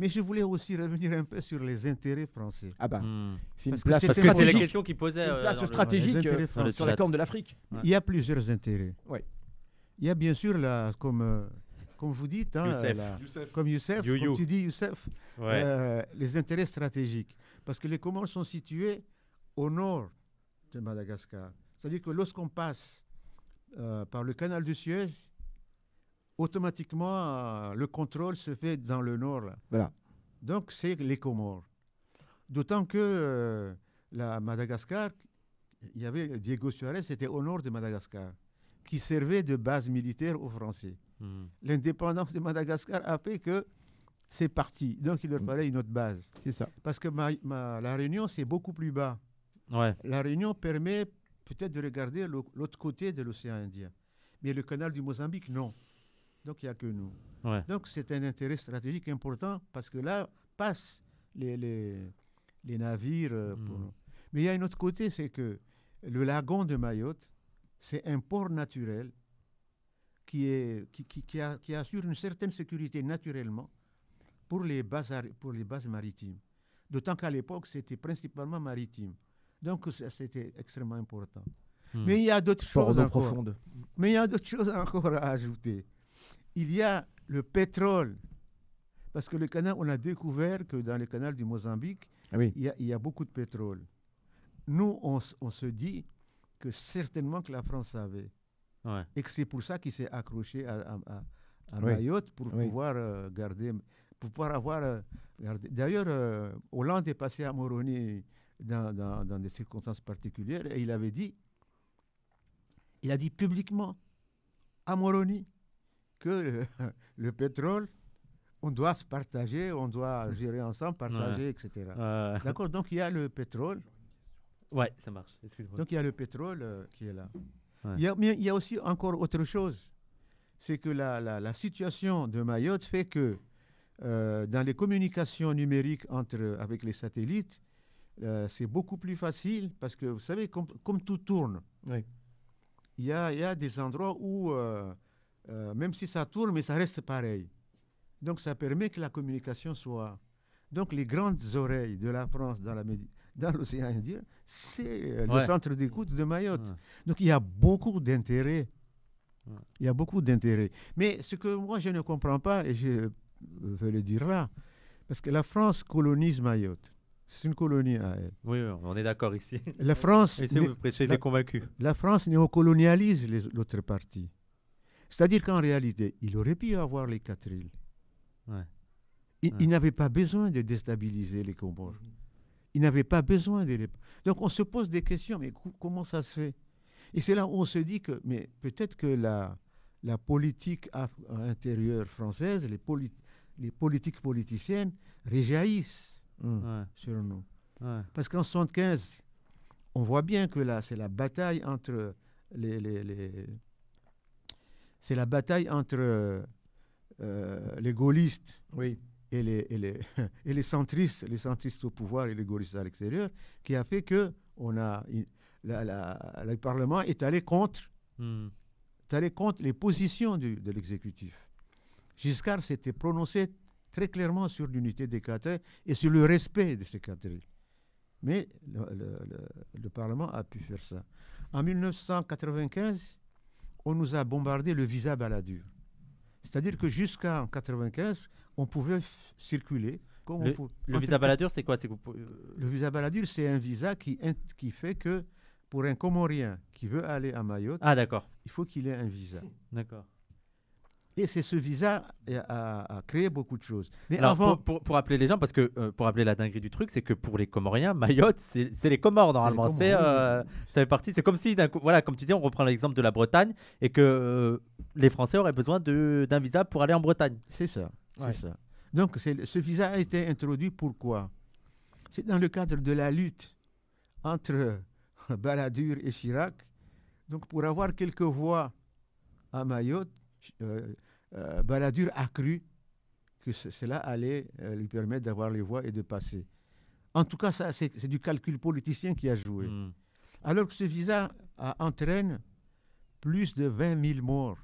Mais je voulais aussi revenir un peu sur les intérêts français. Ah bah, hmm. c'est une place la question euh, stratégique euh, sur la corne de l'Afrique. Il y a plusieurs intérêts. Oui. Il y a bien sûr la, comme euh, comme vous dites, hein, comme Youssef, comme tu dis Youssef, les intérêts stratégiques, parce que les Comores sont situées au nord de Madagascar. C'est-à-dire que lorsqu'on passe par le canal du Suez, automatiquement, euh, le contrôle se fait dans le nord. Voilà. Donc, c'est les Comores. D'autant que euh, la Madagascar, il y avait Diego Suarez, c'était au nord de Madagascar, qui servait de base militaire aux Français. Hmm. L'indépendance de Madagascar a fait que c'est parti. Donc, il leur hmm. fallait une autre base. C'est ça. Parce que la Réunion, c'est beaucoup plus bas. Ouais. La Réunion permet peut-être de regarder l'autre côté de l'océan Indien. Mais le canal du Mozambique, non. Donc il n'y a que nous. Donc c'est un intérêt stratégique important parce que là passent les, les, navires. Euh, pour nous. Hmm. Mais il y a un autre côté, c'est que le lagon de Mayotte, c'est un port naturel qui, est, qui, qui, qui, assure une certaine sécurité naturellement pour les bases, pour les bases maritimes. D'autant qu'à l'époque, c'était principalement maritime. Donc c'était extrêmement important. Hmm. Mais il y a d'autres choses encore. Mais il y a d'autres choses encore à ajouter il y a le pétrole. Parce que le canal, on a découvert que dans le canal du Mozambique, ah il, y a, beaucoup de pétrole. Nous, on, se dit que certainement que la France savait. Et que c'est pour ça qu'il s'est accroché à, Mayotte pour pouvoir euh, garder, pour pouvoir avoir. Euh, D'ailleurs, euh, Hollande est passé à Moroni dans, dans des circonstances particulières et il avait dit, il a dit publiquement à Moroni, que le, pétrole, on doit se partager, on doit gérer ensemble, partager, etc. D'accord Donc il y a le pétrole. Ouais, ça marche. Donc il y a le pétrole euh, qui est là. Il y a, mais il y a aussi encore autre chose. C'est que la, la, situation de Mayotte fait que euh, dans les communications numériques entre, avec les satellites, euh, c'est beaucoup plus facile parce que vous savez, comme tout tourne, il y, a, y, a, des endroits où euh, même si ça tourne, mais ça reste pareil. Donc ça permet que la communication soit. Donc les grandes oreilles de la France dans, la dans l'océan Indien, c'est euh, le centre d'écoute de Mayotte. Donc il y a beaucoup d'intérêt. Il y a beaucoup d'intérêt. Mais ce que moi je ne comprends pas, et je veux le dire là, parce que la France colonise Mayotte. C'est une colonie à elle. Oui, on est d'accord ici. La France. la, La France néocolonialise l'autre partie. C'est-à-dire qu'en réalité, il aurait pu avoir les quatre îles. Il, n'avait pas besoin de déstabiliser les Comores. Il n'avait pas besoin de les... Donc on se pose des questions, mais comment ça se fait Et c'est là où on se dit que, mais peut-être que la, la politique intérieure française, les, les politiques politiciennes réjaillissent hein, sur nous. Parce qu'en 1975, on voit bien que là, c'est la bataille entre les c'est la bataille entre euh, euh, les gaullistes oui. et, les, et, les les, centristes, les centristes au pouvoir et les gaullistes à l'extérieur, qui a fait que on a, le Parlement est allé contre, hmm. contre les positions de l'exécutif. Giscard s'était prononcé très clairement sur l'unité des cadres et sur le respect de ces cadres. Mais le, Parlement a pu faire ça. En 1995, on nous a bombardé le visa baladur. C'est-à-dire que jusqu'en 95, on pouvait circuler. Comme euh, le, visa baladur, c'est quoi Le visa baladur, c'est un visa qui, qui fait que pour un Comorien qui veut aller à Mayotte, ah, il faut qu'il ait un visa. D'accord. Et c'est ce visa a, a, créé beaucoup de choses. Mais Alors, avant... pour, pour, rappeler les gens, parce que euh, pour appeler la dinguerie du truc, c'est que pour les Comoriens, Mayotte, c'est les Comores normalement. C'est euh, ça fait partie. C'est comme si voilà, comme tu dis, on reprend l'exemple de la Bretagne et que euh, les Français auraient besoin d'un visa pour aller en Bretagne. C'est ça, ça. Donc ce visa a été introduit pourquoi C'est dans le cadre de la lutte entre Balladur et Chirac, donc pour avoir quelques voix à Mayotte euh, euh, Baladur a cru que cela allait euh, lui permettre d'avoir les voix et de passer. En tout cas, c'est, du calcul politicien qui a joué. Hmm. Alors que ce visa entraîne plus de 20 000 morts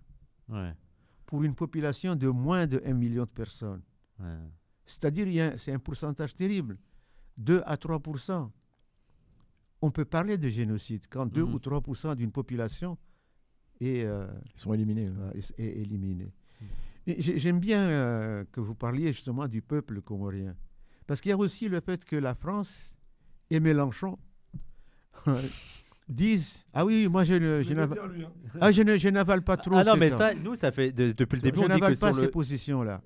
pour une population de moins de 1 million de personnes. C'est-à-dire, c'est un pourcentage terrible, 2 à 3 On peut parler de génocide quand 2 mhm. ou 3 d'une population euh, ils sont éliminés. Hein. Et, éliminés. J'aime bien euh, que vous parliez justement du peuple comorien. Parce qu'il y a aussi le fait que la France et Mélenchon disent Ah oui, moi je n'avale hein. ah, je je pas trop. Ah non, mais ça, nous, ça fait depuis le début. Je on n'avale pas ces positions-là.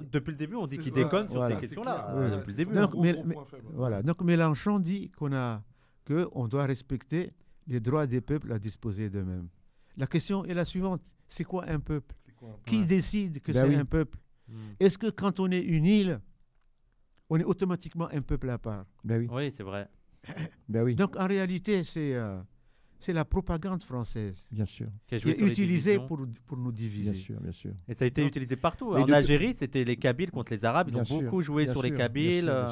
depuis le début, on dit qu'ils déconne sur ces questions-là. début. Hein. Donc, voilà. Donc Mélenchon dit qu'on a, que on doit respecter les droits des peuples à disposer d'eux-mêmes. La question est la suivante. C'est quoi un peuple Qui décide que ben c'est un peuple hmm. Est-ce que quand on est une île, on est automatiquement un peuple à part ben oui. oui c'est vrai. Ben oui. Donc en réalité, c'est... Euh, c'est la propagande française. Bien sûr. Qui, a est utilisée pour, pour, nous diviser. Et ça a été utilisé partout. Hein. En Algérie, c'était les Kabyles contre les Arabes. Ils ont beaucoup joué sur les Kabyles. Euh.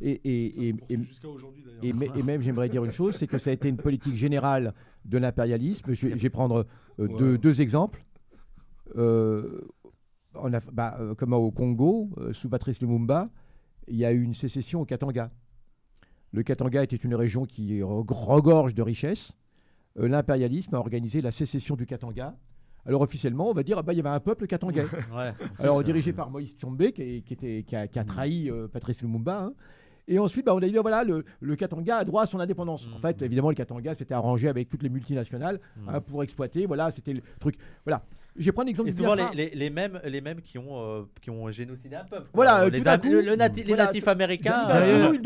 Et, et, et, même, j'aimerais dire une chose, c'est que ça a été une politique générale de l'impérialisme. Je, vais prendre euh, deux, exemples. Euh, en bah, comme au Congo, sous Patrice Lumumba, il y a eu une sécession au Katanga. Le Katanga était une région qui regorge de richesses euh, l'impérialisme a organisé la sécession du Katanga. Alors officiellement, on va dire qu'il ah bah, y avait un peuple katangais. Alors dirigé par Moïse Tchombe, qui, était, qui, a, mm. trahi euh, Patrice Lumumba. Hein. Et ensuite, bah, on a dit, bah, voilà, le, Katanga a droit à son indépendance. En mm. fait, évidemment, le Katanga s'était arrangé avec toutes les multinationales mm. hein, pour exploiter. Voilà, c'était le truc. Voilà. Je prendre l'exemple du souvent les, les, mêmes les mêmes qui ont euh, qui ont génocidé un peuple. Voilà, les, les natifs américains. Ils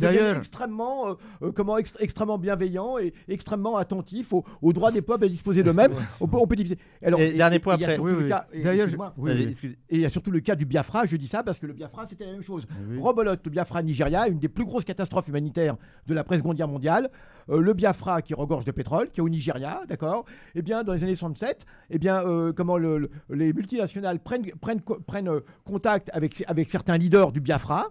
deviennent extrêmement, euh, euh, comment, extrêmement bienveillant et extrêmement attentifs aux, droits des peuples à disposer d'eux-mêmes. on, peut, diviser. dernier point après. D'ailleurs, moi Et il y a surtout le cas du Biafra, je dis ça parce que le Biafra, c'était la même chose. Robolote, Biafra Nigeria, une des plus grosses catastrophes humanitaires de la Seconde Guerre mondiale. Euh, le Biafra qui regorge de pétrole, qui est au Nigeria, d'accord Eh bien, dans les années 67, eh bien, euh, comment les multinationales prennent, euh, contact avec, avec certains leaders du Biafra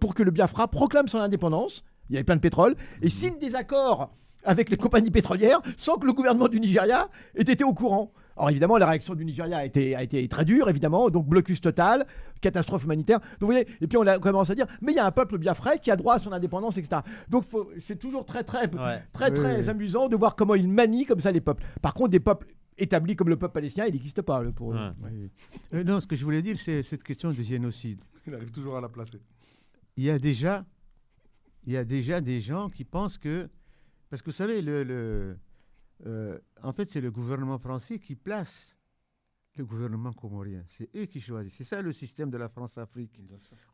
pour que le Biafra proclame son indépendance. Il y avait plein de pétrole. Et signe des accords avec les compagnies pétrolières sans que le gouvernement du Nigeria ait été au courant. Alors évidemment, la réaction du Nigeria a été, a été très dure, évidemment, donc blocus total, catastrophe humanitaire. vous voyez, et puis on commence à dire, mais il y a un peuple bien frais qui a droit à son indépendance, etc. Donc c'est toujours très très très très amusant de voir comment ils manient comme ça les peuples. Par contre, des peuples établis comme le peuple palestinien, il n'existe pas le pour euh, non, ce que je voulais dire, c'est cette question du génocide. Il arrive toujours à la placer. Il y a déjà, il y a déjà des gens qui pensent que, parce que vous savez, le euh, en fait, c'est le gouvernement français qui place le gouvernement comorien. C'est eux qui choisissent. C'est ça le système de la France-Afrique.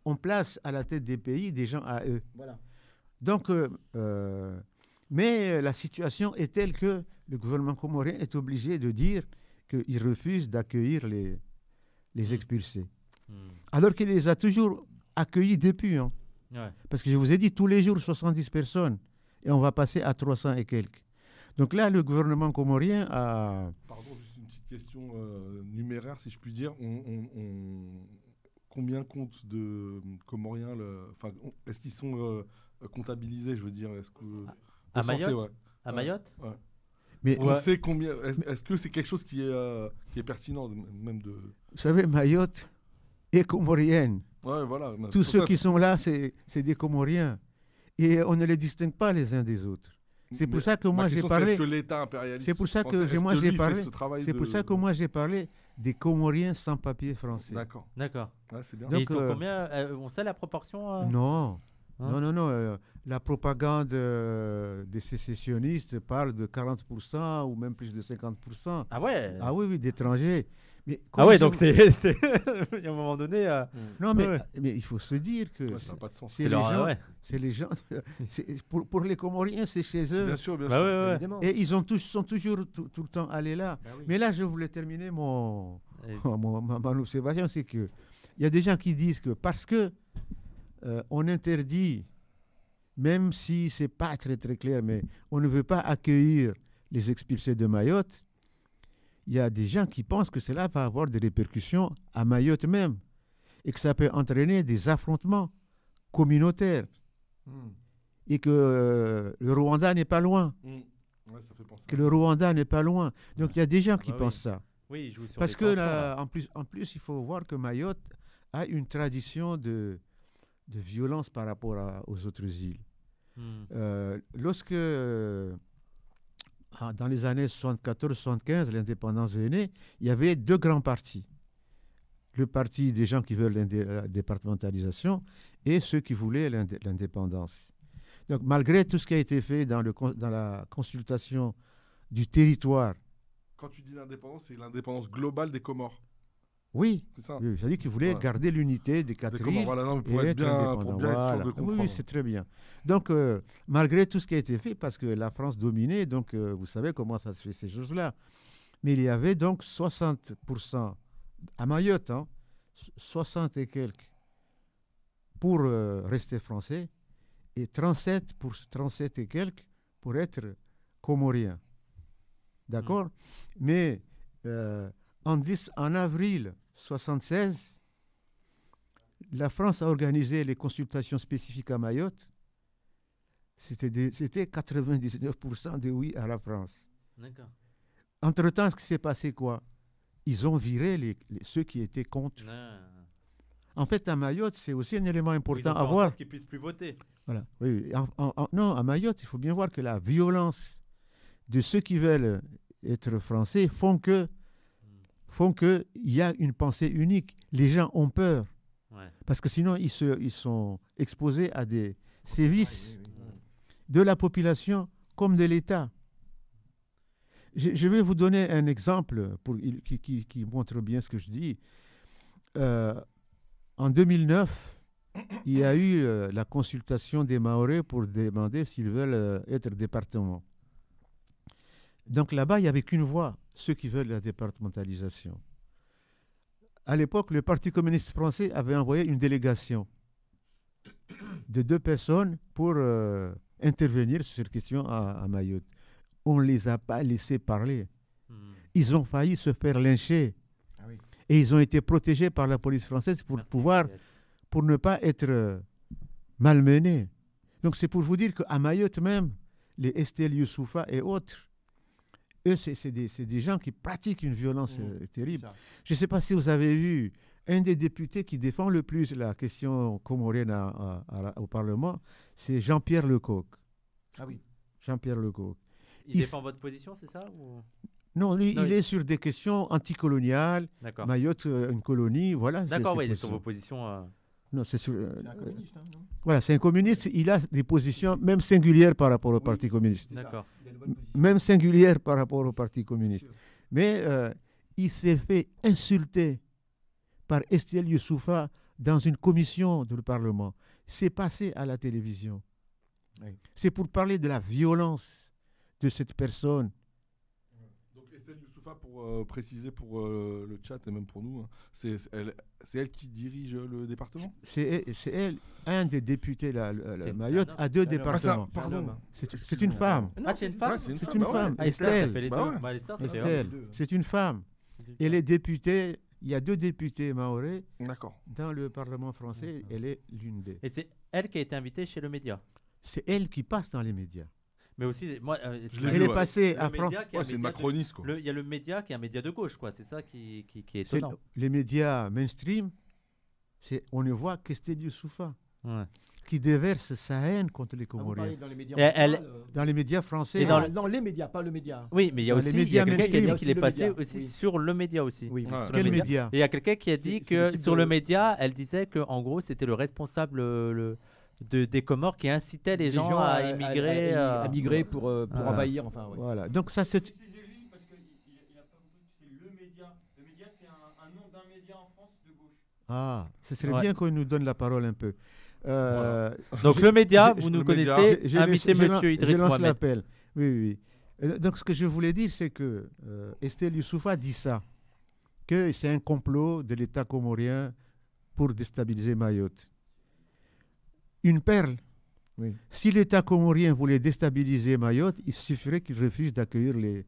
On place à la tête des pays des gens à eux. Donc, euh, euh, mais la situation est telle que le gouvernement comorien est obligé de dire qu'il refuse d'accueillir les, les hmm. expulsés. Hmm. Alors qu'il les a toujours accueillis depuis. Hein. Parce que je vous ai dit, tous les jours, 70 personnes. Et on va passer à 300 et quelques. Donc là, le gouvernement comorien a... Pardon, juste une petite question euh, numéraire, si je puis dire. On, Combien compte de Comoriens le... Est-ce qu'ils sont euh, comptabilisés, je veux dire est-ce que... À, Mayotte, ouais. Mais on sait combien. Est-ce que c'est quelque chose qui est, euh, qui est pertinent même de. Vous savez, Mayotte est comorienne. Tous ceux qui sont là, c'est des Comoriens. Et on ne les distingue pas les uns des autres. C'est pour ça que moi j'ai parlé. C'est l'État impérialiste. C'est pour ça que j'ai moi j'ai parlé. C'est pour ça que moi j'ai parlé des Comoriens sans papier français. D'accord. D'accord. Donc ils euh, combien euh, On sait la proportion. Euh hein non. non. Non, non, la propagande des sécessionnistes parle de 40% ou même plus de 50%. Ah ouais Ah oui, oui, d'étrangers ah ouais, donc c'est. a un moment donné. Euh, mm. Non, mais, mais, il faut se dire que. c'est les, c'est les, gens. Pour, pour, les Comoriens, c'est chez eux. Bien sûr, bien bah sûr. Et ils ont tous, sont toujours tout, le temps allés là. Bah mais là, je voulais terminer mon, mon, observation c'est qu'il y a des gens qui disent que parce que euh, on interdit, même si c'est pas très très clair, mais on ne veut pas accueillir les expulsés de Mayotte il y a des gens qui pensent que cela va avoir des répercussions à Mayotte même et que ça peut entraîner des affrontements communautaires hmm. et que euh, le Rwanda n'est pas loin. Hmm. que le Rwanda n'est pas loin. Donc il y a des gens qui pensent ça. Oui, Parce que là, en plus, en plus, il faut voir que Mayotte a une tradition de, de violence par rapport aux autres îles. Hmm. Euh, lorsque euh, ah, dans les années 74-75, l'indépendance venait, il y avait deux grands partis. Le parti des gens qui veulent la départementalisation et ceux qui voulaient l'indépendance. Donc, malgré tout ce qui a été fait dans, le, dans la consultation du territoire. Quand tu dis l'indépendance, c'est l'indépendance globale des Comores. Oui, ça. oui j'ai dit qu'il voulait garder l'unité des quatre être, Oui, c'est très bien. Donc, euh, malgré tout ce qui a été fait, parce que la France dominait, donc euh, vous savez comment ça se fait ces choses-là. Mais il y avait donc 60% à Mayotte, 60 hein, et quelques pour euh, rester français et 37, pour, 37 et quelques pour être comorien. D'accord hmm. Mais en, 10, en avril 1976, la France a organisé les consultations spécifiques à Mayotte. C'était 99% de oui à la France. Entre-temps, ce qui s'est passé quoi Ils ont viré les, ceux qui étaient contre. Ah. En fait, à Mayotte, c'est aussi un élément important à voir. Qu'ils puissent plus voter. non, à Mayotte, il faut bien voir que la violence de ceux qui veulent être français font que font qu'il y a une pensée unique. Les gens ont peur. Parce que sinon, ils, se, ils sont exposés à des sévices de la population comme de l'État. Je, vais vous donner un exemple pour, qui, montre bien ce que je dis. Euh, en 2009, il y a eu euh, la consultation des Maoris pour demander s'ils veulent euh, être département. Donc là-bas, il n'y avait qu'une voix ceux qui veulent la départementalisation. À l'époque, le Parti communiste français avait envoyé une délégation de deux personnes pour euh, intervenir sur cette question à, Mayotte. On ne les a pas laissés parler. Hmm. Ils ont failli se faire lyncher. Ah et ils ont été protégés par la police française pour, pouvoir, pour ne pas être euh, malmenés. Donc c'est pour vous dire qu'à Mayotte même, les STL Youssoufa et autres, eux, c'est des, gens qui pratiquent une violence mmh. euh, terrible. Je ne sais pas si vous avez vu un des députés qui défend le plus la question comorienne au Parlement, c'est Jean-Pierre Lecoq. Ah oui. Jean-Pierre Lecoq. Il, il défend votre position, c'est ça Non, lui, il, est sur des questions anticoloniales. Mayotte, euh, une colonie, voilà. D'accord, oui, il est sur vos positions. Euh, euh, c'est un communiste, hein, Voilà, c'est un communiste. Il a des positions même singulières par rapport au Parti communiste. D'accord. Même singulières par rapport au Parti communiste. Mais euh, il s'est fait insulter par Estiel Youssoufa dans une commission du Parlement. C'est passé à la télévision. C'est pour parler de la violence de cette personne pour euh, préciser pour euh, le chat et même pour nous, hein. c'est elle, elle, qui dirige le département C'est elle, un des députés, la, Mayotte, a deux départements. Bah bah, hein. c'est une, femme. c'est une femme C'est une, femme, Estelle. C'est une femme. Et les députés, il y a deux députés maorais dans le Parlement français. Elle est l'une des. Et c'est elle qui a été invitée chez le média C'est elle qui passe dans les médias mais aussi moi euh, je à c'est quoi. Il y a le média qui est un média de gauche quoi, c'est ça qui, qui, est étonnant. les médias mainstream, c'est on ne voit que Stéphane Soufa. qui déverse sa haine contre les Comoriens. Ah, dans, les elle, euh, dans les médias français. Et ah, dans, les médias, pas le média. Oui, mais il y a aussi quelqu'un qui a dit qu'il est passé aussi sur le média aussi. Oui, sur Quel média, il y a quelqu'un qui a dit que sur le média, elle disait que en gros c'était le responsable euh, le de, des Comores qui incitaient les, gens, à, à émigrer. Euh, à, migrer pour, euh, pour envahir, enfin. Ouais. Voilà. Donc ça, c'est. Ah, ce serait bien qu'on nous donne la parole un peu. Euh, donc le média, vous nous connaissez, j'ai, Monsieur Idriss l'appel. Oui, oui, Donc ce que je voulais dire, c'est que Estelle Youssoufa dit ça, que c'est un complot de l'État comorien pour déstabiliser Mayotte une perle. Si l'État comorien voulait déstabiliser Mayotte, il suffirait qu'il refuse d'accueillir les,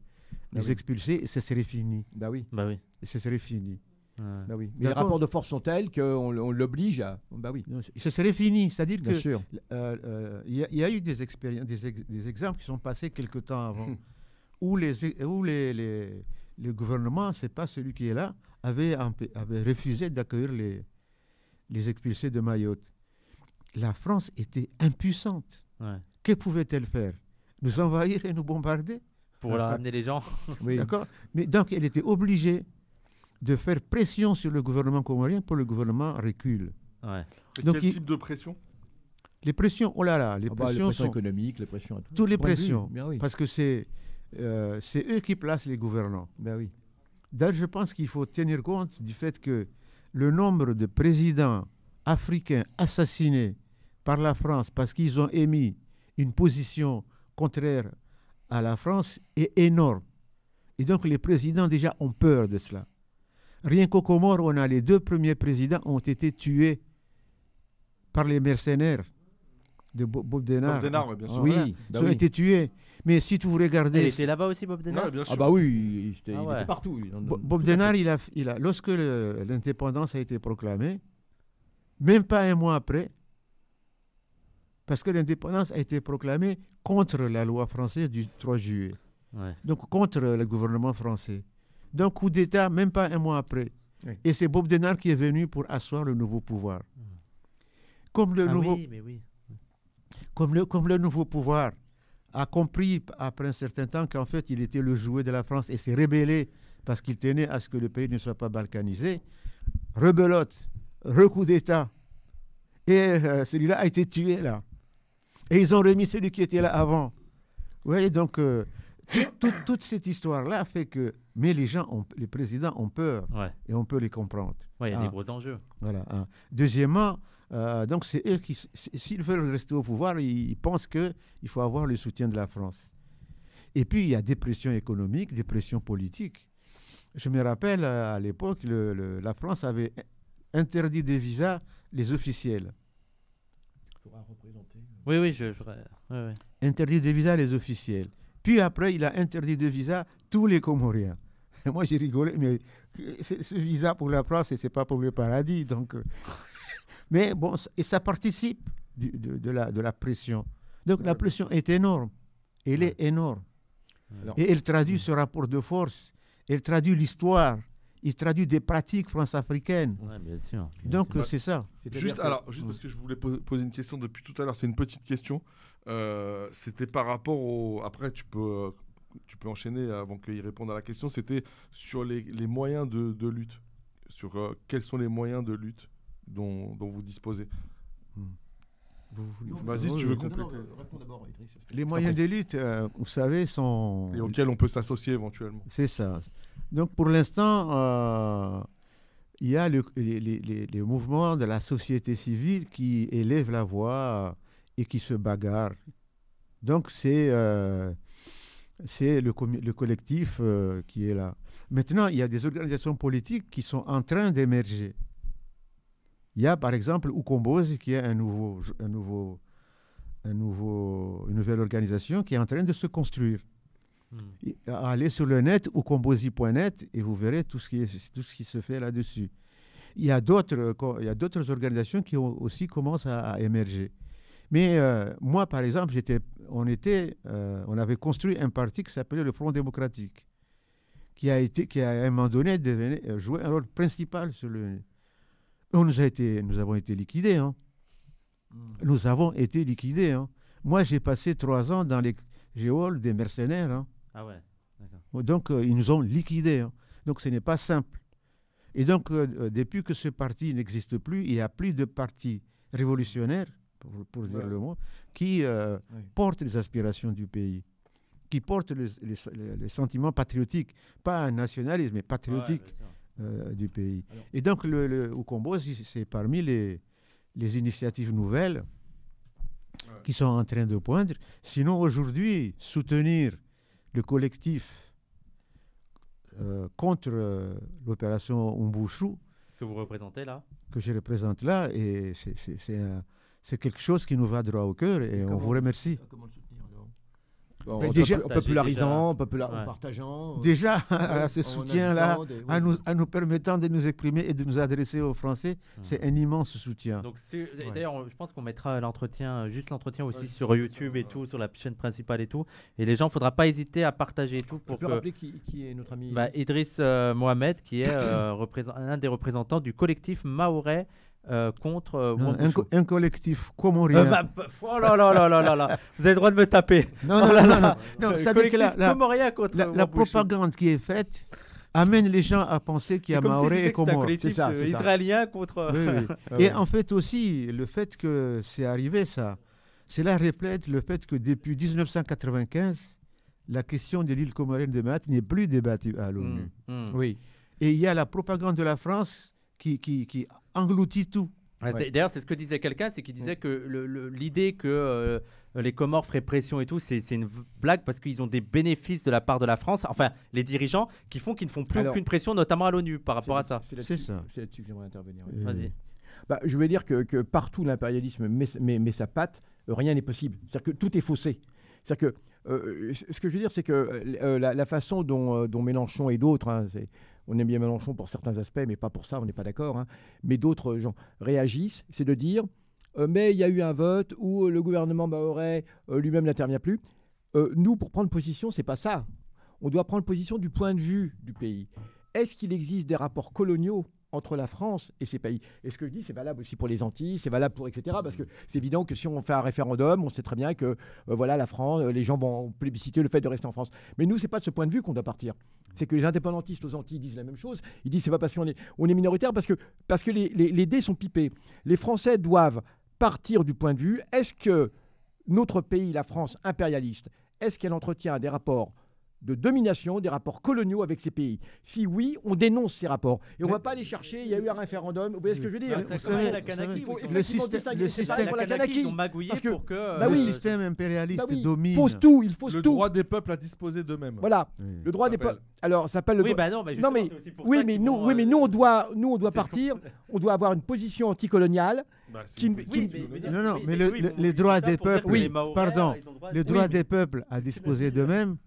bah expulsés et ce serait fini. Bah oui. Bah oui. Et ce serait fini. Bah oui. Mais les rapports de force sont tels qu'on l'oblige à. Bah oui. Ce serait fini. C'est-à-dire que. Euh, euh, il y, a eu des, des, exemples qui sont passés quelque temps avant où, les, où les, le gouvernement, c'est pas celui qui est là, avait, avait refusé d'accueillir les, les expulsés de Mayotte la France était impuissante. Que pouvait-elle faire Nous envahir et nous bombarder Pour ramener les gens. Mais donc, elle était obligée de faire pression sur le gouvernement comorien pour que le gouvernement recule. quel type de pression Les pressions, oh là là, les, ah bah, pressions, économiques, les pressions à tout. Toutes les pressions, parce que c'est euh, c'est eux qui placent les gouvernants. Ben oui. D'ailleurs, je pense qu'il faut tenir compte du fait que le nombre de présidents africains assassinés par la France parce qu'ils ont émis une position contraire à la France est énorme. Et donc les présidents déjà ont peur de cela. Rien qu'au Comores, on a les deux premiers présidents ont été tués par les mercenaires de Bob Denard. Bob Denard, bien sûr. Oui, ils bah ont été tués. Mais si vous regardez... Il était là-bas aussi, Bob Denard Ah bah oui, il était, ah partout. Bob Denard, il a, il a, lorsque l'indépendance a été proclamée, même pas un mois après, parce que l'indépendance a été proclamée contre la loi française du 3 juillet. Donc contre le gouvernement français. Donc coup d'État, même pas un mois après. Et c'est Bob Denard qui est venu pour asseoir le nouveau pouvoir. Comme le ah nouveau... Comme le, nouveau pouvoir a compris après un certain temps qu'en fait il était le jouet de la France et s'est rébellé parce qu'il tenait à ce que le pays ne soit pas balkanisé, rebelote, recoup d'État. Et euh, celui-là a été tué là. Et ils ont remis celui qui était là avant. Vous voyez, donc, euh, toute cette histoire-là fait que. Mais les gens, ont, les présidents ont peur. Et on peut les comprendre. Il y a des ah. gros enjeux. Voilà. Ah. Deuxièmement, euh, donc, c'est eux qui, s'ils veulent rester au pouvoir, ils, ils pensent qu'il faut avoir le soutien de la France. Et puis, il y a des pressions économiques, des pressions politiques. Je me rappelle, euh, à l'époque, la France avait interdit des visas les officiels. Oui, oui, je. Interdit de visa les officiels. Puis après, il a interdit de visa tous les Comoriens. moi, j'ai rigolé, mais ce visa pour la France, et c'est pas pour le paradis. Donc... Euh. mais bon, et ça participe de, la, de la pression. Donc la pression est énorme. Elle est énorme. et elle traduit ce rapport de force. Elle traduit l'histoire il traduit des pratiques france-africaines. bien sûr. Donc bah, c'est ça. Juste, alors, juste parce que je voulais poser une question depuis tout à l'heure, c'est une petite question. Euh, c'était par rapport au. Après, tu peux, tu peux enchaîner avant qu'il réponde à la question. C'était sur les, moyens de, lutte. Sur euh, quels sont les moyens de lutte dont, vous disposez hmm. Vas-y, si tu veux compléter. Euh, les moyens de lutte vous savez, sont. Et auxquels on peut s'associer éventuellement. C'est ça. Donc pour l'instant, euh, il y a les, mouvements de la société civile qui élèvent la voix et qui se bagarrent. Donc c'est euh, le, collectif euh, qui est là. Maintenant, il y a des organisations politiques qui sont en train d'émerger. Il y a par exemple Ukombozi qui est un nouveau, un nouveau, un nouveau, une nouvelle organisation qui est en train de se construire. Mm. Euh, allez sur le net ou composi.net et vous verrez tout ce qui, est, tout ce qui se fait là-dessus. Il y a d'autres euh, organisations qui aussi commencent à, émerger. Mais euh, moi, par exemple, j'étais, on, était, on avait construit un parti qui s'appelait le Front démocratique, qui a, été, qui a, à un moment donné joué un rôle principal sur le. On nous, a été, nous avons été liquidés. Hein. Mm. Nous avons été liquidés. Hein. Moi, j'ai passé trois ans dans les géoles des mercenaires. Hein. Ah ouais, d'accord. Donc, euh, ils nous ont liquidés. Hein. Donc, ce n'est pas simple. Et donc, euh, euh, depuis que ce parti n'existe plus, il n'y a plus de parti révolutionnaire, pour, dire le mot, qui porte les aspirations du pays, qui porte les, sentiments patriotiques, pas un nationalisme, mais patriotique du pays. Et donc, le, le c'est parmi les, les, initiatives nouvelles qui sont en train de poindre. Sinon, aujourd'hui, soutenir le collectif euh, contre euh, l'opération Umbushu. Que vous représentez là Que je représente là, et c'est quelque chose qui nous va droit au cœur, et, on vous remercie. Euh, déjà, en popularisant, en partageant. Déjà, à ce soutien-là, à, nous, à nous permettant de nous exprimer et de nous adresser aux Français, hmm. c'est un immense soutien. D'ailleurs, je pense qu'on mettra l'entretien, euh, juste l'entretien aussi sur YouTube et tout, sur la chaîne principale et tout. Et les gens, il ne faudra pas hésiter à partager tout. Pour je peux rappeler qui, est notre ami bah, Idriss euh, Mohamed, qui est un des représentants du collectif maoré. Euh, contre. Euh, un, collectif comorien. Euh, bah, oh là là là là là Vous avez le droit de me taper. Non, non, oh non, non, la, la, propagande qui est faite amène les gens à penser qu'il y a Maoré et Comoré. C'est ça, c'est Israélien contre. Oui, oui. et en fait aussi, le fait que c'est arrivé ça, cela reflète le fait que depuis 1995, la question de l'île comorienne de Mahat n'est plus débattue à l'ONU. Mmh, mmh. Oui. Et il y a la propagande de la France qui, qui, qui engloutit tout. D'ailleurs, c'est ce que disait quelqu'un, c'est qu'il disait que l'idée que euh, les Comores feraient pression et tout, c'est une blague parce qu'ils ont des bénéfices de la part de la France, enfin les dirigeants, qui font qu'ils ne font plus aucune pression, notamment à l'ONU par rapport à ça. C'est là-dessus que j'aimerais intervenir. Euh, Vas-y. Bah, je vais dire que, partout l'impérialisme met, sa patte, euh, rien n'est possible. C'est-à-dire que tout est faussé. C'est-à-dire que ce que je veux dire, c'est que la, façon dont, Mélenchon et d'autres, hein, on aime bien Mélenchon pour certains aspects, mais pas pour ça, on n'est pas d'accord. Hein. Mais d'autres gens réagissent, c'est de dire euh, mais il y a eu un vote où euh, le gouvernement Maoré euh, lui-même n'intervient plus. nous, pour prendre position, c'est pas ça. On doit prendre position du point de vue du pays. Est-ce qu'il existe des rapports coloniaux entre la France et ces pays. Et ce que je dis, c'est valable aussi pour les Antilles, c'est valable pour etc. Parce que c'est évident que si on fait un référendum, on sait très bien que euh, voilà la France, euh, les gens vont plébisciter le fait de rester en France. Mais nous, c'est pas de ce point de vue qu'on doit partir. C'est que les indépendantistes aux Antilles disent la même chose. Ils disent c'est pas parce qu'on est, on est minoritaire, parce que, parce que les, les dés sont pipés. Les Français doivent partir du point de vue est-ce que notre pays, la France impérialiste, est-ce qu'elle entretient des rapports de domination des rapports coloniaux avec ces pays Si oui, on dénonce ces rapports. Et on ne va pas les chercher, il y a eu un référendum, vous voyez ce que je veux dire le système, impérialiste bah domine. il faut tout. Le droit des peuples à disposer d'eux-mêmes. Voilà, le droit des peuples. Alors, ça s'appelle le droit. Oui, bah non, mais, oui, mais nous, oui, mais nous, on doit, nous, on doit partir, on doit avoir une position anticoloniale. Bah, qui, mais, non, non, mais les droits des peuples, pardon, les droits des peuples à disposer d'eux-mêmes,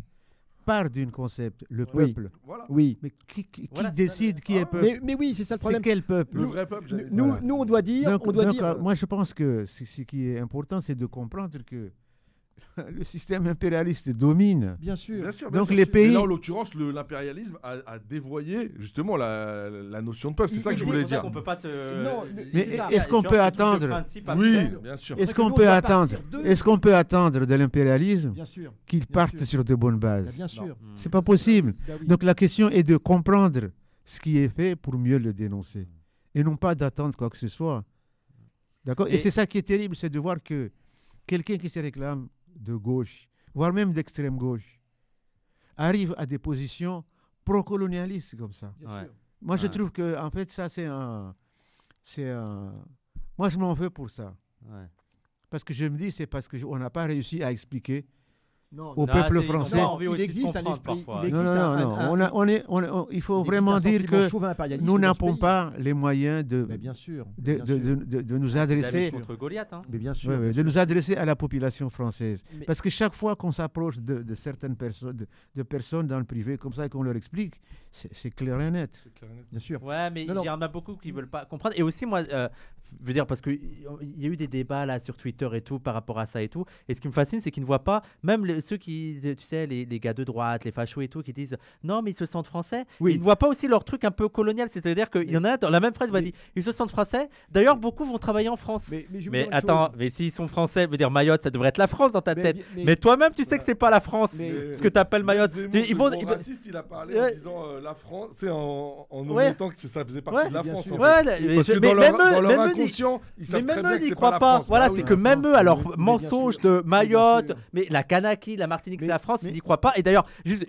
part d'un concept, le peuple. Oui. Mais qui, décide qui est ah. peuple mais, oui, c'est ça le problème. C'est quel peuple Nous, nous, on doit dire. dire... Euh, moi, je pense que ce qui est important, c'est de comprendre que le système impérialiste domine. Bien sûr. Donc les pays. là, en l'occurrence, l'impérialisme a, dévoyé justement la, notion de peuple. C'est ça que je voulais dire. peut pas se... non, mais est-ce qu'on peut attendre Oui, bien sûr. Est-ce qu'on peut attendre Est-ce qu'on peut attendre de l'impérialisme qu'il parte sur de bonnes bah, bases Bien sûr. C'est pas possible. Bah Donc la question est de comprendre ce qui est fait pour mieux le dénoncer et non pas d'attendre quoi que ce soit. D'accord et c'est ça qui est terrible, c'est de voir que quelqu'un qui se réclame de gauche, voire même d'extrême gauche, arrive à des positions pro-colonialistes comme ça. Moi, je trouve que, en fait, ça, c'est un, c'est un... Moi, je m'en veux pour ça. Parce que je me dis, c'est parce que qu'on n'a pas réussi à expliquer au peuple français. Non, il existe non, non, Un, on, est, il faut vraiment dire que nous n'avons pas les moyens de, de, de, de, nous adresser hein. mais bien sûr, de nous adresser à la population française. Parce que chaque fois qu'on s'approche de, certaines personnes, de, personnes dans le privé comme ça et qu'on leur explique, c'est clair et net. Bien sûr. Ouais, mais il y en a beaucoup qui veulent pas comprendre. Et aussi, moi, euh, je veux dire, parce qu'il y a eu des débats là sur Twitter et tout par rapport à ça et tout. Et ce qui me fascine, c'est qu'ils ne voient pas, même ceux, qui, tu sais, les, gars de droite, les fachos et tout, qui disent non, mais ils se sentent français. Oui. Ils ne voient pas aussi leur truc un peu colonial. C'est-à-dire qu'il y en a dans la même phrase, ils se sentent français. D'ailleurs, beaucoup vont travailler en France. Mais, attends, mais s'ils sont français, veut dire Mayotte, ça devrait être la France dans ta tête. Mais, toi-même, tu sais que c'est pas la France. Euh, ce que tu appelles Mayotte. ils vont, raciste, il a parlé en disant euh, la France, c'est en, en que ça faisait partie de la France. En mais même eux, dans leur ils savent très pas Voilà, c'est que même eux, alors mensonge de Mayotte, mais la Kanaki la Martinique, c'est la France, il ils n'y croient pas. Et d'ailleurs, juste,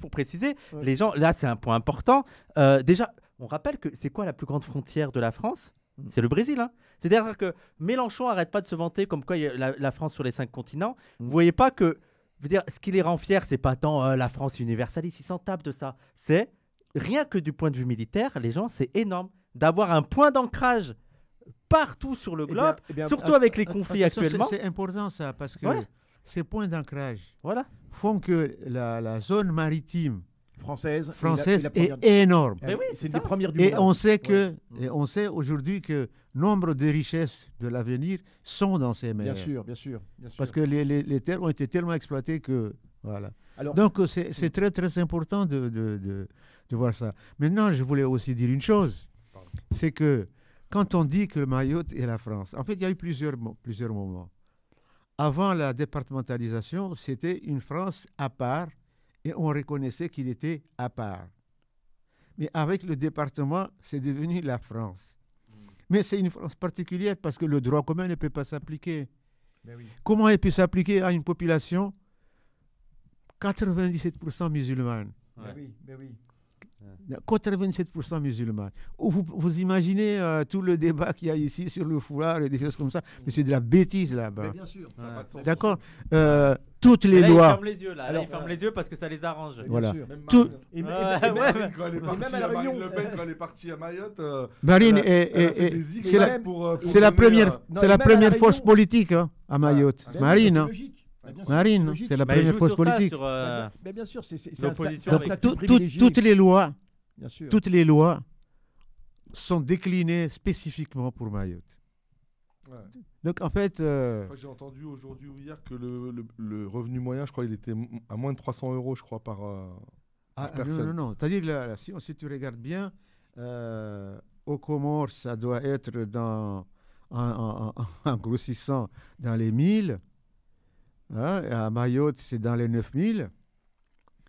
pour préciser, les gens, là c'est un point important. Euh, déjà, on rappelle que c'est quoi la plus grande frontière de la France hmm. c'est le Brésil. Hein. C'est-à-dire que Mélenchon arrête pas de se vanter comme quoi il la, France sur les cinq continents. Hmm. Vous voyez pas que dire, ce qui les rend fiers, c'est pas tant euh, la France universaliste, ils s'en tapent de ça. C'est rien que du point de vue militaire, les gens, c'est énorme d'avoir un point d'ancrage partout sur le eh globe, eh surtout avec les conflits actuellement. C'est important ça, parce que ces points d'ancrage voilà. font que la, zone maritime française, est énorme. Oui, Et on sait que, sait aujourd'hui que nombre de richesses de l'avenir sont dans ces mers. Bien sûr, bien sûr, Parce que les, terres ont été tellement exploitées que voilà. Donc c'est très très important de, voir ça. Maintenant, je voulais aussi dire une chose, c'est que quand on dit que Mayotte est la France, en fait, il y a eu plusieurs plusieurs moments. Avant la départementalisation, c'était une France à part et on reconnaissait qu'il était à part. Mais avec le département, c'est devenu la France. Mm. Mais c'est une France particulière parce que le droit commun ne peut pas s'appliquer. Ben Comment il peut s'appliquer à une population 97% musulmane ben ben 87% musulmans. Vous, imaginez euh, tout le débat qu'il y a ici sur le foulard et des choses comme ça, mais c'est de la bêtise là-bas. Bien sûr, ça sens. D'accord. Euh, toutes les lois. Ils ferment les yeux là. Alors, là ils ferment les yeux parce que ça les arrange. Voilà. Même Tout... même quand elle est partie à Marine Le Pen quand elle est partie à Mayotte. Euh, Marine c'est la, première c'est la première force politique hein, à Mayotte. Marine. Hein. Bah, Marine, c'est la bah, première pause politique. mais euh, bah, bien sûr, c'est Toutes les lois, bien toutes les lois sont déclinées spécifiquement pour Mayotte. Donc en fait, euh, j'ai entendu aujourd'hui ou hier que le, revenu moyen, je crois, il était à moins de 300 euros, je crois, par, euh, ah, personne. Non, non, non. C'est-à-dire que si, tu regardes bien, au Comores, ça doit être dans en, grossissant dans les 1000, Hein, à Mayotte, c'est dans les 9000. 000.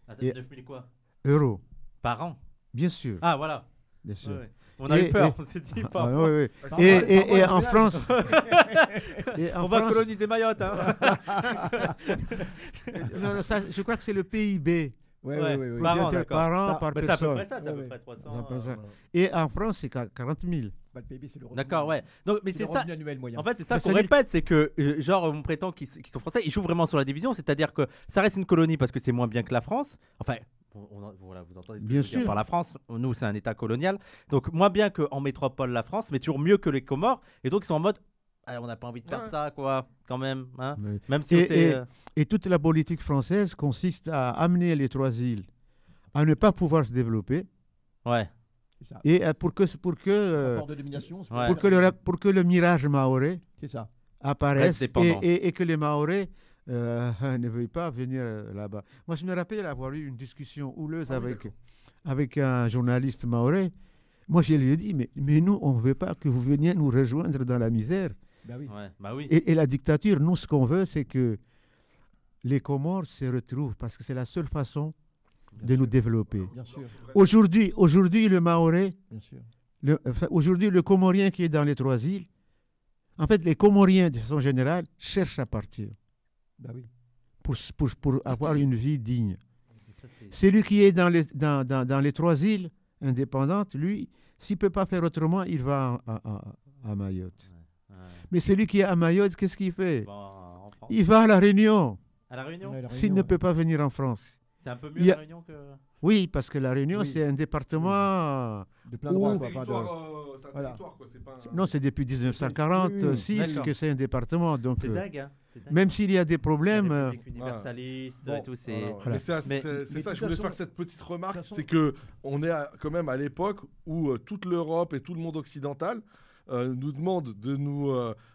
9 9000 quoi Euros. Par an Bien sûr. Ah, voilà. Bien sûr. On a eu peur, on s'est dit ah, pas. Ah, oui, oui. Et, et, en France. on va coloniser Mayotte. Hein. non, je crois que c'est le PIB. Ouais, ouais, ouais, par, an, par, personne. C'est à peu ça, c'est à 300. Euh, et en France, c'est 40 000 le PIB, c'est le revenu. D'accord, ouais. Donc, mais c'est ça. moyen. En fait, c'est ça qu'on répète, c'est que, euh, genre, on prétend qu'ils sont français, ils jouent vraiment sur la division, c'est-à-dire que ça reste une colonie parce que c'est moins bien que la France. Enfin, vous entendez bien sûr. par la France. Nous, c'est un État colonial. Donc, moins bien qu'en métropole la France, mais toujours mieux que les Comores. Et donc, ils sont en mode, ah, on n'a pas envie de perdre ça, quoi, quand même. Hein. même si euh, et, toute la politique française consiste à amener les trois îles à ne pas pouvoir se développer. Ouais. Et euh, pour que pour que euh, pour que le pour que le mirage maoré ça. apparaisse et, et, que les maoré euh, ne veuillent pas venir là-bas. Moi, je me rappelle avoir eu une discussion houleuse ah avec avec un journaliste maoré. Moi, je lui ai dit mais mais nous on ne veut pas que vous veniez nous rejoindre dans la misère. Bah oui. bah oui. Et, et, la dictature, nous ce qu'on veut c'est que les Comores se retrouvent parce que c'est la seule façon de nous développer. Aujourd'hui, aujourd'hui, le Maoré, aujourd'hui, le Comorien qui est dans les trois îles, en fait, les Comoriens, de façon générale, cherchent à partir bah pour, pour, avoir une vie digne. Celui qui est dans les, dans, dans, les trois îles indépendantes, lui, s'il ne peut pas faire autrement, il va à, Mayotte. Mais celui qui est à Mayotte, qu'est-ce qu'il fait bah, Il va à la Réunion. À la Réunion S'il ne peut pas venir en France. C'est un peu mieux la Réunion que. Oui, parce que la Réunion, c'est un département. De plein droit. un quoi, pas Non, c'est depuis 1946 que c'est un département. Donc, euh, hein, même s'il y a des problèmes. Euh, c'est. ça, je voulais faire cette petite remarque, c'est que on est quand même à l'époque où euh, toute l'Europe et tout le monde occidental nous demande de nous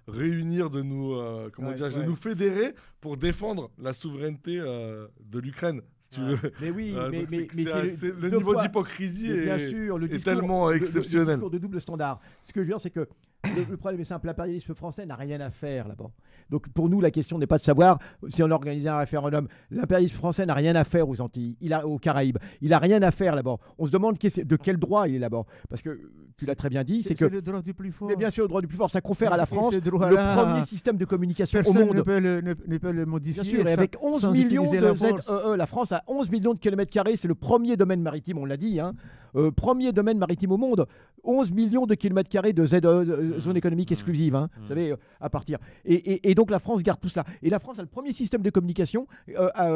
réunir, de nous, comment dire, de nous fédérer pour défendre la souveraineté de l'Ukraine. Ah, mais oui, ah, mais, le, niveau d'hypocrisie est, tellement exceptionnel. Le, discours de double standard. Ce que je veux dire, c'est que le, problème est simple. L'impérialisme français n'a rien à faire là-bas. Donc pour nous, la question n'est pas de savoir si on organisait un référendum. L'impérialisme français n'a rien à faire aux Antilles, il a, aux Caraïbes. Il n'a rien à faire là-bas. On se demande de quel droit il est là-bas. Parce que tu l'as très bien dit, c'est que. le droit du plus fort. Mais bien sûr, le droit du plus fort, ça confère à la France le premier système de communication au monde. Ne peut, le, ne, peut le modifier. Bien sûr, et avec 11 millions de la e e, la France a 11 millions de kilomètres carrés, c'est le premier domaine maritime, on l'a dit. Hein. Euh, premier domaine maritime au monde, 11 millions de kilomètres carrés de euh, mmh. zone économique mmh. exclusive, hein, vous mmh. savez, euh, à partir. Et, donc la France garde tout cela. Et la France a le premier système de communication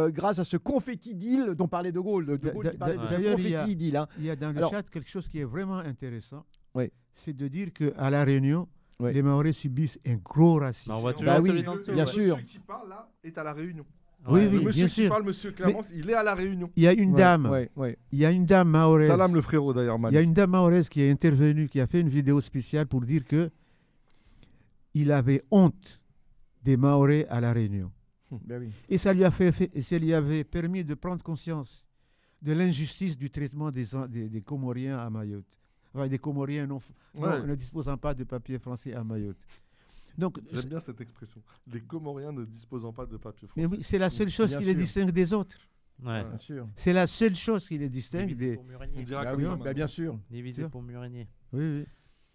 grâce à ce confetti deal dont parlait De Gaulle. De, Gaulle Il y a dans le chat quelque chose qui est vraiment intéressant. Oui. C'est de dire qu'à La Réunion, les Maoris subissent un gros racisme. Bah, bah oui, bien sûr. Celui qui parle là est à La Réunion. Oui, oui, monsieur parle, monsieur il est à La Réunion. Il y a une dame, il y a une dame maoraise. Salam le frérot d'ailleurs, Il y a une dame maoraise qui est intervenue, qui a fait une vidéo spéciale pour dire que il avait honte des Maorais à La Réunion. Hum. Ben Et ça lui, a fait, ça lui avait permis de prendre conscience de l'injustice du traitement des, Comoriens à Mayotte. Enfin, des Comoriens ne disposant pas de papier français à Mayotte. J'aime bien cette expression. Les Comoriens ne disposant pas de papier français. Mais oui, c'est la seule chose qui les distingue des autres. Bien sûr. C'est la seule chose qui les distingue des. On dira bah, oui, bah, bien sûr. Des pour Oui, oui.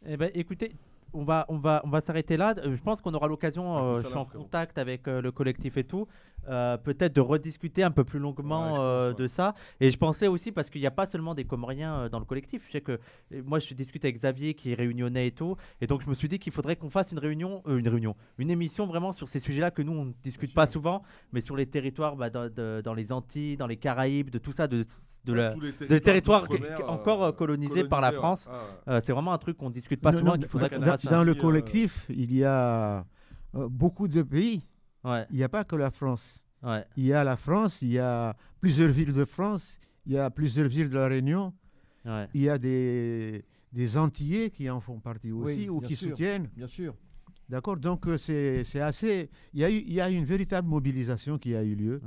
Eh ben, écoutez, on va, on va, on va s'arrêter là. Euh, je pense qu'on aura l'occasion, euh, je suis en contact avec euh, le collectif et tout, peut-être de rediscuter un peu plus longuement de ça. Et je pensais aussi, parce qu'il n'y a pas seulement des Comoriens dans le collectif, je sais que moi je discute avec Xavier qui réunionnait et tout, et donc je me suis dit qu'il faudrait qu'on fasse une réunion, une réunion, une émission vraiment sur ces sujets-là que nous on ne discute pas souvent, mais sur les territoires bah, dans, les Antilles, dans les Caraïbes, de tout ça, de de, la, territoires euh, encore euh, colonisés, par la France. Ah, euh, c'est vraiment un truc qu'on discute pas souvent Dans le collectif, il y a beaucoup de pays. Il n'y a pas que la France. Il y a la France, il y a plusieurs villes de France, il y a plusieurs villes de la Réunion, il y a des, des Antillais qui en font partie aussi ou qui soutiennent. Bien sûr. D'accord Donc, euh, c'est assez. Il y, a eu, une véritable mobilisation qui a eu lieu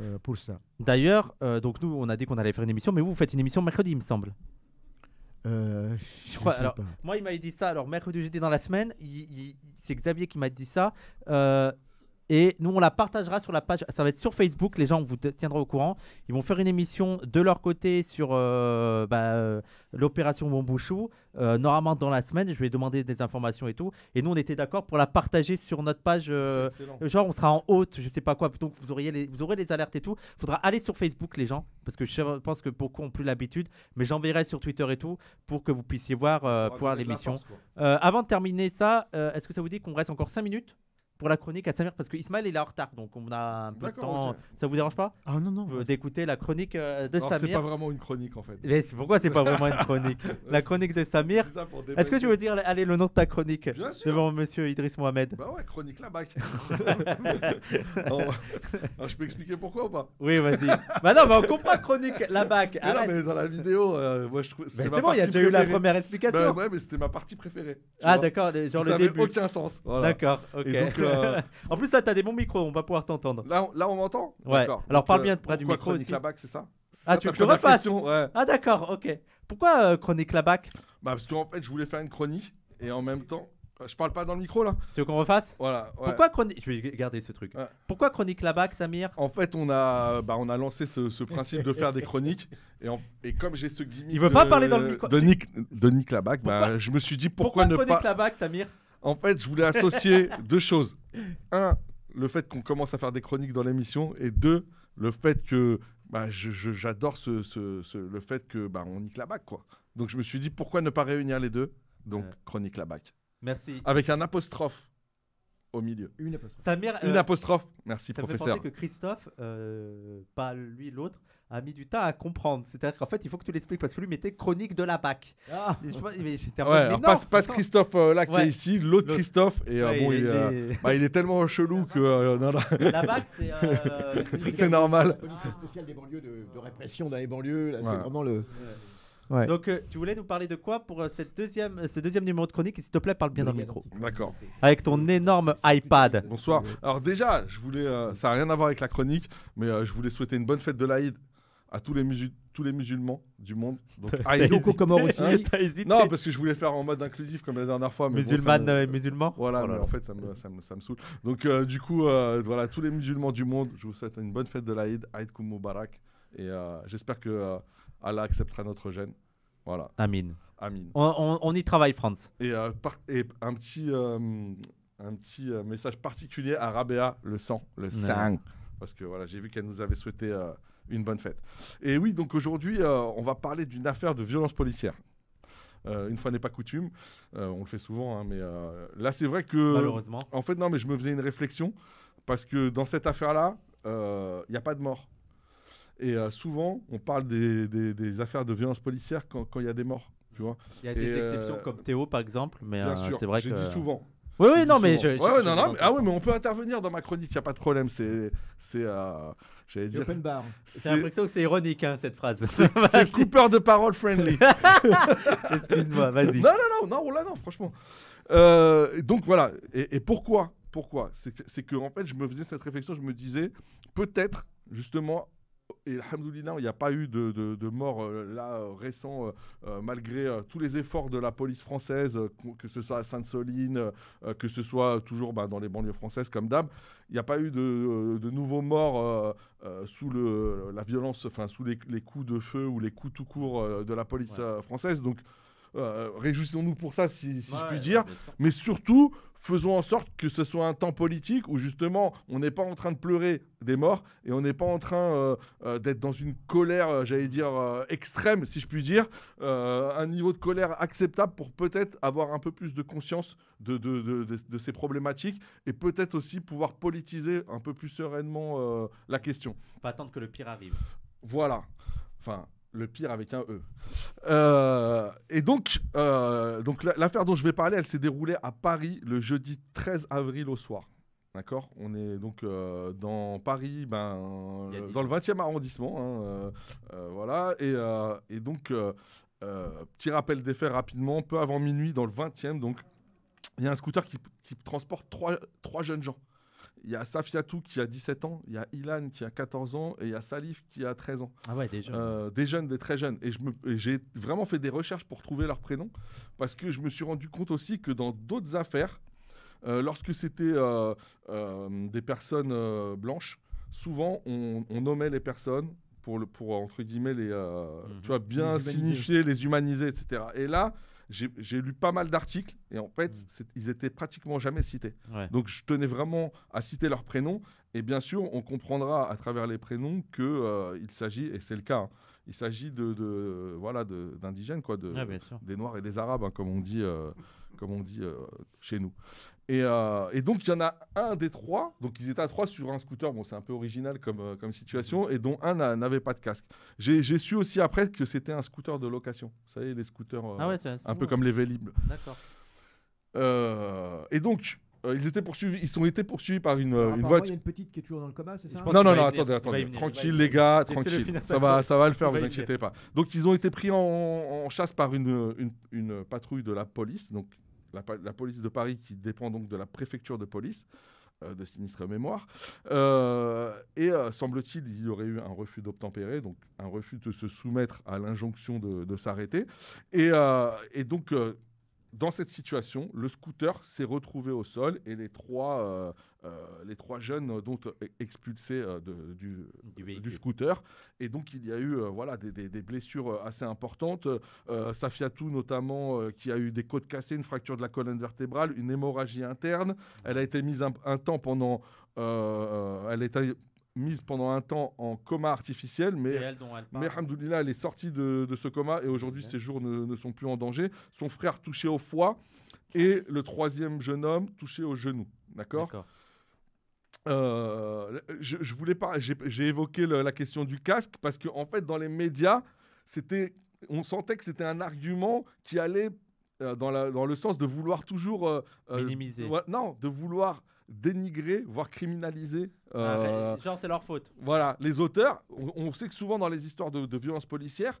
euh, pour ça. D'ailleurs, euh, donc nous, on a dit qu'on allait faire une émission, mais vous, vous faites une émission mercredi, il me semble. je, Moi, il m'avait dit ça. Alors, mercredi, j'étais dans la semaine. C'est Xavier qui m'a dit ça. Et nous, on la partagera sur la page. Ça va être sur Facebook. Les gens, vous tiendront au courant. Ils vont faire une émission de leur côté sur euh, bah, euh, l'opération Bombouchou. Euh, normalement, dans la semaine, je vais demander des informations et tout. Et nous, on était d'accord pour la partager sur notre page. genre, on sera en haute, je sais pas quoi. Donc, vous, auriez vous aurez les alertes et tout. faudra aller sur Facebook, les gens. Parce que je pense que beaucoup ont plus l'habitude. Mais j'enverrai sur Twitter et tout pour que vous puissiez voir, voir l'émission. avant de terminer ça, est-ce que ça vous dit qu'on reste encore 5 minutes pour la chronique à Samir parce que Ismaël il est en retard donc on a un peu de temps. Ça vous dérange pas Ah non non. D'écouter la chronique euh, de Samir. C'est pas vraiment une chronique en fait. Mais pourquoi c'est pas vraiment une chronique La chronique de Samir. Est-ce que tu veux dire allez le nom de ta chronique Bien sûr. devant Monsieur Idriss Mohamed Bah ouais chronique la bac. je peux expliquer pourquoi ou pas Oui vas-y. bah non mais on comprend chronique la bac. Mais non, mais dans la vidéo euh, moi je trouve. c'est bon il y a déjà eu la première explication. Bah, ouais mais c'était ma partie préférée. Ah d'accord genre le début. Ça aucun sens. D'accord euh, euh, en plus, là, t'as des bons micros, on va pouvoir t'entendre. Là, on, là, on m'entend Ouais. Alors, parle bien euh, près du micro Labac, c'est ça Ah, tu le refasses Ah, d'accord, ok. Pourquoi euh, Chronique Labac Bah, parce qu'en fait, je voulais faire une chronique et en même temps. Je parle pas dans le micro là. Tu veux qu'on refasse Voilà. Pourquoi chronique Je vais garder ce truc. Pourquoi chronique la-bac Samir En fait, on a, bah, on a lancé ce, principe de faire des chroniques et, et comme j'ai ce gimmick. Il veut pas parler dans le micro. De Nick, Labac, bah, je me suis dit pourquoi, ne pas. Pourquoi Chronique Labac, Samir en fait, je voulais associer deux choses. Un, le fait qu'on commence à faire des chroniques dans l'émission, et deux, le fait que bah, j'adore le fait que bah, nique la bac, quoi. Donc je me suis dit pourquoi ne pas réunir les deux Donc chronique la bac. Merci. Avec un apostrophe au milieu. Une apostrophe. Une euh, apostrophe. Merci professeur. Ça me que Christophe, euh, pas lui l'autre, a mis du temps à comprendre. C'est-à-dire qu'en fait, il faut que tu l'expliques parce que lui mettait chronique de la BAC. Ah. mais passe, Christophe euh, là qui est ici, l'autre Christophe. Et euh, bon, euh, bah, il, est, tellement chelou que. La BAC, c'est. c'est normal. La police spéciale des banlieues, de, répression dans les banlieues. c'est vraiment le. Donc, tu voulais nous parler de quoi pour cette deuxième, ce deuxième numéro de chronique S'il te plaît, parle bien dans le micro. D'accord. Avec ton énorme iPad. Bonsoir. Alors déjà, je voulais, ça n'a rien à voir avec la chronique, mais je voulais souhaiter une bonne fête de l'Aïd à tous les, tous les musulmans du monde. Donc, ah, aussi. non, parce que je voulais faire en mode inclusif comme la dernière fois. Musulmane et euh, musulman Voilà, oh en fait, ça me, ça me, ça me saoule. Donc, euh, du coup, euh, voilà, tous les musulmans du monde, je vous souhaite une bonne fête de l'Aïd, Aïd koumou Mubarak. Et j'espère que Allah acceptera notre gêne. Voilà. Amin. Amin. On, on, y travaille, France. Et, et un petit, un petit message particulier à Rabea, le sang, le sang. Parce que voilà, j'ai vu qu'elle nous avait souhaité une bonne fête. Et oui, donc aujourd'hui, euh, on va parler d'une affaire de violence policière. Euh, une fois n'est pas coutume, euh, on le fait souvent, hein, mais là c'est vrai que. Malheureusement. En fait, non, mais je me faisais une réflexion, parce que dans cette affaire-là, il n'y a pas de mort. Et souvent, on parle des, affaires de violence policière quand il y a des morts. Tu vois il y a des exceptions comme Théo, par exemple, mais c'est vrai que. Je dis souvent, oui, oui, non, mais ouais, non, ah oui, mais on peut intervenir dans ma chronique, il n'y a pas de problème. C'est. c'est euh, J'allais dire. Open bar. J'ai l'impression que c'est ironique, hein, cette phrase. C'est coupeur de parole friendly. Excuse-moi, vas-y. Non, non, non, non, oh franchement. Euh, donc voilà. Et, pourquoi Pourquoi C'est que, que, en fait, je me faisais cette réflexion, je me disais, peut-être, justement, et il n'y a pas eu de, de, mort euh, là euh, récent, euh, malgré tous les efforts de la police française, que ce soit à Sainte-Soline, que ce soit toujours bah, dans les banlieues françaises comme d'hab. Il n'y a pas eu de, nouveaux morts sous la violence, enfin sous les, coups de feu ou les coups tout court de la police française. Donc euh, euh, réjouissons-nous pour ça, si, je puis dire. mais surtout, faisons en sorte que ce soit un temps politique où justement on n'est pas en train de pleurer des morts et on n'est pas en train euh, d'être dans une colère, j'allais dire, extrême, si je puis dire, un niveau de colère acceptable pour peut-être avoir un peu plus de conscience de, de ces problématiques et peut-être aussi pouvoir politiser un peu plus sereinement la question. Pas attendre que le pire arrive. Voilà. Enfin, le pire avec un E. Euh, et donc, euh, donc l'affaire dont je vais parler, elle s'est déroulée à Paris le jeudi 13 avril au soir. D'accord On est donc euh, dans Paris, ben, dans le 20e arrondissement. Hein, voilà. Et, donc, petit rappel des faits rapidement, peu avant minuit, dans le 20e, donc, il y a un scooter qui, qui transporte trois, trois jeunes gens. Il y a Safiatou qui a 17 ans, il y a Ilan qui a 14 ans et il y a Salif qui a 13 ans. Ah ouais, des jeunes. Euh, des jeunes, des très jeunes. Et j'ai vraiment fait des recherches pour trouver leurs prénoms parce que je me suis rendu compte aussi que dans d'autres affaires, euh, lorsque c'était euh, des personnes blanches, souvent on, nommait les personnes pour, le, pour entre guillemets les, mhm. tu vois, bien signifier, les humaniser, etc. Et là, j'ai lu pas mal d'articles et en fait, mm. ils étaient pratiquement jamais cités. Donc je tenais vraiment à citer leurs prénoms. Et bien sûr, on comprendra à travers les prénoms qu'il euh, s'agit, et c'est le cas, hein, il s'agit de, voilà d'indigènes, quoi, ah, des Noirs et des Arabes, hein, comme on dit, euh, comme on dit euh, chez nous. Euh, et, donc, il y en a un des trois. Donc, ils étaient à trois sur un scooter. Bon, c'est un peu original comme, euh, comme situation. Et dont un n'avait pas de casque. J'ai su aussi après que c'était un scooter de location. Vous savez, les scooters euh, ah un peu comme les Vélib. D'accord. et donc, ils étaient poursuivis. Ils ont été poursuivis par une, ah, voiture. Il y a une petite qui est toujours dans le coma, c'est ça Non, non, non. Attendez, attendez. Tranquille, les gars. Tranquille. Ça va, ça va le faire. Vous inquiétez pas. Donc, ils ont été pris en, chasse par une, une, une patrouille de la police. Donc la, police de Paris qui dépend donc de la préfecture de police euh, de sinistre mémoire. Euh, et euh, semble-t-il, il y aurait eu un refus d'obtempérer, donc un refus de se soumettre à l'injonction de, s'arrêter. et, donc, dans cette situation, le scooter s'est retrouvé au sol et les trois, euh, euh, les trois jeunes dont euh, expulsés du, du, scooter. Et donc il y a eu voilà, des, blessures assez importantes. Safiatou notamment qui a eu des côtes cassées, une fracture de la colonne vertébrale, une hémorragie interne. Elle a été mise un, temps pendant... elle est mise pendant un temps en coma artificiel, mais, elle, mais est sortie de, de ce coma et aujourd'hui ses jours ne, sont plus en danger. Son frère touché au foie et le troisième jeune homme touché au genou. D'accord euh, je, voulais pas. J'ai évoqué la question du casque parce que en fait, dans les médias, c'était, on sentait que c'était un argument qui allait euh, dans, la, dans, le sens de vouloir toujours euh, minimiser. non, de vouloir dénigrer, voire criminaliser. Ah, euh, genre, c'est leur faute. Voilà, les auteurs, on, sait que souvent dans les histoires de, violences policières,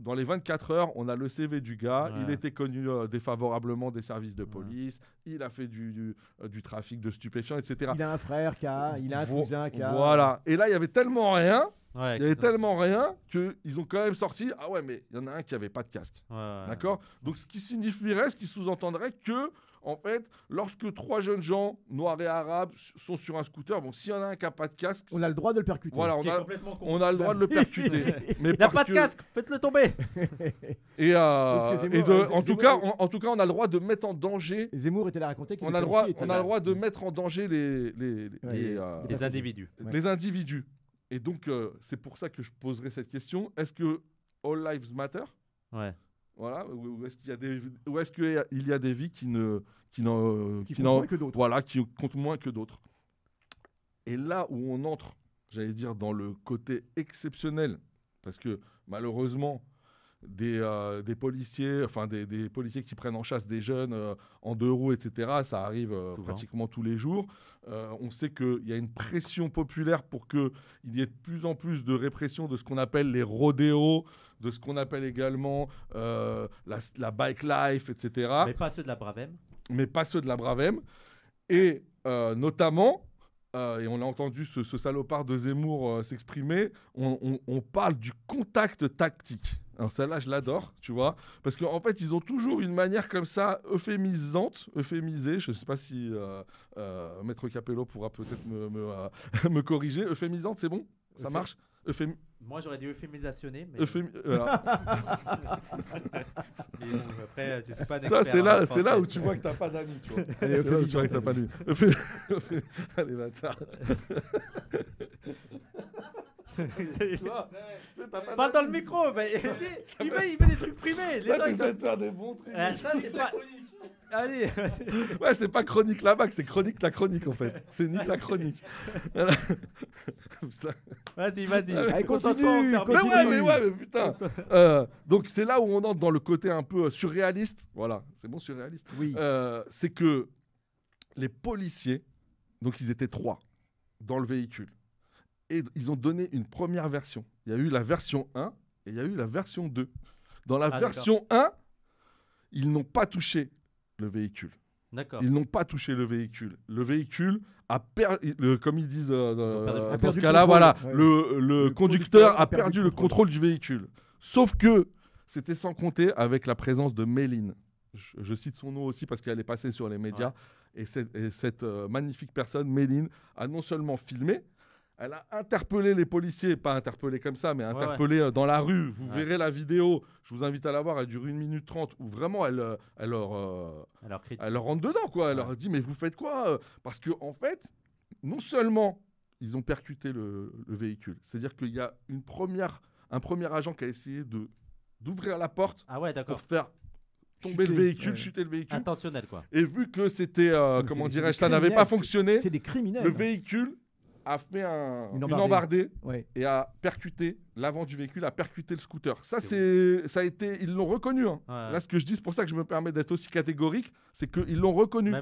dans les 24 heures, on a le CV du gars. Il était connu euh, défavorablement des services de police. Il a fait du, euh, trafic de stupéfiants, etc. Il a un frère qui a, il a un cousin qui a. Voilà. Et là, il y avait tellement rien. il y avait tellement rien qu'ils ont quand même sorti. Ah ouais, mais il y en a un qui avait pas de casque. D'accord Donc, ce qui signifierait, ce qui sous-entendrait que en fait, lorsque trois jeunes gens, noirs et arabes, sont sur un scooter, bon, s'il y en a un qui n'a pas de casque. On a le droit de le percuter. Voilà, on a, le droit de le percuter. mais il n'a pas de casque, faites-le tomber. et, euh, et en, tout cas, on, en tout cas, on a le droit de mettre en danger. Zemmour était là à raconter qu'on a, le droit, on a le droit de mettre en danger les, les, les, euh, individus. Les individus. Et donc, euh, c'est pour ça que je poserai cette question. Est-ce que All Lives Matter ouais. Voilà, où est-ce qu'il y a des, où est-ce qu'il y a des vies qui ne, qui comptent euh, moins que d'autres. Voilà, qui comptent moins que d'autres. Et là où on entre, j'allais dire, dans le côté exceptionnel, parce que malheureusement, des, euh, des policiers, enfin des, des, policiers qui prennent en chasse des jeunes euh, en deux roues, etc., ça arrive pratiquement tous les jours. on sait qu'il y a une pression populaire pour qu'il y ait de plus en plus de répression de ce qu'on appelle les rodéos, de ce qu'on appelle également euh, la, bike life, etc. Mais pas ceux de la Bravem. Mais pas ceux de la Bravem. Et euh, notamment, euh, et on a entendu ce, salopard de Zemmour s'exprimer, on, parle du contact tactique. Alors celle-là, je l'adore, tu vois, parce qu'en fait, ils ont toujours une manière comme ça, euphémisante, euphémisée, je ne sais pas si Maître Capello pourra peut-être me, me corriger, euphémisante, c'est bon Ça marche Euphémisante moi, j'aurais dû euphémisationné. Mais... Euphémi... Euh, après, je suis pas d'accord. Hein, c'est là, là où tu vois que t'as pas d'amis, tu vois. c'est là où tu vois que t'as pas d'amis. Allez, bâtard. Parle pas... dans le micro, mais... il, met, des trucs privés. Les ça, gens, ils faire des bons trucs. Ah, Allez Ouais, c'est pas chronique la bac, c'est chronique la chronique en fait. C'est ni la chronique. vas-y, vas-y. continue, Mais ouais, mais ouais, mais putain. Euh, donc c'est là où on entre dans le côté un peu euh, surréaliste. Voilà, c'est bon, surréaliste. Oui. Euh, c'est que les policiers, donc ils étaient trois dans le véhicule. Et ils ont donné une première version. Il y a eu la version 1 et il y a eu la version 2. Dans la ah, version 1, ils n'ont pas touché le véhicule. Ils n'ont pas touché le véhicule. Le véhicule a perdu, comme ils disent euh, euh, ce cas-là, voilà, le, le, conducteur, a perdu, le contrôle. du véhicule. Sauf que c'était sans compter avec la présence de Méline. Je, cite son nom aussi parce qu'elle est passée sur les médias. Et, cette euh, magnifique personne, Méline, a non seulement filmé, elle a interpellé les policiers, pas interpellé comme ça, mais interpellé euh, dans la rue. Vous verrez la vidéo, je vous invite à la voir, elle dure une minute trente. où vraiment elle, euh, elle, leur, euh, elle, leur, rentre dedans, quoi. Elle leur dit Mais vous faites quoi Parce que, en fait, non seulement ils ont percuté le, véhicule, c'est-à-dire qu'il y a une première, un premier agent qui a essayé de, d'ouvrir la porte ah pour faire tomber le véhicule, chuter le véhicule. Intentionnel, quoi. Et vu que c'était, comment dirais-je, ça n'avait pas fonctionné, c'est le véhicule a fait un, une et a percuté l'avant du véhicule, a percuté le scooter. Ça, c'est, ça a été, ils l'ont reconnu. Hein. Là, ce que je dis, c'est pour ça que je me permets d'être aussi catégorique, c'est qu'ils l'ont reconnu.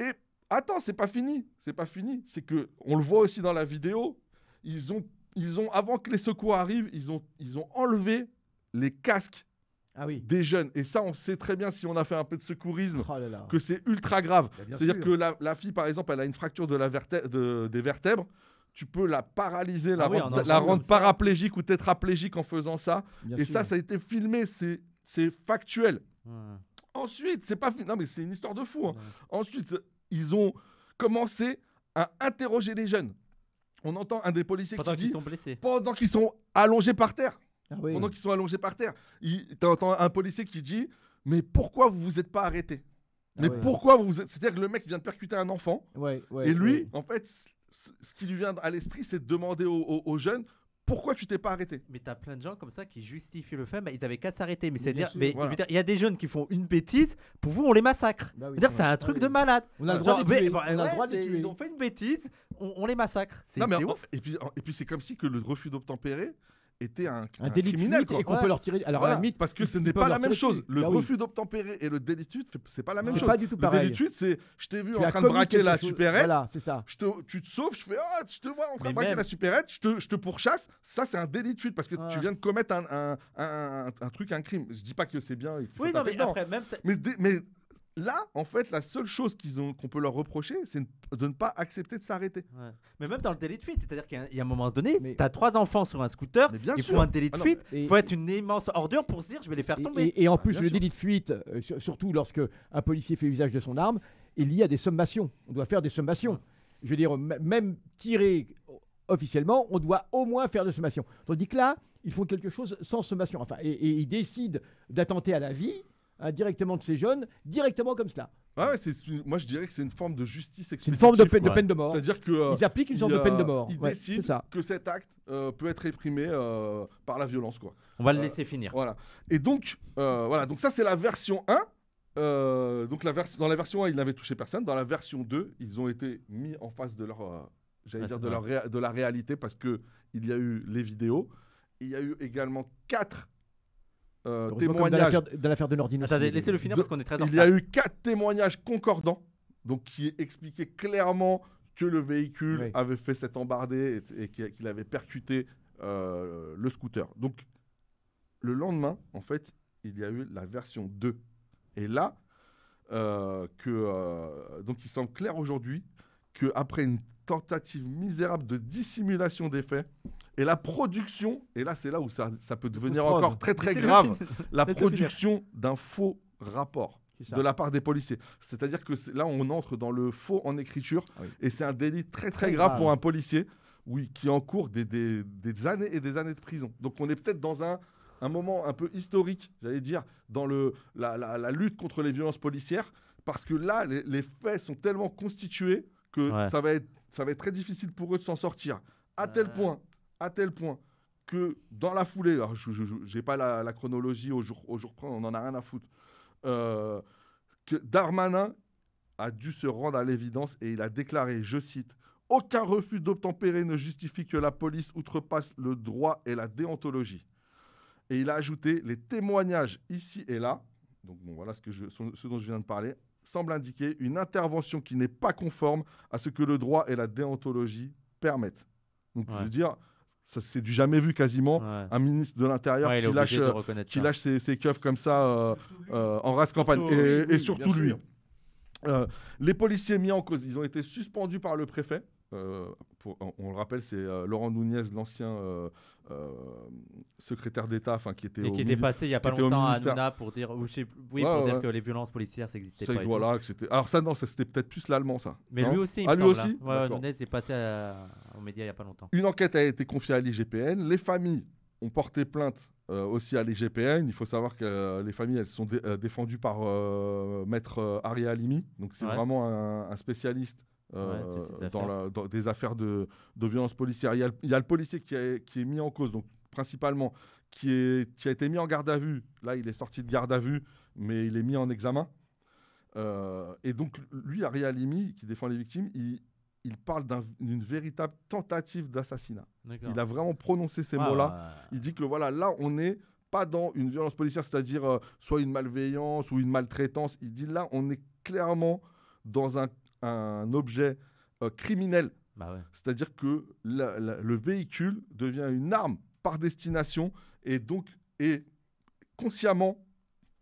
Et attends, c'est pas fini, c'est pas fini. C'est que on le voit aussi dans la vidéo, ils ont, ils ont avant que les secours arrivent, ils ont, ils ont enlevé les casques ah des jeunes. Et ça, on sait très bien si on a fait un peu de secourisme oh que c'est ultra grave. Bah, C'est-à-dire que la, fille, par exemple, elle a une fracture de la des vertèbres. Tu peux la paralyser, la, ah rendre, paraplégique ou tétraplégique en faisant ça. et ça, ça a été filmé. C'est factuel. Ensuite, c'est pas non mais c'est une histoire de fou. Hein. Ensuite, ils ont commencé à interroger les jeunes. On entend un des policiers pendant qui dit sont blessés. pendant qu'ils sont allongés par terre. Ah Pendant qu'ils sont allongés par terre. entends un policier qui dit Mais pourquoi vous vous êtes pas arrêté ah Mais pourquoi vous C'est-à-dire que le mec vient de percuter un enfant. et lui, en fait, ce qui lui vient à l'esprit, c'est de demander aux, jeunes pourquoi tu t'es pas arrêté Mais tu as plein de gens comme ça qui justifient le fait, mais ils avaient qu'à s'arrêter. Mais c'est-à-dire, mais il y a des jeunes qui font une bêtise, pour vous on les massacre. Bah dire c'est un truc ah de malade. On a le droit, Ils ont fait une bêtise, on, les massacre. et puis, et puis c'est comme si que le refus d'obtempérer, était un, un, criminel et qu'on peut leur tirer. Alors la limite, parce que ce n'est pas la même chose. Le bah refus d'obtempérer et le délit de c'est pas la même chose. Pas du tout Le délit de c'est je t'ai vu en train de braquer la supérette. c'est ça. Je te, tu te sauves, je fais oh, je te vois en train de braquer la supérette, je te, je te pourchasse. Ça, c'est un délit de parce que tu viens de commettre un, un, truc, un crime. Je dis pas que c'est bien. oui, non, mais après, même. Mais Là, en fait, la seule chose qu'ils ont, qu'on peut leur reprocher, c'est de ne pas accepter de s'arrêter. Mais même dans le délit de fuite, c'est-à-dire qu'il y a un moment donné, mais... tu as trois enfants sur un scooter, bien il faut un délit de ah fuite, il faut être une immense ordure pour se dire je vais les faire tomber. Et, en plus, le délit de fuite, euh, surtout lorsque un policier fait usage de son arme, est lié à des sommations. On doit faire des sommations. Je veux dire, même tirer officiellement, on doit au moins faire de sommations. Tandis que là, ils font quelque chose sans sommation. Enfin, et ils décident d'attenter à la vie Hein, directement de ces jeunes, directement comme cela. Ah c'est, moi je dirais que c'est une forme de justice C'est Une forme de, peine de, mort. C'est-à-dire que euh, ils appliquent une sorte de peine de mort. Ils décident ça. que cet acte euh, peut être réprimé euh, par la violence, quoi. On va le laisser finir. Voilà. Et donc, voilà. Donc ça c'est la version 1. donc la dans la version 1, ils n'avaient touché personne. Dans la version 2, ils ont été mis en face de leur, j'allais ah, dire de, leur de la réalité parce que il y a eu les vidéos. Il y a eu également quatre euh, l'affaire de Nordine. laissez-le finir parce qu'on est très Il y a eu quatre témoignages concordants, donc qui expliquaient clairement que le véhicule avait fait cette embardée et, qu'il avait percuté euh, le scooter. Donc, le lendemain, en fait, il y a eu la version 2. Et là, euh, que, euh, donc il semble clair aujourd'hui qu'après une tentative misérable de dissimulation des faits, et la production, et là c'est là où ça, peut devenir encore très très grave, la production d'un faux rapport de la part des policiers. C'est-à-dire que là on entre dans le faux en écriture, ah et c'est un délit très très, grave, pour un policier oui, qui encourt des, des, des années et des années de prison. Donc on est peut-être dans un un moment un peu historique, j'allais dire, dans le, la, lutte contre les violences policières, parce que là, les, faits sont tellement constitués que ça, va être, ça va être très difficile pour eux de s'en sortir. À euh, tel point à tel point que dans la foulée, alors je n'ai pas la, chronologie au jour, au on n'en a rien à foutre, euh, que Darmanin a dû se rendre à l'évidence et il a déclaré, je cite, Aucun refus d'obtempérer ne justifie que la police outrepasse le droit et la déontologie. Et il a ajouté, les témoignages ici et là, donc bon, voilà ce, que je, ce dont je viens de parler, semblent indiquer une intervention qui n'est pas conforme à ce que le droit et la déontologie permettent. Donc, je veux dire, c'est du jamais vu quasiment. Un ministre de l'Intérieur qui, lâche, euh, ses, keufs comme ça euh, euh, en race campagne. et, surtout lui. les policiers mis en cause, ils ont été suspendus par le préfet. Euh, on, le rappelle, c'est euh, Laurent Nunez, l'ancien euh, secrétaire d'État, qui était et qui était passé il y a pas longtemps à Nuna pour dire, pour dire que les violences policières ça pas. Voilà, alors ça non, c'était peut-être plus l'allemand ça. Mais lui aussi, il ah, lui aussi. Hein. est passé aux médias il n'y a pas longtemps. Une enquête a été confiée à l'IGPN. Les familles ont porté plainte aussi à l'IGPN. Il faut savoir que les familles, elles sont défendues par maître Ari Alimi. Donc c'est vraiment un, spécialiste euh, dans, des affaires de, de violence policière. Il y, a, le policier qui, est mis en cause, donc principalement, qui, est, qui, a été mis en garde à vue. Là, il est sorti de garde à vue, mais il est mis en examen. Euh, et donc, lui, Ari Alimi, qui défend les victimes, il, il parle d'une véritable tentative d'assassinat. Il a vraiment prononcé ces mots-là. Il dit que voilà, là, on n'est pas dans une violence policière, c'est-à-dire euh, soit une malveillance ou une maltraitance. Il dit là, on est clairement dans un un objet euh, criminel. Bah C'est-à-dire que le véhicule devient une arme par destination et donc et consciemment,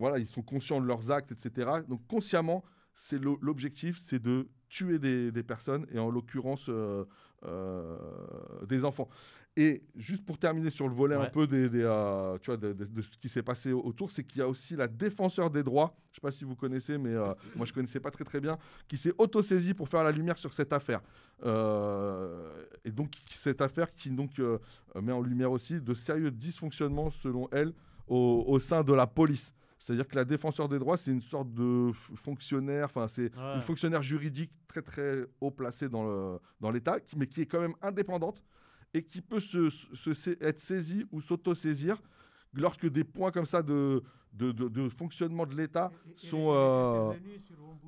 voilà, ils sont conscients de leurs actes, etc. Donc consciemment, c'est l'objectif, c'est de tuer des, personnes et en l'occurrence euh, euh, des enfants. Et juste pour terminer sur le volet un peu euh, tu de, ce qui s'est passé autour, c'est qu'il y a aussi la défenseur des droits, je ne sais pas si vous connaissez, mais euh, moi je ne connaissais pas très très bien, qui s'est auto-saisie pour faire la lumière sur cette affaire. Euh, et donc cette affaire qui donc, met en lumière aussi de sérieux dysfonctionnements, selon elle, au, sein de la police. C'est-à-dire que la défenseur des droits, c'est une sorte de fonctionnaire, enfin, c'est une fonctionnaire juridique très très haut placée dans l'État, dans mais qui est quand même indépendante et qui peut se, se, être saisi ou s'auto-saisir lorsque des points comme ça de, de, de, de fonctionnement de l'État sont... Euh,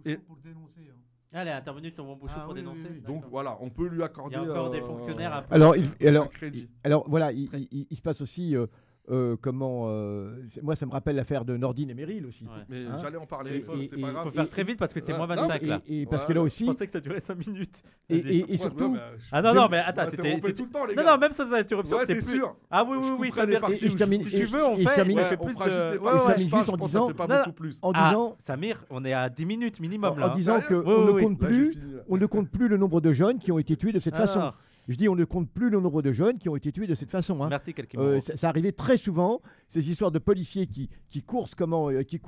et, pour dénoncer, hein. ah, Elle est intervenue sur le ah, pour dénoncer. Donc voilà, on peut lui accorder. Il y a encore des euh, fonctionnaires. À... Alors, il, alors, alors voilà, il, il, se passe aussi euh, euh, comment euh, moi ça me rappelle l'affaire de Nordine et Meryl aussi. Mais hein j'allais en parler. Il faut faire très vite parce que c'est euh, moins 25 non, là. Et, parce que là aussi. Je pensais que ça durait 5 minutes. Et, et surtout. Bah, ah non non mais attends c'était tout le temps les Non non même ça sans interruption c'était plus. Sûr. Ah oui oui oui ça Si tu veux on fait. On fera juste les parties. juste en disant. En ah, disant. Samir on est à 10 minutes minimum là. En disant que on ne compte plus on ne compte plus le nombre de jeunes qui ont été tués de cette ah, façon. Je dis, on ne compte plus le nombre de jeunes qui ont été tués de cette façon. Hein. Merci, euh, ça, arrivait très souvent, ces histoires de policiers qui, qui, coursent, comment, euh, qui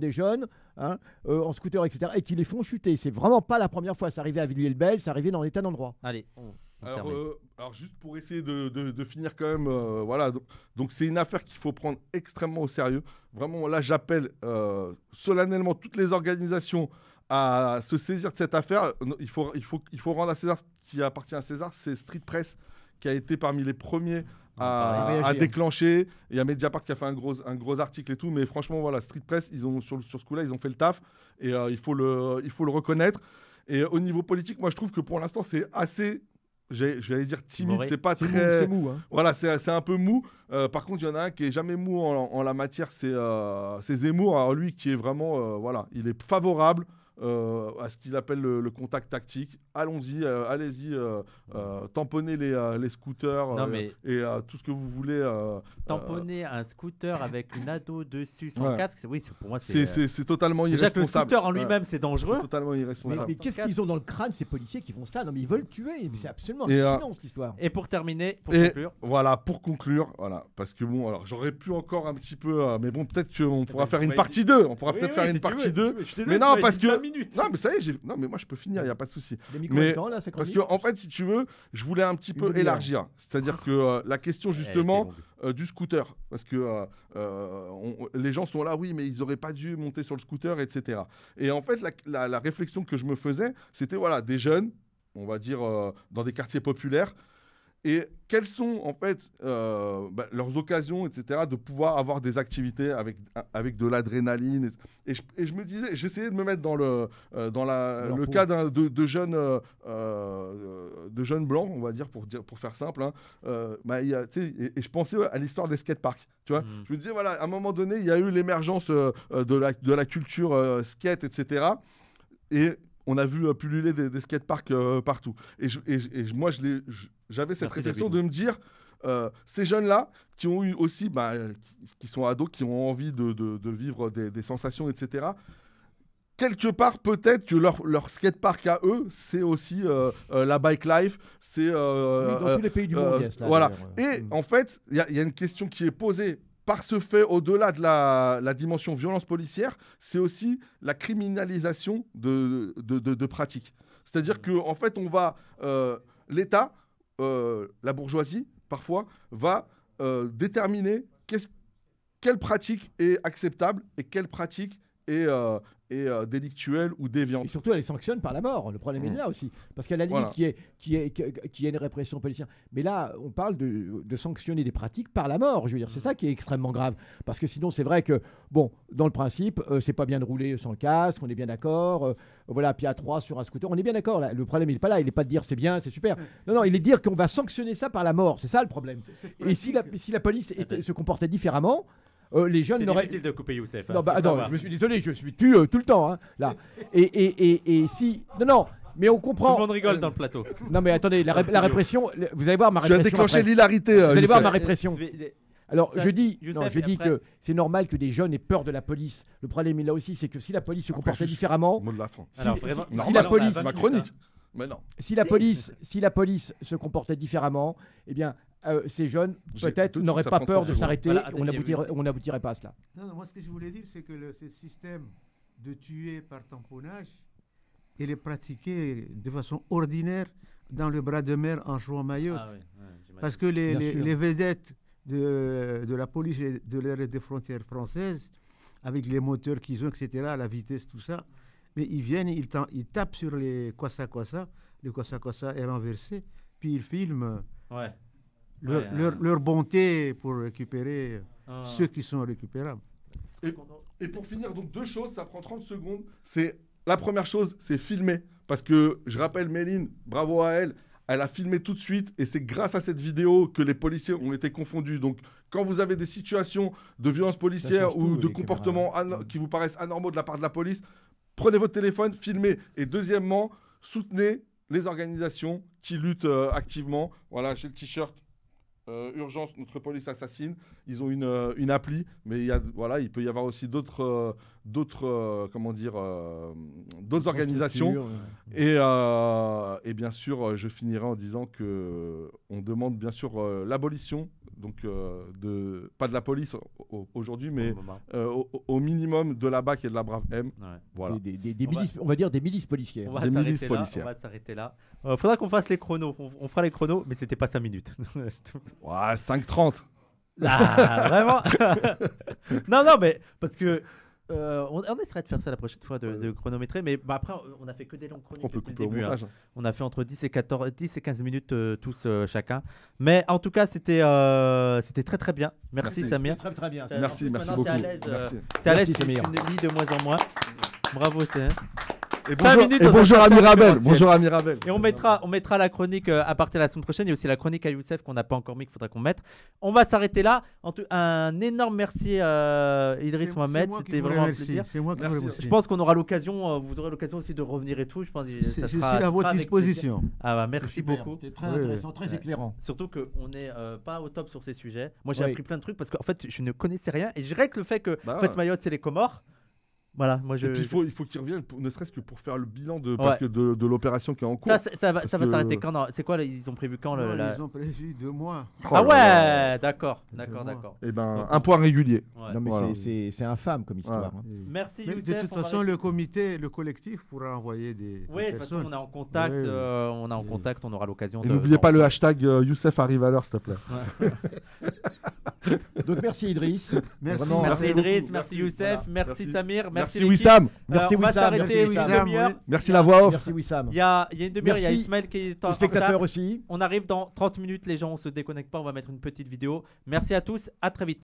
des jeunes, hein, euh, en scooter, etc., et qui les font chuter. C'est vraiment pas la première fois. Ça arrivait à Villiers-le-Bel, ça arrivait dans des tas d'endroits. Allez, Alors, juste pour essayer de, finir quand même, voilà, donc c'est une affaire qu'il faut prendre extrêmement au sérieux. Vraiment, là, j'appelle solennellement toutes les organisations à se saisir de cette affaire. Il faut, il faut, il faut rendre à César qui appartient à César, c'est Street Press, qui a été parmi les premiers ah, à, déclencher. Il y a Mediapart qui a fait un gros, un gros article et tout, mais franchement, voilà, Street Press, ils ont, sur, sur ce coup-là, ils ont fait le taf, et euh, il, faut le, il faut le reconnaître. Et au niveau politique, moi, je trouve que pour l'instant, c'est assez je dire timide, c'est pas très. Hein. Voilà, c'est un peu mou. Euh, par contre, il y en a un qui est jamais mou en, la matière, euh, c'est Zemmour. Alors lui, qui est vraiment, voilà, il est favorable euh, à ce qu'il appelle le, contact tactique. Allons-y, euh, allez-y, euh, tamponnez les, scooters et tout ce que vous voulez. tamponner un scooter avec une ado dessus sans casque, oui, pour moi, c'est. totalement irresponsable. le scooter en lui-même, c'est dangereux. C'est totalement irresponsable. Mais, qu'est-ce qu'ils ont dans le crâne, ces policiers qui font ça Non, mais ils veulent tuer. C'est absolument hallucinant, cette histoire. Et pour terminer, pour conclure. Voilà, pour conclure, voilà, parce que bon, alors j'aurais pu encore un petit peu, mais bon, peut-être qu'on pourra faire une partie 2. On pourra peut-être faire une partie 2. Mais non, parce que. Non, mais ça y moi je peux finir, il n'y a pas de souci. mais... Parce que, en fait, si tu veux, je voulais un petit peu élargir. C'est-à-dire que euh, la question, eh, justement, euh, du scooter. Parce que euh, les gens sont là, oui, mais ils n'auraient pas dû monter sur le scooter, etc. Et en fait, la, réflexion que je me faisais, c'était voilà, des jeunes on va dire, dans des quartiers populaires, et quelles sont en fait euh, bah, leurs occasions, etc., de pouvoir avoir des activités avec, avec de l'adrénaline. Et, je, me disais, j'essayais de me mettre dans le, euh, dans la, le cas de, jeunes, euh, de jeunes blancs, on va dire, pour, pour faire simple. Hein, bah, et, je pensais à l'histoire des skateparks. Tu vois mmh. Je me disais, voilà, à un moment donné, il y a eu l'émergence de, la, de la culture skate, etc. Et on a vu euh, pulluler des, des skateparks euh, partout. Et, moi, j'avais cette réflexion de me dire, euh, ces jeunes-là qui ont eu aussi, bah, qui, sont ados, qui ont envie de, vivre des, sensations, etc. Quelque part, peut-être que leur, leur skatepark à eux, c'est aussi la bike life, c'est... dans tous les pays du monde, Voilà. Et mm. en fait, il y, a une question qui est posée par ce fait, au-delà de la, dimension violence policière, c'est aussi la criminalisation de, de, pratiques. C'est-à-dire mmh. que en fait, on va. Euh, L'État, euh, la bourgeoisie, parfois, va euh, déterminer quelle pratique est acceptable et quelle pratique est, et euh, délictuelle ou déviante. Et surtout, elle les sanctionne par la mort. Le problème est mmh. là aussi. Parce qu'à la limite, qui est, qui est, qui est une répression policière. Mais là, on parle de, sanctionner des pratiques par la mort. Je veux dire, c'est mmh. ça qui est extrêmement grave. Parce que sinon, c'est vrai que, bon, dans le principe, euh, c'est pas bien de rouler sans casque, on est bien d'accord. Euh, voilà, puis à 3 sur un scooter, on est bien d'accord. Le problème, il n'est pas là. Il n'est pas de dire c'est bien, c'est super. Mmh. Non, non, il est de dire qu'on va sanctionner ça par la mort. C'est ça le problème. Et si la, si la police ah ben. se comportait différemment, euh, les jeunes n'auraient. C'est difficile de couper Youssef. Hein, non, bah, non je me suis désolé, je suis tue euh, tout le temps, hein, là. Et, et, et, et, si. Non, non, mais on comprend. Tout rigole dans le plateau. Euh, non, mais attendez, la, répression. Vous allez voir ma répression. Je vais déclenché l'hilarité. Vous allez voir ma répression. Alors, je dis, non, je dis que c'est normal que des jeunes aient peur de la police. Le problème, là aussi, c'est que si la police se comportait différemment. Mot la France. Si, Alors, vraiment, si, la police. Ma chronique. Hein. Mais non. Si la police, si la police se comportait différemment, eh bien, euh, ces jeunes, peut-être, n'auraient pas peur de s'arrêter. on n'aboutirait pas à cela. Non, non, moi, ce que je voulais dire, c'est que le, ce système de tuer par tamponnage, il est pratiqué de façon ordinaire dans le bras de mer en jouant Mayotte. Ah Parce que les, vedettes de, la police et de l'air des frontières françaises, avec les moteurs qu'ils ont, etc., la vitesse, tout ça, mais ils viennent, ils, tapent sur les quoi ça, quoi ça, le quoi ça, est renversé, puis ils filment. Ouais leur, bonté pour récupérer ah. ceux qui sont récupérables. Et, pour finir, donc deux choses, ça prend 30 secondes. C'est La première chose, c'est filmer. Parce que je rappelle Méline, bravo à elle, elle a filmé tout de suite et c'est grâce à cette vidéo que les policiers ont été confondus. Donc quand vous avez des situations de violence policière ou de comportements qui vous paraissent anormaux de la part de la police, prenez votre téléphone, filmez. Et deuxièmement, soutenez les organisations qui luttent euh, activement. Voilà, j'ai le t-shirt euh, urgence, notre police assassine ils ont une, euh, une appli, mais il y a, voilà, il peut y avoir aussi d'autres, euh, d'autres, euh, comment dire, d'autres organisations. Et, et, bien sûr, je finirai en disant que on demande bien sûr l'abolition, donc de pas de la police aujourd'hui, mais au, minimum de la BAC et de la Brave M. Voilà. Des, on, va... on, va... dire des milices policières. On va s'arrêter là. faudra qu'on fasse les chronos. On, fera les chronos, mais c'était pas 5 minutes. 5.30. Ah, vraiment Non, non, mais parce que. Euh, on, on essaierait de faire ça la prochaine fois, de, chronométrer. Mais bah, après, on a fait que des longues chroniques. On hein. Hein. On a fait entre 10 et, 14, 10 et 15 minutes euh, tous euh, chacun. Mais en tout cas, c'était euh, c'était très très bien. Merci, Samir. Très très bien. Merci, merci beaucoup. T'es à l'aise, merci. à l'aise, tu lis de moins en moins. Bravo, c'est. Et bonjour, minutes bonjour à Mirabel. Bonjour à Mirabel. Et on mettra, on mettra la chronique euh, à partir de la semaine prochaine. Il y a aussi la chronique à Youssef qu'on n'a pas encore mis, qu'il faudra qu'on mette. On va s'arrêter là. Un énorme merci à euh, Idriss Mohamed. C'était vraiment un plaisir. C'est moi qui vous Je pense qu'on aura l'occasion, euh, vous aurez l'occasion aussi de revenir et tout. Je pense que ça à votre disposition. Ah bah, merci beaucoup. C'était très intéressant, très éclairant. Surtout qu'on n'est pas au top sur ces sujets. Moi j'ai appris plein de trucs parce qu'en fait je ne connaissais rien et je dirais que le fait que bah fait Mayotte c'est les Comores. Voilà, moi je. Et puis, il faut, il faut revienne, ne serait-ce que pour faire le bilan de, parce de, l'opération qui est en cours. Ça, ça, va, va s'arrêter quand C'est quoi Ils ont prévu quand le, Ils ont prévu deux mois. ah oh ouais, d'accord, d'accord, d'accord. Et eh ben, un point régulier. c'est infâme comme histoire. Hein. Merci. Youssef, de toute façon, le comité, le collectif pourra envoyer des. Oui, de toute façon, on est en contact, euh, on est en contact, on aura l'occasion. n'oubliez pas le hashtag euh, Youssef arrive à l'heure, s'il te plaît. Donc merci Idriss. Merci, merci, merci Idriss, merci, Youssef, merci, Samir, euh, merci, Wissam. Merci Wissam. Merci, merci la voix off. Merci Wissam. Il y a, y a une demi-heure, il y a Ismaël qui est en spectateur aussi. On arrive dans 30 minutes, les gens, on se déconnecte pas, on va mettre une petite vidéo. Merci à tous, à très vite.